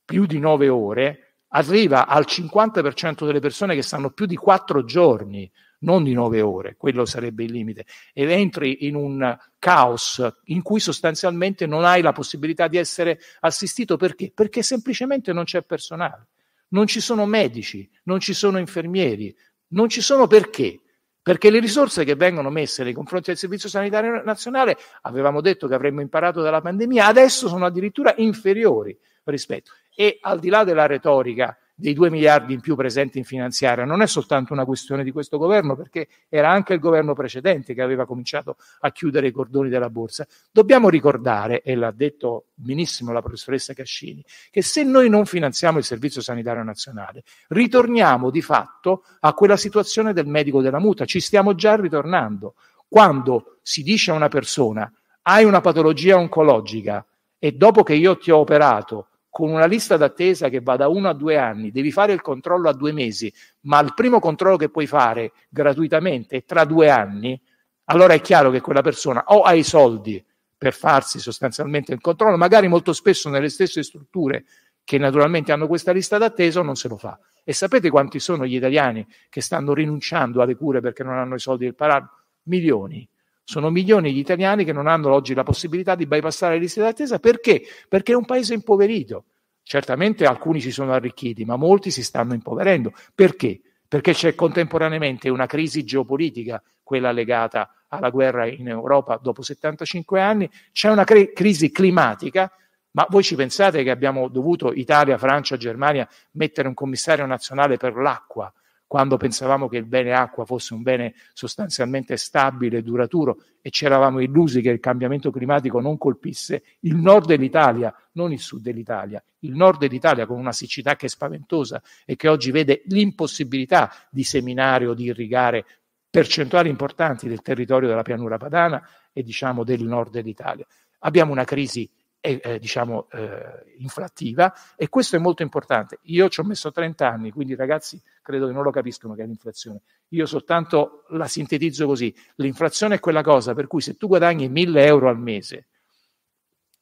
più di nove ore, arriva al 50% delle persone che stanno più di quattro giorni, non di nove ore, quello sarebbe il limite, ed entri in un caos in cui sostanzialmente non hai la possibilità di essere assistito perché? Perché semplicemente non c'è personale, non ci sono medici, non ci sono infermieri, non ci sono perché? perché le risorse che vengono messe nei confronti del Servizio Sanitario Nazionale, avevamo detto che avremmo imparato dalla pandemia, adesso sono addirittura inferiori rispetto. E al di là della retorica dei 2 miliardi in più presenti in finanziaria non è soltanto una questione di questo governo, perché era anche il governo precedente che aveva cominciato a chiudere i cordoni della borsa. Dobbiamo ricordare, e l'ha detto benissimo la professoressa Cascini, che se noi non finanziamo il Servizio Sanitario Nazionale, ritorniamo di fatto a quella situazione del medico della muta, ci stiamo già ritornando. Quando si dice a una persona hai una patologia oncologica e dopo che io ti ho operato con una lista d'attesa che va da uno a due anni, devi fare il controllo a due mesi, ma il primo controllo che puoi fare gratuitamente è tra due anni, allora è chiaro che quella persona o ha i soldi per farsi sostanzialmente il controllo, magari molto spesso nelle stesse strutture che naturalmente hanno questa lista d'attesa o non se lo fa. E sapete quanti sono gli italiani che stanno rinunciando alle cure perché non hanno i soldi del pararlo? Milioni. Sono milioni di italiani che non hanno oggi la possibilità di bypassare le liste d'attesa perché? Perché è un paese impoverito. Certamente alcuni si sono arricchiti, ma molti si stanno impoverendo. Perché? Perché c'è contemporaneamente una crisi geopolitica, quella legata alla guerra in Europa dopo 75 anni, c'è una cre- crisi climatica, ma voi ci pensate che abbiamo dovuto Italia, Francia, Germania mettere un commissario nazionale per l'acqua? quando pensavamo che il bene acqua fosse un bene sostanzialmente stabile e duraturo e ci eravamo illusi che il cambiamento climatico non colpisse il nord dell'Italia, non il sud dell'Italia, il nord dell'Italia con una siccità che è spaventosa e che oggi vede l'impossibilità di seminare o di irrigare percentuali importanti del territorio della pianura padana e diciamo del nord dell'Italia. Abbiamo una crisi è, eh, diciamo, eh, inflattiva e questo è molto importante. Io ci ho messo 30 anni, quindi ragazzi credo che non lo capiscono che è l'inflazione. Io soltanto la sintetizzo così. L'inflazione è quella cosa per cui se tu guadagni 1000 euro al mese,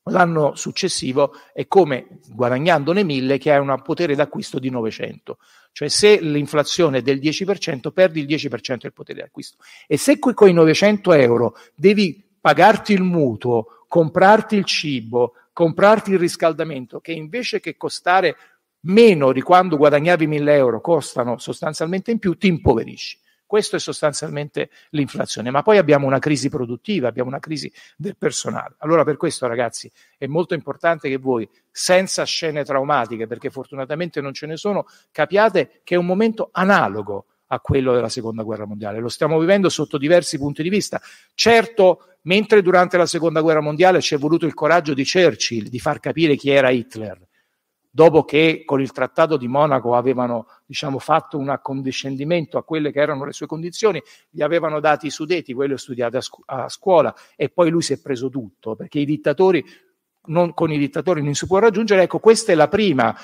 l'anno successivo è come guadagnandone 1000 che hai un potere d'acquisto di 900. Cioè se l'inflazione è del 10% perdi il 10% del potere d'acquisto. E se qui con i 900 euro devi pagarti il mutuo comprarti il cibo, comprarti il riscaldamento, che invece che costare meno di quando guadagnavi 1000 euro, costano sostanzialmente in più, ti impoverisci. Questo è sostanzialmente l'inflazione. Ma poi abbiamo una crisi produttiva, abbiamo una crisi del personale. Allora per questo ragazzi è molto importante che voi, senza scene traumatiche, perché fortunatamente non ce ne sono, capiate che è un momento analogo a quello della seconda guerra mondiale. Lo stiamo vivendo sotto diversi punti di vista. Certo, mentre durante la seconda guerra mondiale ci è voluto il coraggio di Churchill di far capire chi era Hitler, dopo che con il trattato di Monaco avevano diciamo, fatto un accondiscendimento a quelle che erano le sue condizioni, gli avevano dati i sudeti, quello studiato a, scu- a scuola e poi lui si è preso tutto, perché i dittatori non, con i dittatori non si può raggiungere. Ecco, questa è la prima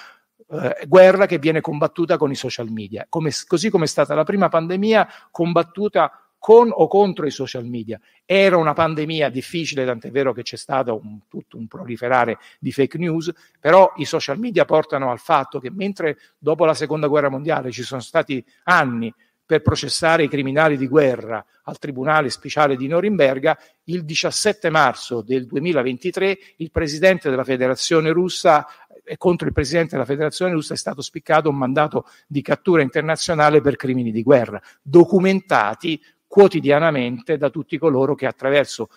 eh, guerra che viene combattuta con i social media, come, così come è stata la prima pandemia combattuta con o contro i social media. Era una pandemia difficile, tant'è vero che c'è stato un, tutto un proliferare di fake news, però i social media portano al fatto che mentre dopo la seconda guerra mondiale ci sono stati anni per processare i criminali di guerra al Tribunale Speciale di Norimberga, il 17 marzo del 2023 il presidente della Federazione russa e contro il presidente della federazione russa è stato spiccato un mandato di cattura internazionale per crimini di guerra, documentati quotidianamente da tutti coloro che attraverso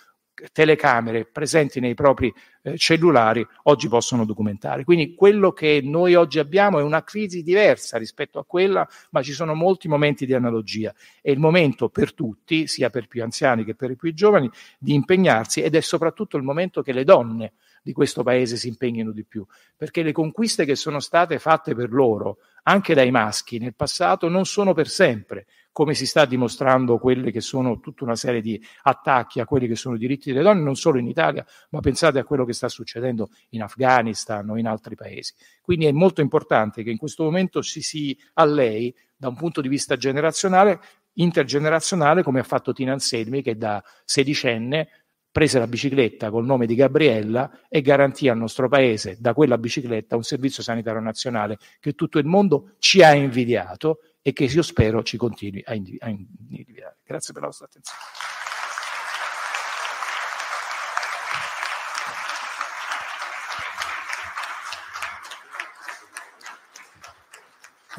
telecamere presenti nei propri eh, cellulari oggi possono documentare. Quindi quello che noi oggi abbiamo è una crisi diversa rispetto a quella, ma ci sono molti momenti di analogia. È il momento per tutti, sia per i più anziani che per i più giovani, di impegnarsi ed è soprattutto il momento che le donne di questo paese si impegnino di più, perché le conquiste che sono state fatte per loro, anche dai maschi nel passato, non sono per sempre, come si sta dimostrando quelle che sono tutta una serie di attacchi a quelli che sono i diritti delle donne, non solo in Italia, ma pensate a quello che sta succedendo in Afghanistan o in altri paesi. Quindi è molto importante che in questo momento si si allei da un punto di vista generazionale, intergenerazionale, come ha fatto Tina Anselmi, che da sedicenne prese la bicicletta col nome di Gabriella e garantì al nostro paese da quella bicicletta un servizio sanitario nazionale che tutto il mondo ci ha invidiato e che io spero ci continui a, invidiare. Grazie per la vostra attenzione.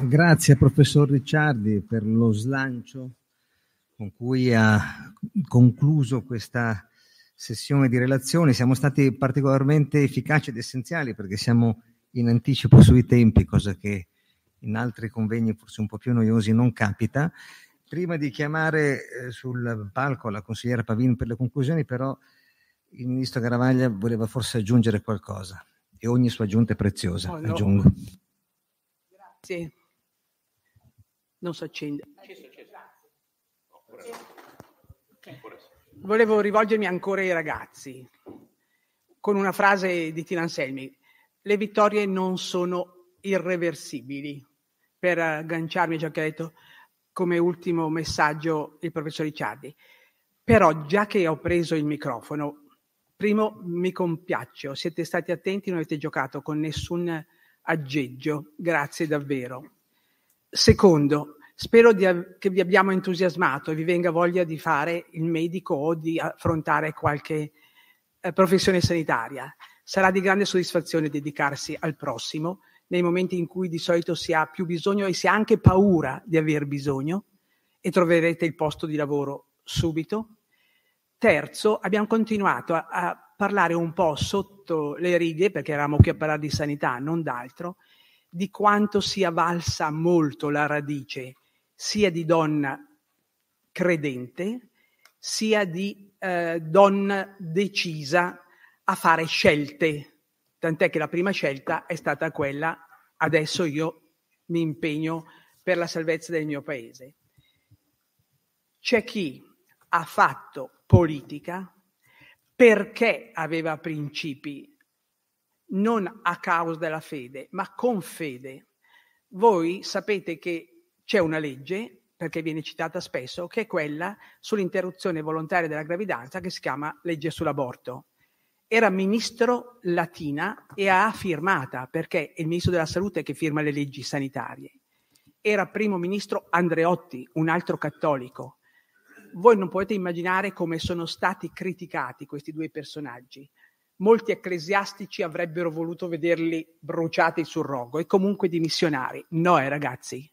Grazie professor Ricciardi per lo slancio con cui ha concluso questa sessione di relazioni siamo stati particolarmente efficaci ed essenziali perché siamo in anticipo sui tempi, cosa che in altri convegni forse un po' più noiosi non capita. Prima di chiamare eh, sul palco la consigliera Pavin per le conclusioni, però il ministro Garavaglia voleva forse aggiungere qualcosa e ogni sua aggiunta è preziosa. Oh, no. Aggiungo. Grazie. Non si accende. Acceso, acceso. Grazie volevo rivolgermi ancora ai ragazzi con una frase di Tina Anselmi. Le vittorie non sono irreversibili. Per agganciarmi a ciò che ha detto come ultimo messaggio il professor Ricciardi. Però già che ho preso il microfono, primo mi compiaccio, siete stati attenti, non avete giocato con nessun aggeggio, grazie davvero. Secondo, Spero di, che vi abbiamo entusiasmato e vi venga voglia di fare il medico o di affrontare qualche eh, professione sanitaria. Sarà di grande soddisfazione dedicarsi al prossimo nei momenti in cui di solito si ha più bisogno e si ha anche paura di aver bisogno e troverete il posto di lavoro subito. Terzo, abbiamo continuato a, a parlare un po' sotto le righe, perché eravamo qui a parlare di sanità, non d'altro, di quanto sia valsa molto la radice sia di donna credente, sia di eh, donna decisa a fare scelte. Tant'è che la prima scelta è stata quella, adesso io mi impegno per la salvezza del mio paese. C'è chi ha fatto politica perché aveva principi, non a causa della fede, ma con fede. Voi sapete che c'è una legge, perché viene citata spesso, che è quella sull'interruzione volontaria della gravidanza, che si chiama legge sull'aborto. Era ministro Latina e ha firmata, perché è il ministro della salute che firma le leggi sanitarie. Era primo ministro Andreotti, un altro cattolico. Voi non potete immaginare come sono stati criticati questi due personaggi molti ecclesiastici avrebbero voluto vederli bruciati sul rogo e comunque dimissionari. No, eh, ragazzi,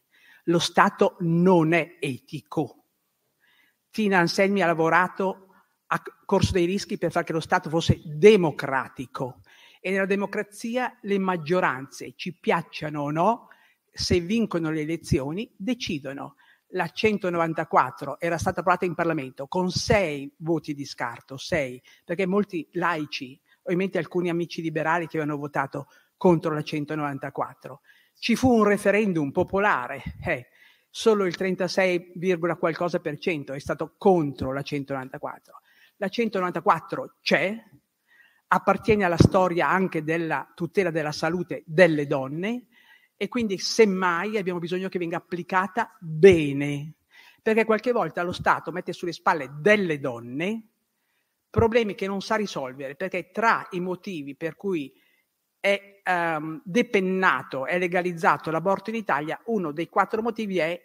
lo Stato non è etico. Tina Anselmi ha lavorato a corso dei rischi per far che lo Stato fosse democratico e nella democrazia le maggioranze, ci piacciono o no, se vincono le elezioni, decidono. La 194 era stata approvata in Parlamento con sei voti di scarto, sei, perché molti laici, ovviamente alcuni amici liberali che avevano votato contro la 194. Ci fu un referendum popolare, eh, solo il 36, qualcosa per cento è stato contro la 194. La 194 c'è, appartiene alla storia anche della tutela della salute delle donne e quindi semmai abbiamo bisogno che venga applicata bene, perché qualche volta lo Stato mette sulle spalle delle donne problemi che non sa risolvere, perché tra i motivi per cui è ehm, depennato, è legalizzato l'aborto in Italia, uno dei quattro motivi è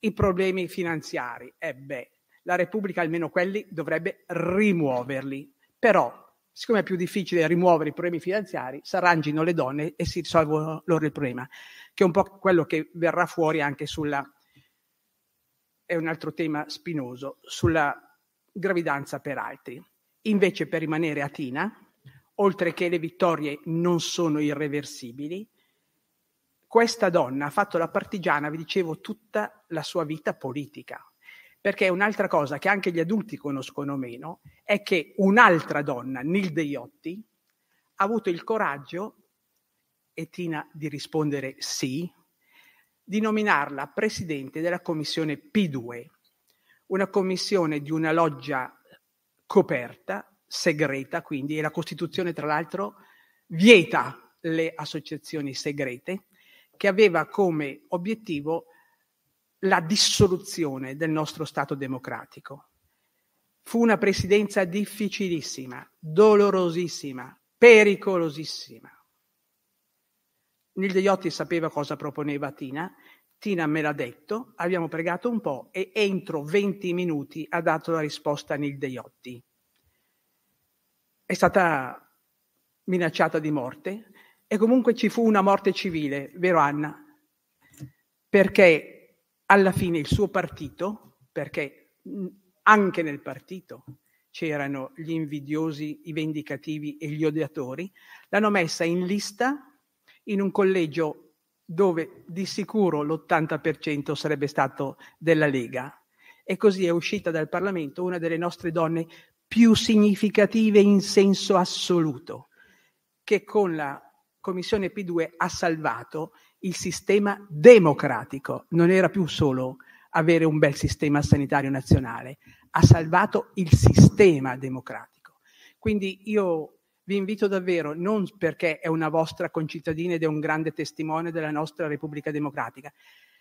i problemi finanziari. Ebbe, la Repubblica almeno quelli dovrebbe rimuoverli, però siccome è più difficile rimuovere i problemi finanziari, si arrangino le donne e si risolvono loro il problema, che è un po' quello che verrà fuori anche sulla, è un altro tema spinoso, sulla gravidanza per altri. Invece per rimanere a Tina, oltre che le vittorie non sono irreversibili, questa donna ha fatto la partigiana, vi dicevo, tutta la sua vita politica. Perché un'altra cosa che anche gli adulti conoscono meno è che un'altra donna, Nilde Iotti, ha avuto il coraggio, e Tina di rispondere sì, di nominarla presidente della commissione P2, una commissione di una loggia coperta segreta, quindi, e la Costituzione, tra l'altro, vieta le associazioni segrete, che aveva come obiettivo la dissoluzione del nostro Stato democratico. Fu una presidenza difficilissima, dolorosissima, pericolosissima. Nil Deiotti sapeva cosa proponeva Tina, Tina me l'ha detto, abbiamo pregato un po' e entro 20 minuti ha dato la risposta a Nil Deiotti è stata minacciata di morte e comunque ci fu una morte civile, vero Anna? Perché alla fine il suo partito, perché anche nel partito c'erano gli invidiosi, i vendicativi e gli odiatori, l'hanno messa in lista in un collegio dove di sicuro l'80% sarebbe stato della Lega. E così è uscita dal Parlamento una delle nostre donne più significative in senso assoluto, che con la Commissione P2 ha salvato il sistema democratico. Non era più solo avere un bel sistema sanitario nazionale, ha salvato il sistema democratico. Quindi io vi invito davvero, non perché è una vostra concittadina ed è un grande testimone della nostra Repubblica Democratica,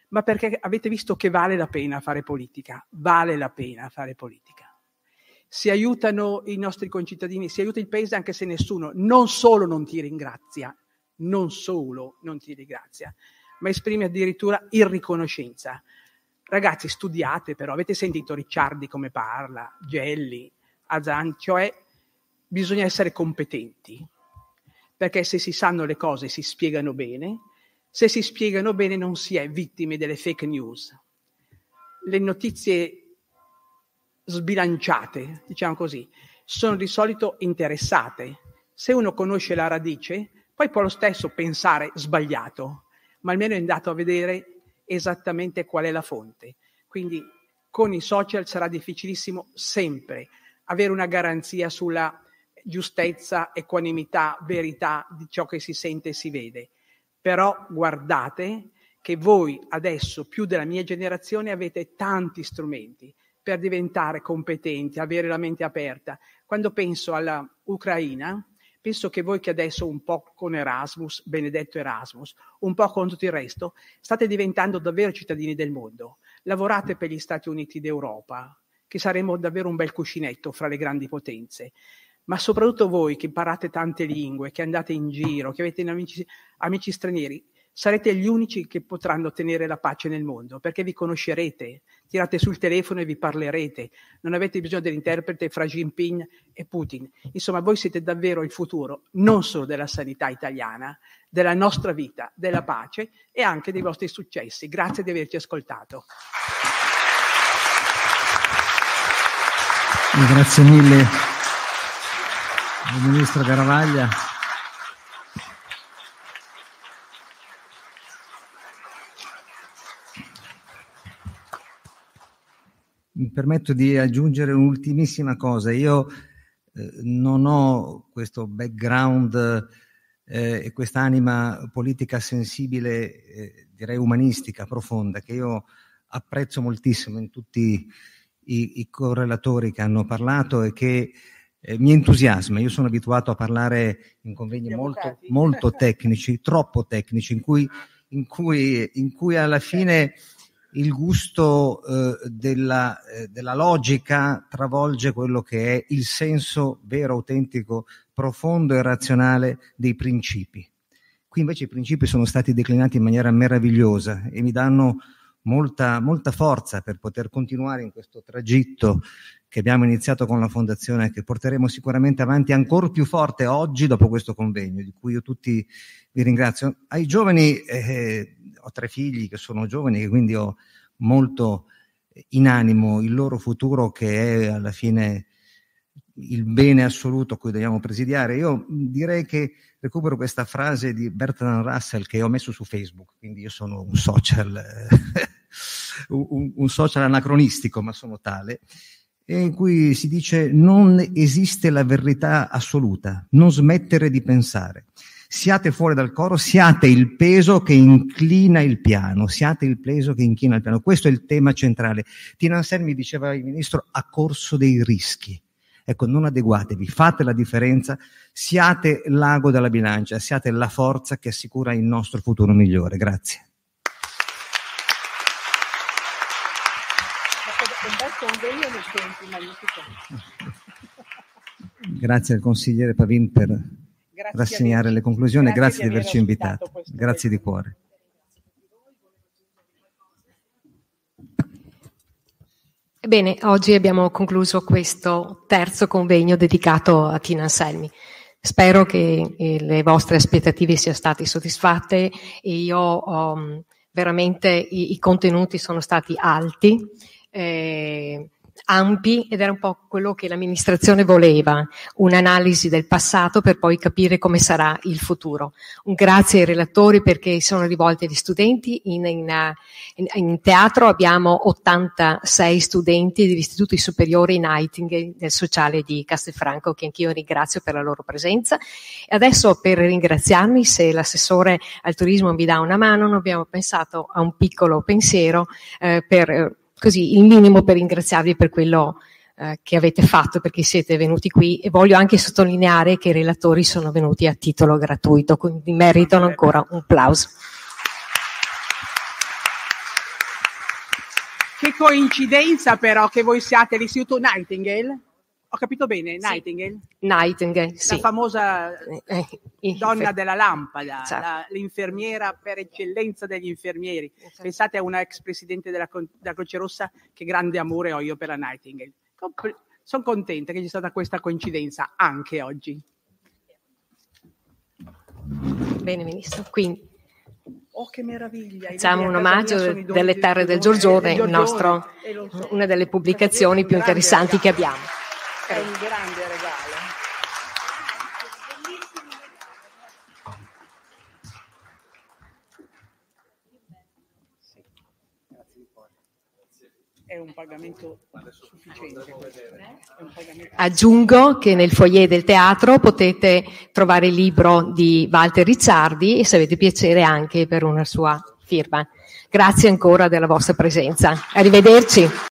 ma perché avete visto che vale la pena fare politica, vale la pena fare politica si aiutano i nostri concittadini, si aiuta il paese anche se nessuno, non solo non ti ringrazia, non solo non ti ringrazia, ma esprime addirittura irriconoscenza. Ragazzi, studiate però, avete sentito Ricciardi come parla, Gelli, Azan, cioè bisogna essere competenti, perché se si sanno le cose si spiegano bene, se si spiegano bene non si è vittime delle fake news. Le notizie sbilanciate, diciamo così, sono di solito interessate. Se uno conosce la radice, poi può lo stesso pensare sbagliato, ma almeno è andato a vedere esattamente qual è la fonte. Quindi con i social sarà difficilissimo sempre avere una garanzia sulla giustezza, equanimità, verità di ciò che si sente e si vede. Però guardate che voi adesso, più della mia generazione, avete tanti strumenti per diventare competenti, avere la mente aperta. Quando penso all'Ucraina, penso che voi che adesso un po' con Erasmus, benedetto Erasmus, un po' con tutto il resto, state diventando davvero cittadini del mondo. Lavorate per gli Stati Uniti d'Europa, che saremo davvero un bel cuscinetto fra le grandi potenze. Ma soprattutto voi che imparate tante lingue, che andate in giro, che avete amici, amici stranieri, sarete gli unici che potranno tenere la pace nel mondo, perché vi conoscerete, tirate sul telefono e vi parlerete. Non avete bisogno dell'interprete fra Jinping e Putin. Insomma, voi siete davvero il futuro, non solo della sanità italiana, della nostra vita, della pace e anche dei vostri successi. Grazie di averci ascoltato. Grazie mille, ministro Garavaglia. mi permetto di aggiungere un'ultimissima cosa. Io eh, non ho questo background eh, e quest'anima politica sensibile, eh, direi umanistica, profonda, che io apprezzo moltissimo in tutti i, i correlatori che hanno parlato e che eh, mi entusiasma. Io sono abituato a parlare in convegni molto, molto, tecnici, troppo tecnici, in cui, in cui, in cui alla fine... Certo il gusto eh, della, eh, della, logica travolge quello che è il senso vero, autentico, profondo e razionale dei principi. Qui invece i principi sono stati declinati in maniera meravigliosa e mi danno molta, molta forza per poter continuare in questo tragitto che abbiamo iniziato con la fondazione e che porteremo sicuramente avanti ancora più forte oggi dopo questo convegno, di cui io tutti vi ringrazio. Ai giovani eh, ho tre figli che sono giovani e quindi ho molto in animo il loro futuro che è alla fine il bene assoluto a cui dobbiamo presidiare. Io direi che recupero questa frase di Bertrand Russell che ho messo su Facebook, quindi io sono un social, un, un social anacronistico, ma sono tale, in cui si dice non esiste la verità assoluta, non smettere di pensare siate fuori dal coro, siate il peso che inclina il piano, siate il peso che inclina il piano. Questo è il tema centrale. Tina Anselmi diceva il ministro a corso dei rischi. Ecco, non adeguatevi, fate la differenza, siate l'ago della bilancia, siate la forza che assicura il nostro futuro migliore. Grazie. Grazie al consigliere Pavin per grazie rassegnare le conclusioni. Grazie, grazie di averci invitato. grazie di cuore. Bene, oggi abbiamo concluso questo terzo convegno dedicato a Tina Anselmi. Spero che eh, le vostre aspettative siano state soddisfatte e io um, veramente i, i, contenuti sono stati alti. Eh, ampi ed era un po' quello che l'amministrazione voleva, un'analisi del passato per poi capire come sarà il futuro. Un grazie ai relatori perché sono rivolti agli studenti. In, in, in teatro abbiamo 86 studenti degli istituti superiori Heiting del sociale di Castelfranco che anch'io ringrazio per la loro presenza. E adesso per ringraziarmi, se l'assessore al turismo mi dà una mano, noi abbiamo pensato a un piccolo pensiero eh, per eh, così il minimo per ringraziarvi per quello eh, che avete fatto, perché siete venuti qui e voglio anche sottolineare che i relatori sono venuti a titolo gratuito, quindi meritano ancora un applauso. Che coincidenza però che voi siate l'Istituto Nightingale ho capito bene, Nightingale? Sì. Nightingale, sì. La famosa eh, eh, donna della lampada, certo. la, esatto. l'infermiera per eccellenza degli infermieri. Certo. Pensate a una ex presidente della, della, Croce Rossa, che grande amore ho io per la Nightingale. Compl- sono contenta che ci sia stata questa coincidenza anche oggi. Bene, Ministro. Quindi. Oh, che meraviglia! Facciamo un omaggio delle terre eh, del Giorgione, nostro, una delle pubblicazioni più interessanti che abbiamo okay. è un grande regalo. è un pagamento sufficiente. Un pagamento... Aggiungo che nel foyer del teatro potete trovare il libro di Walter Ricciardi e se avete piacere anche per una sua firma. Grazie ancora della vostra presenza. Arrivederci.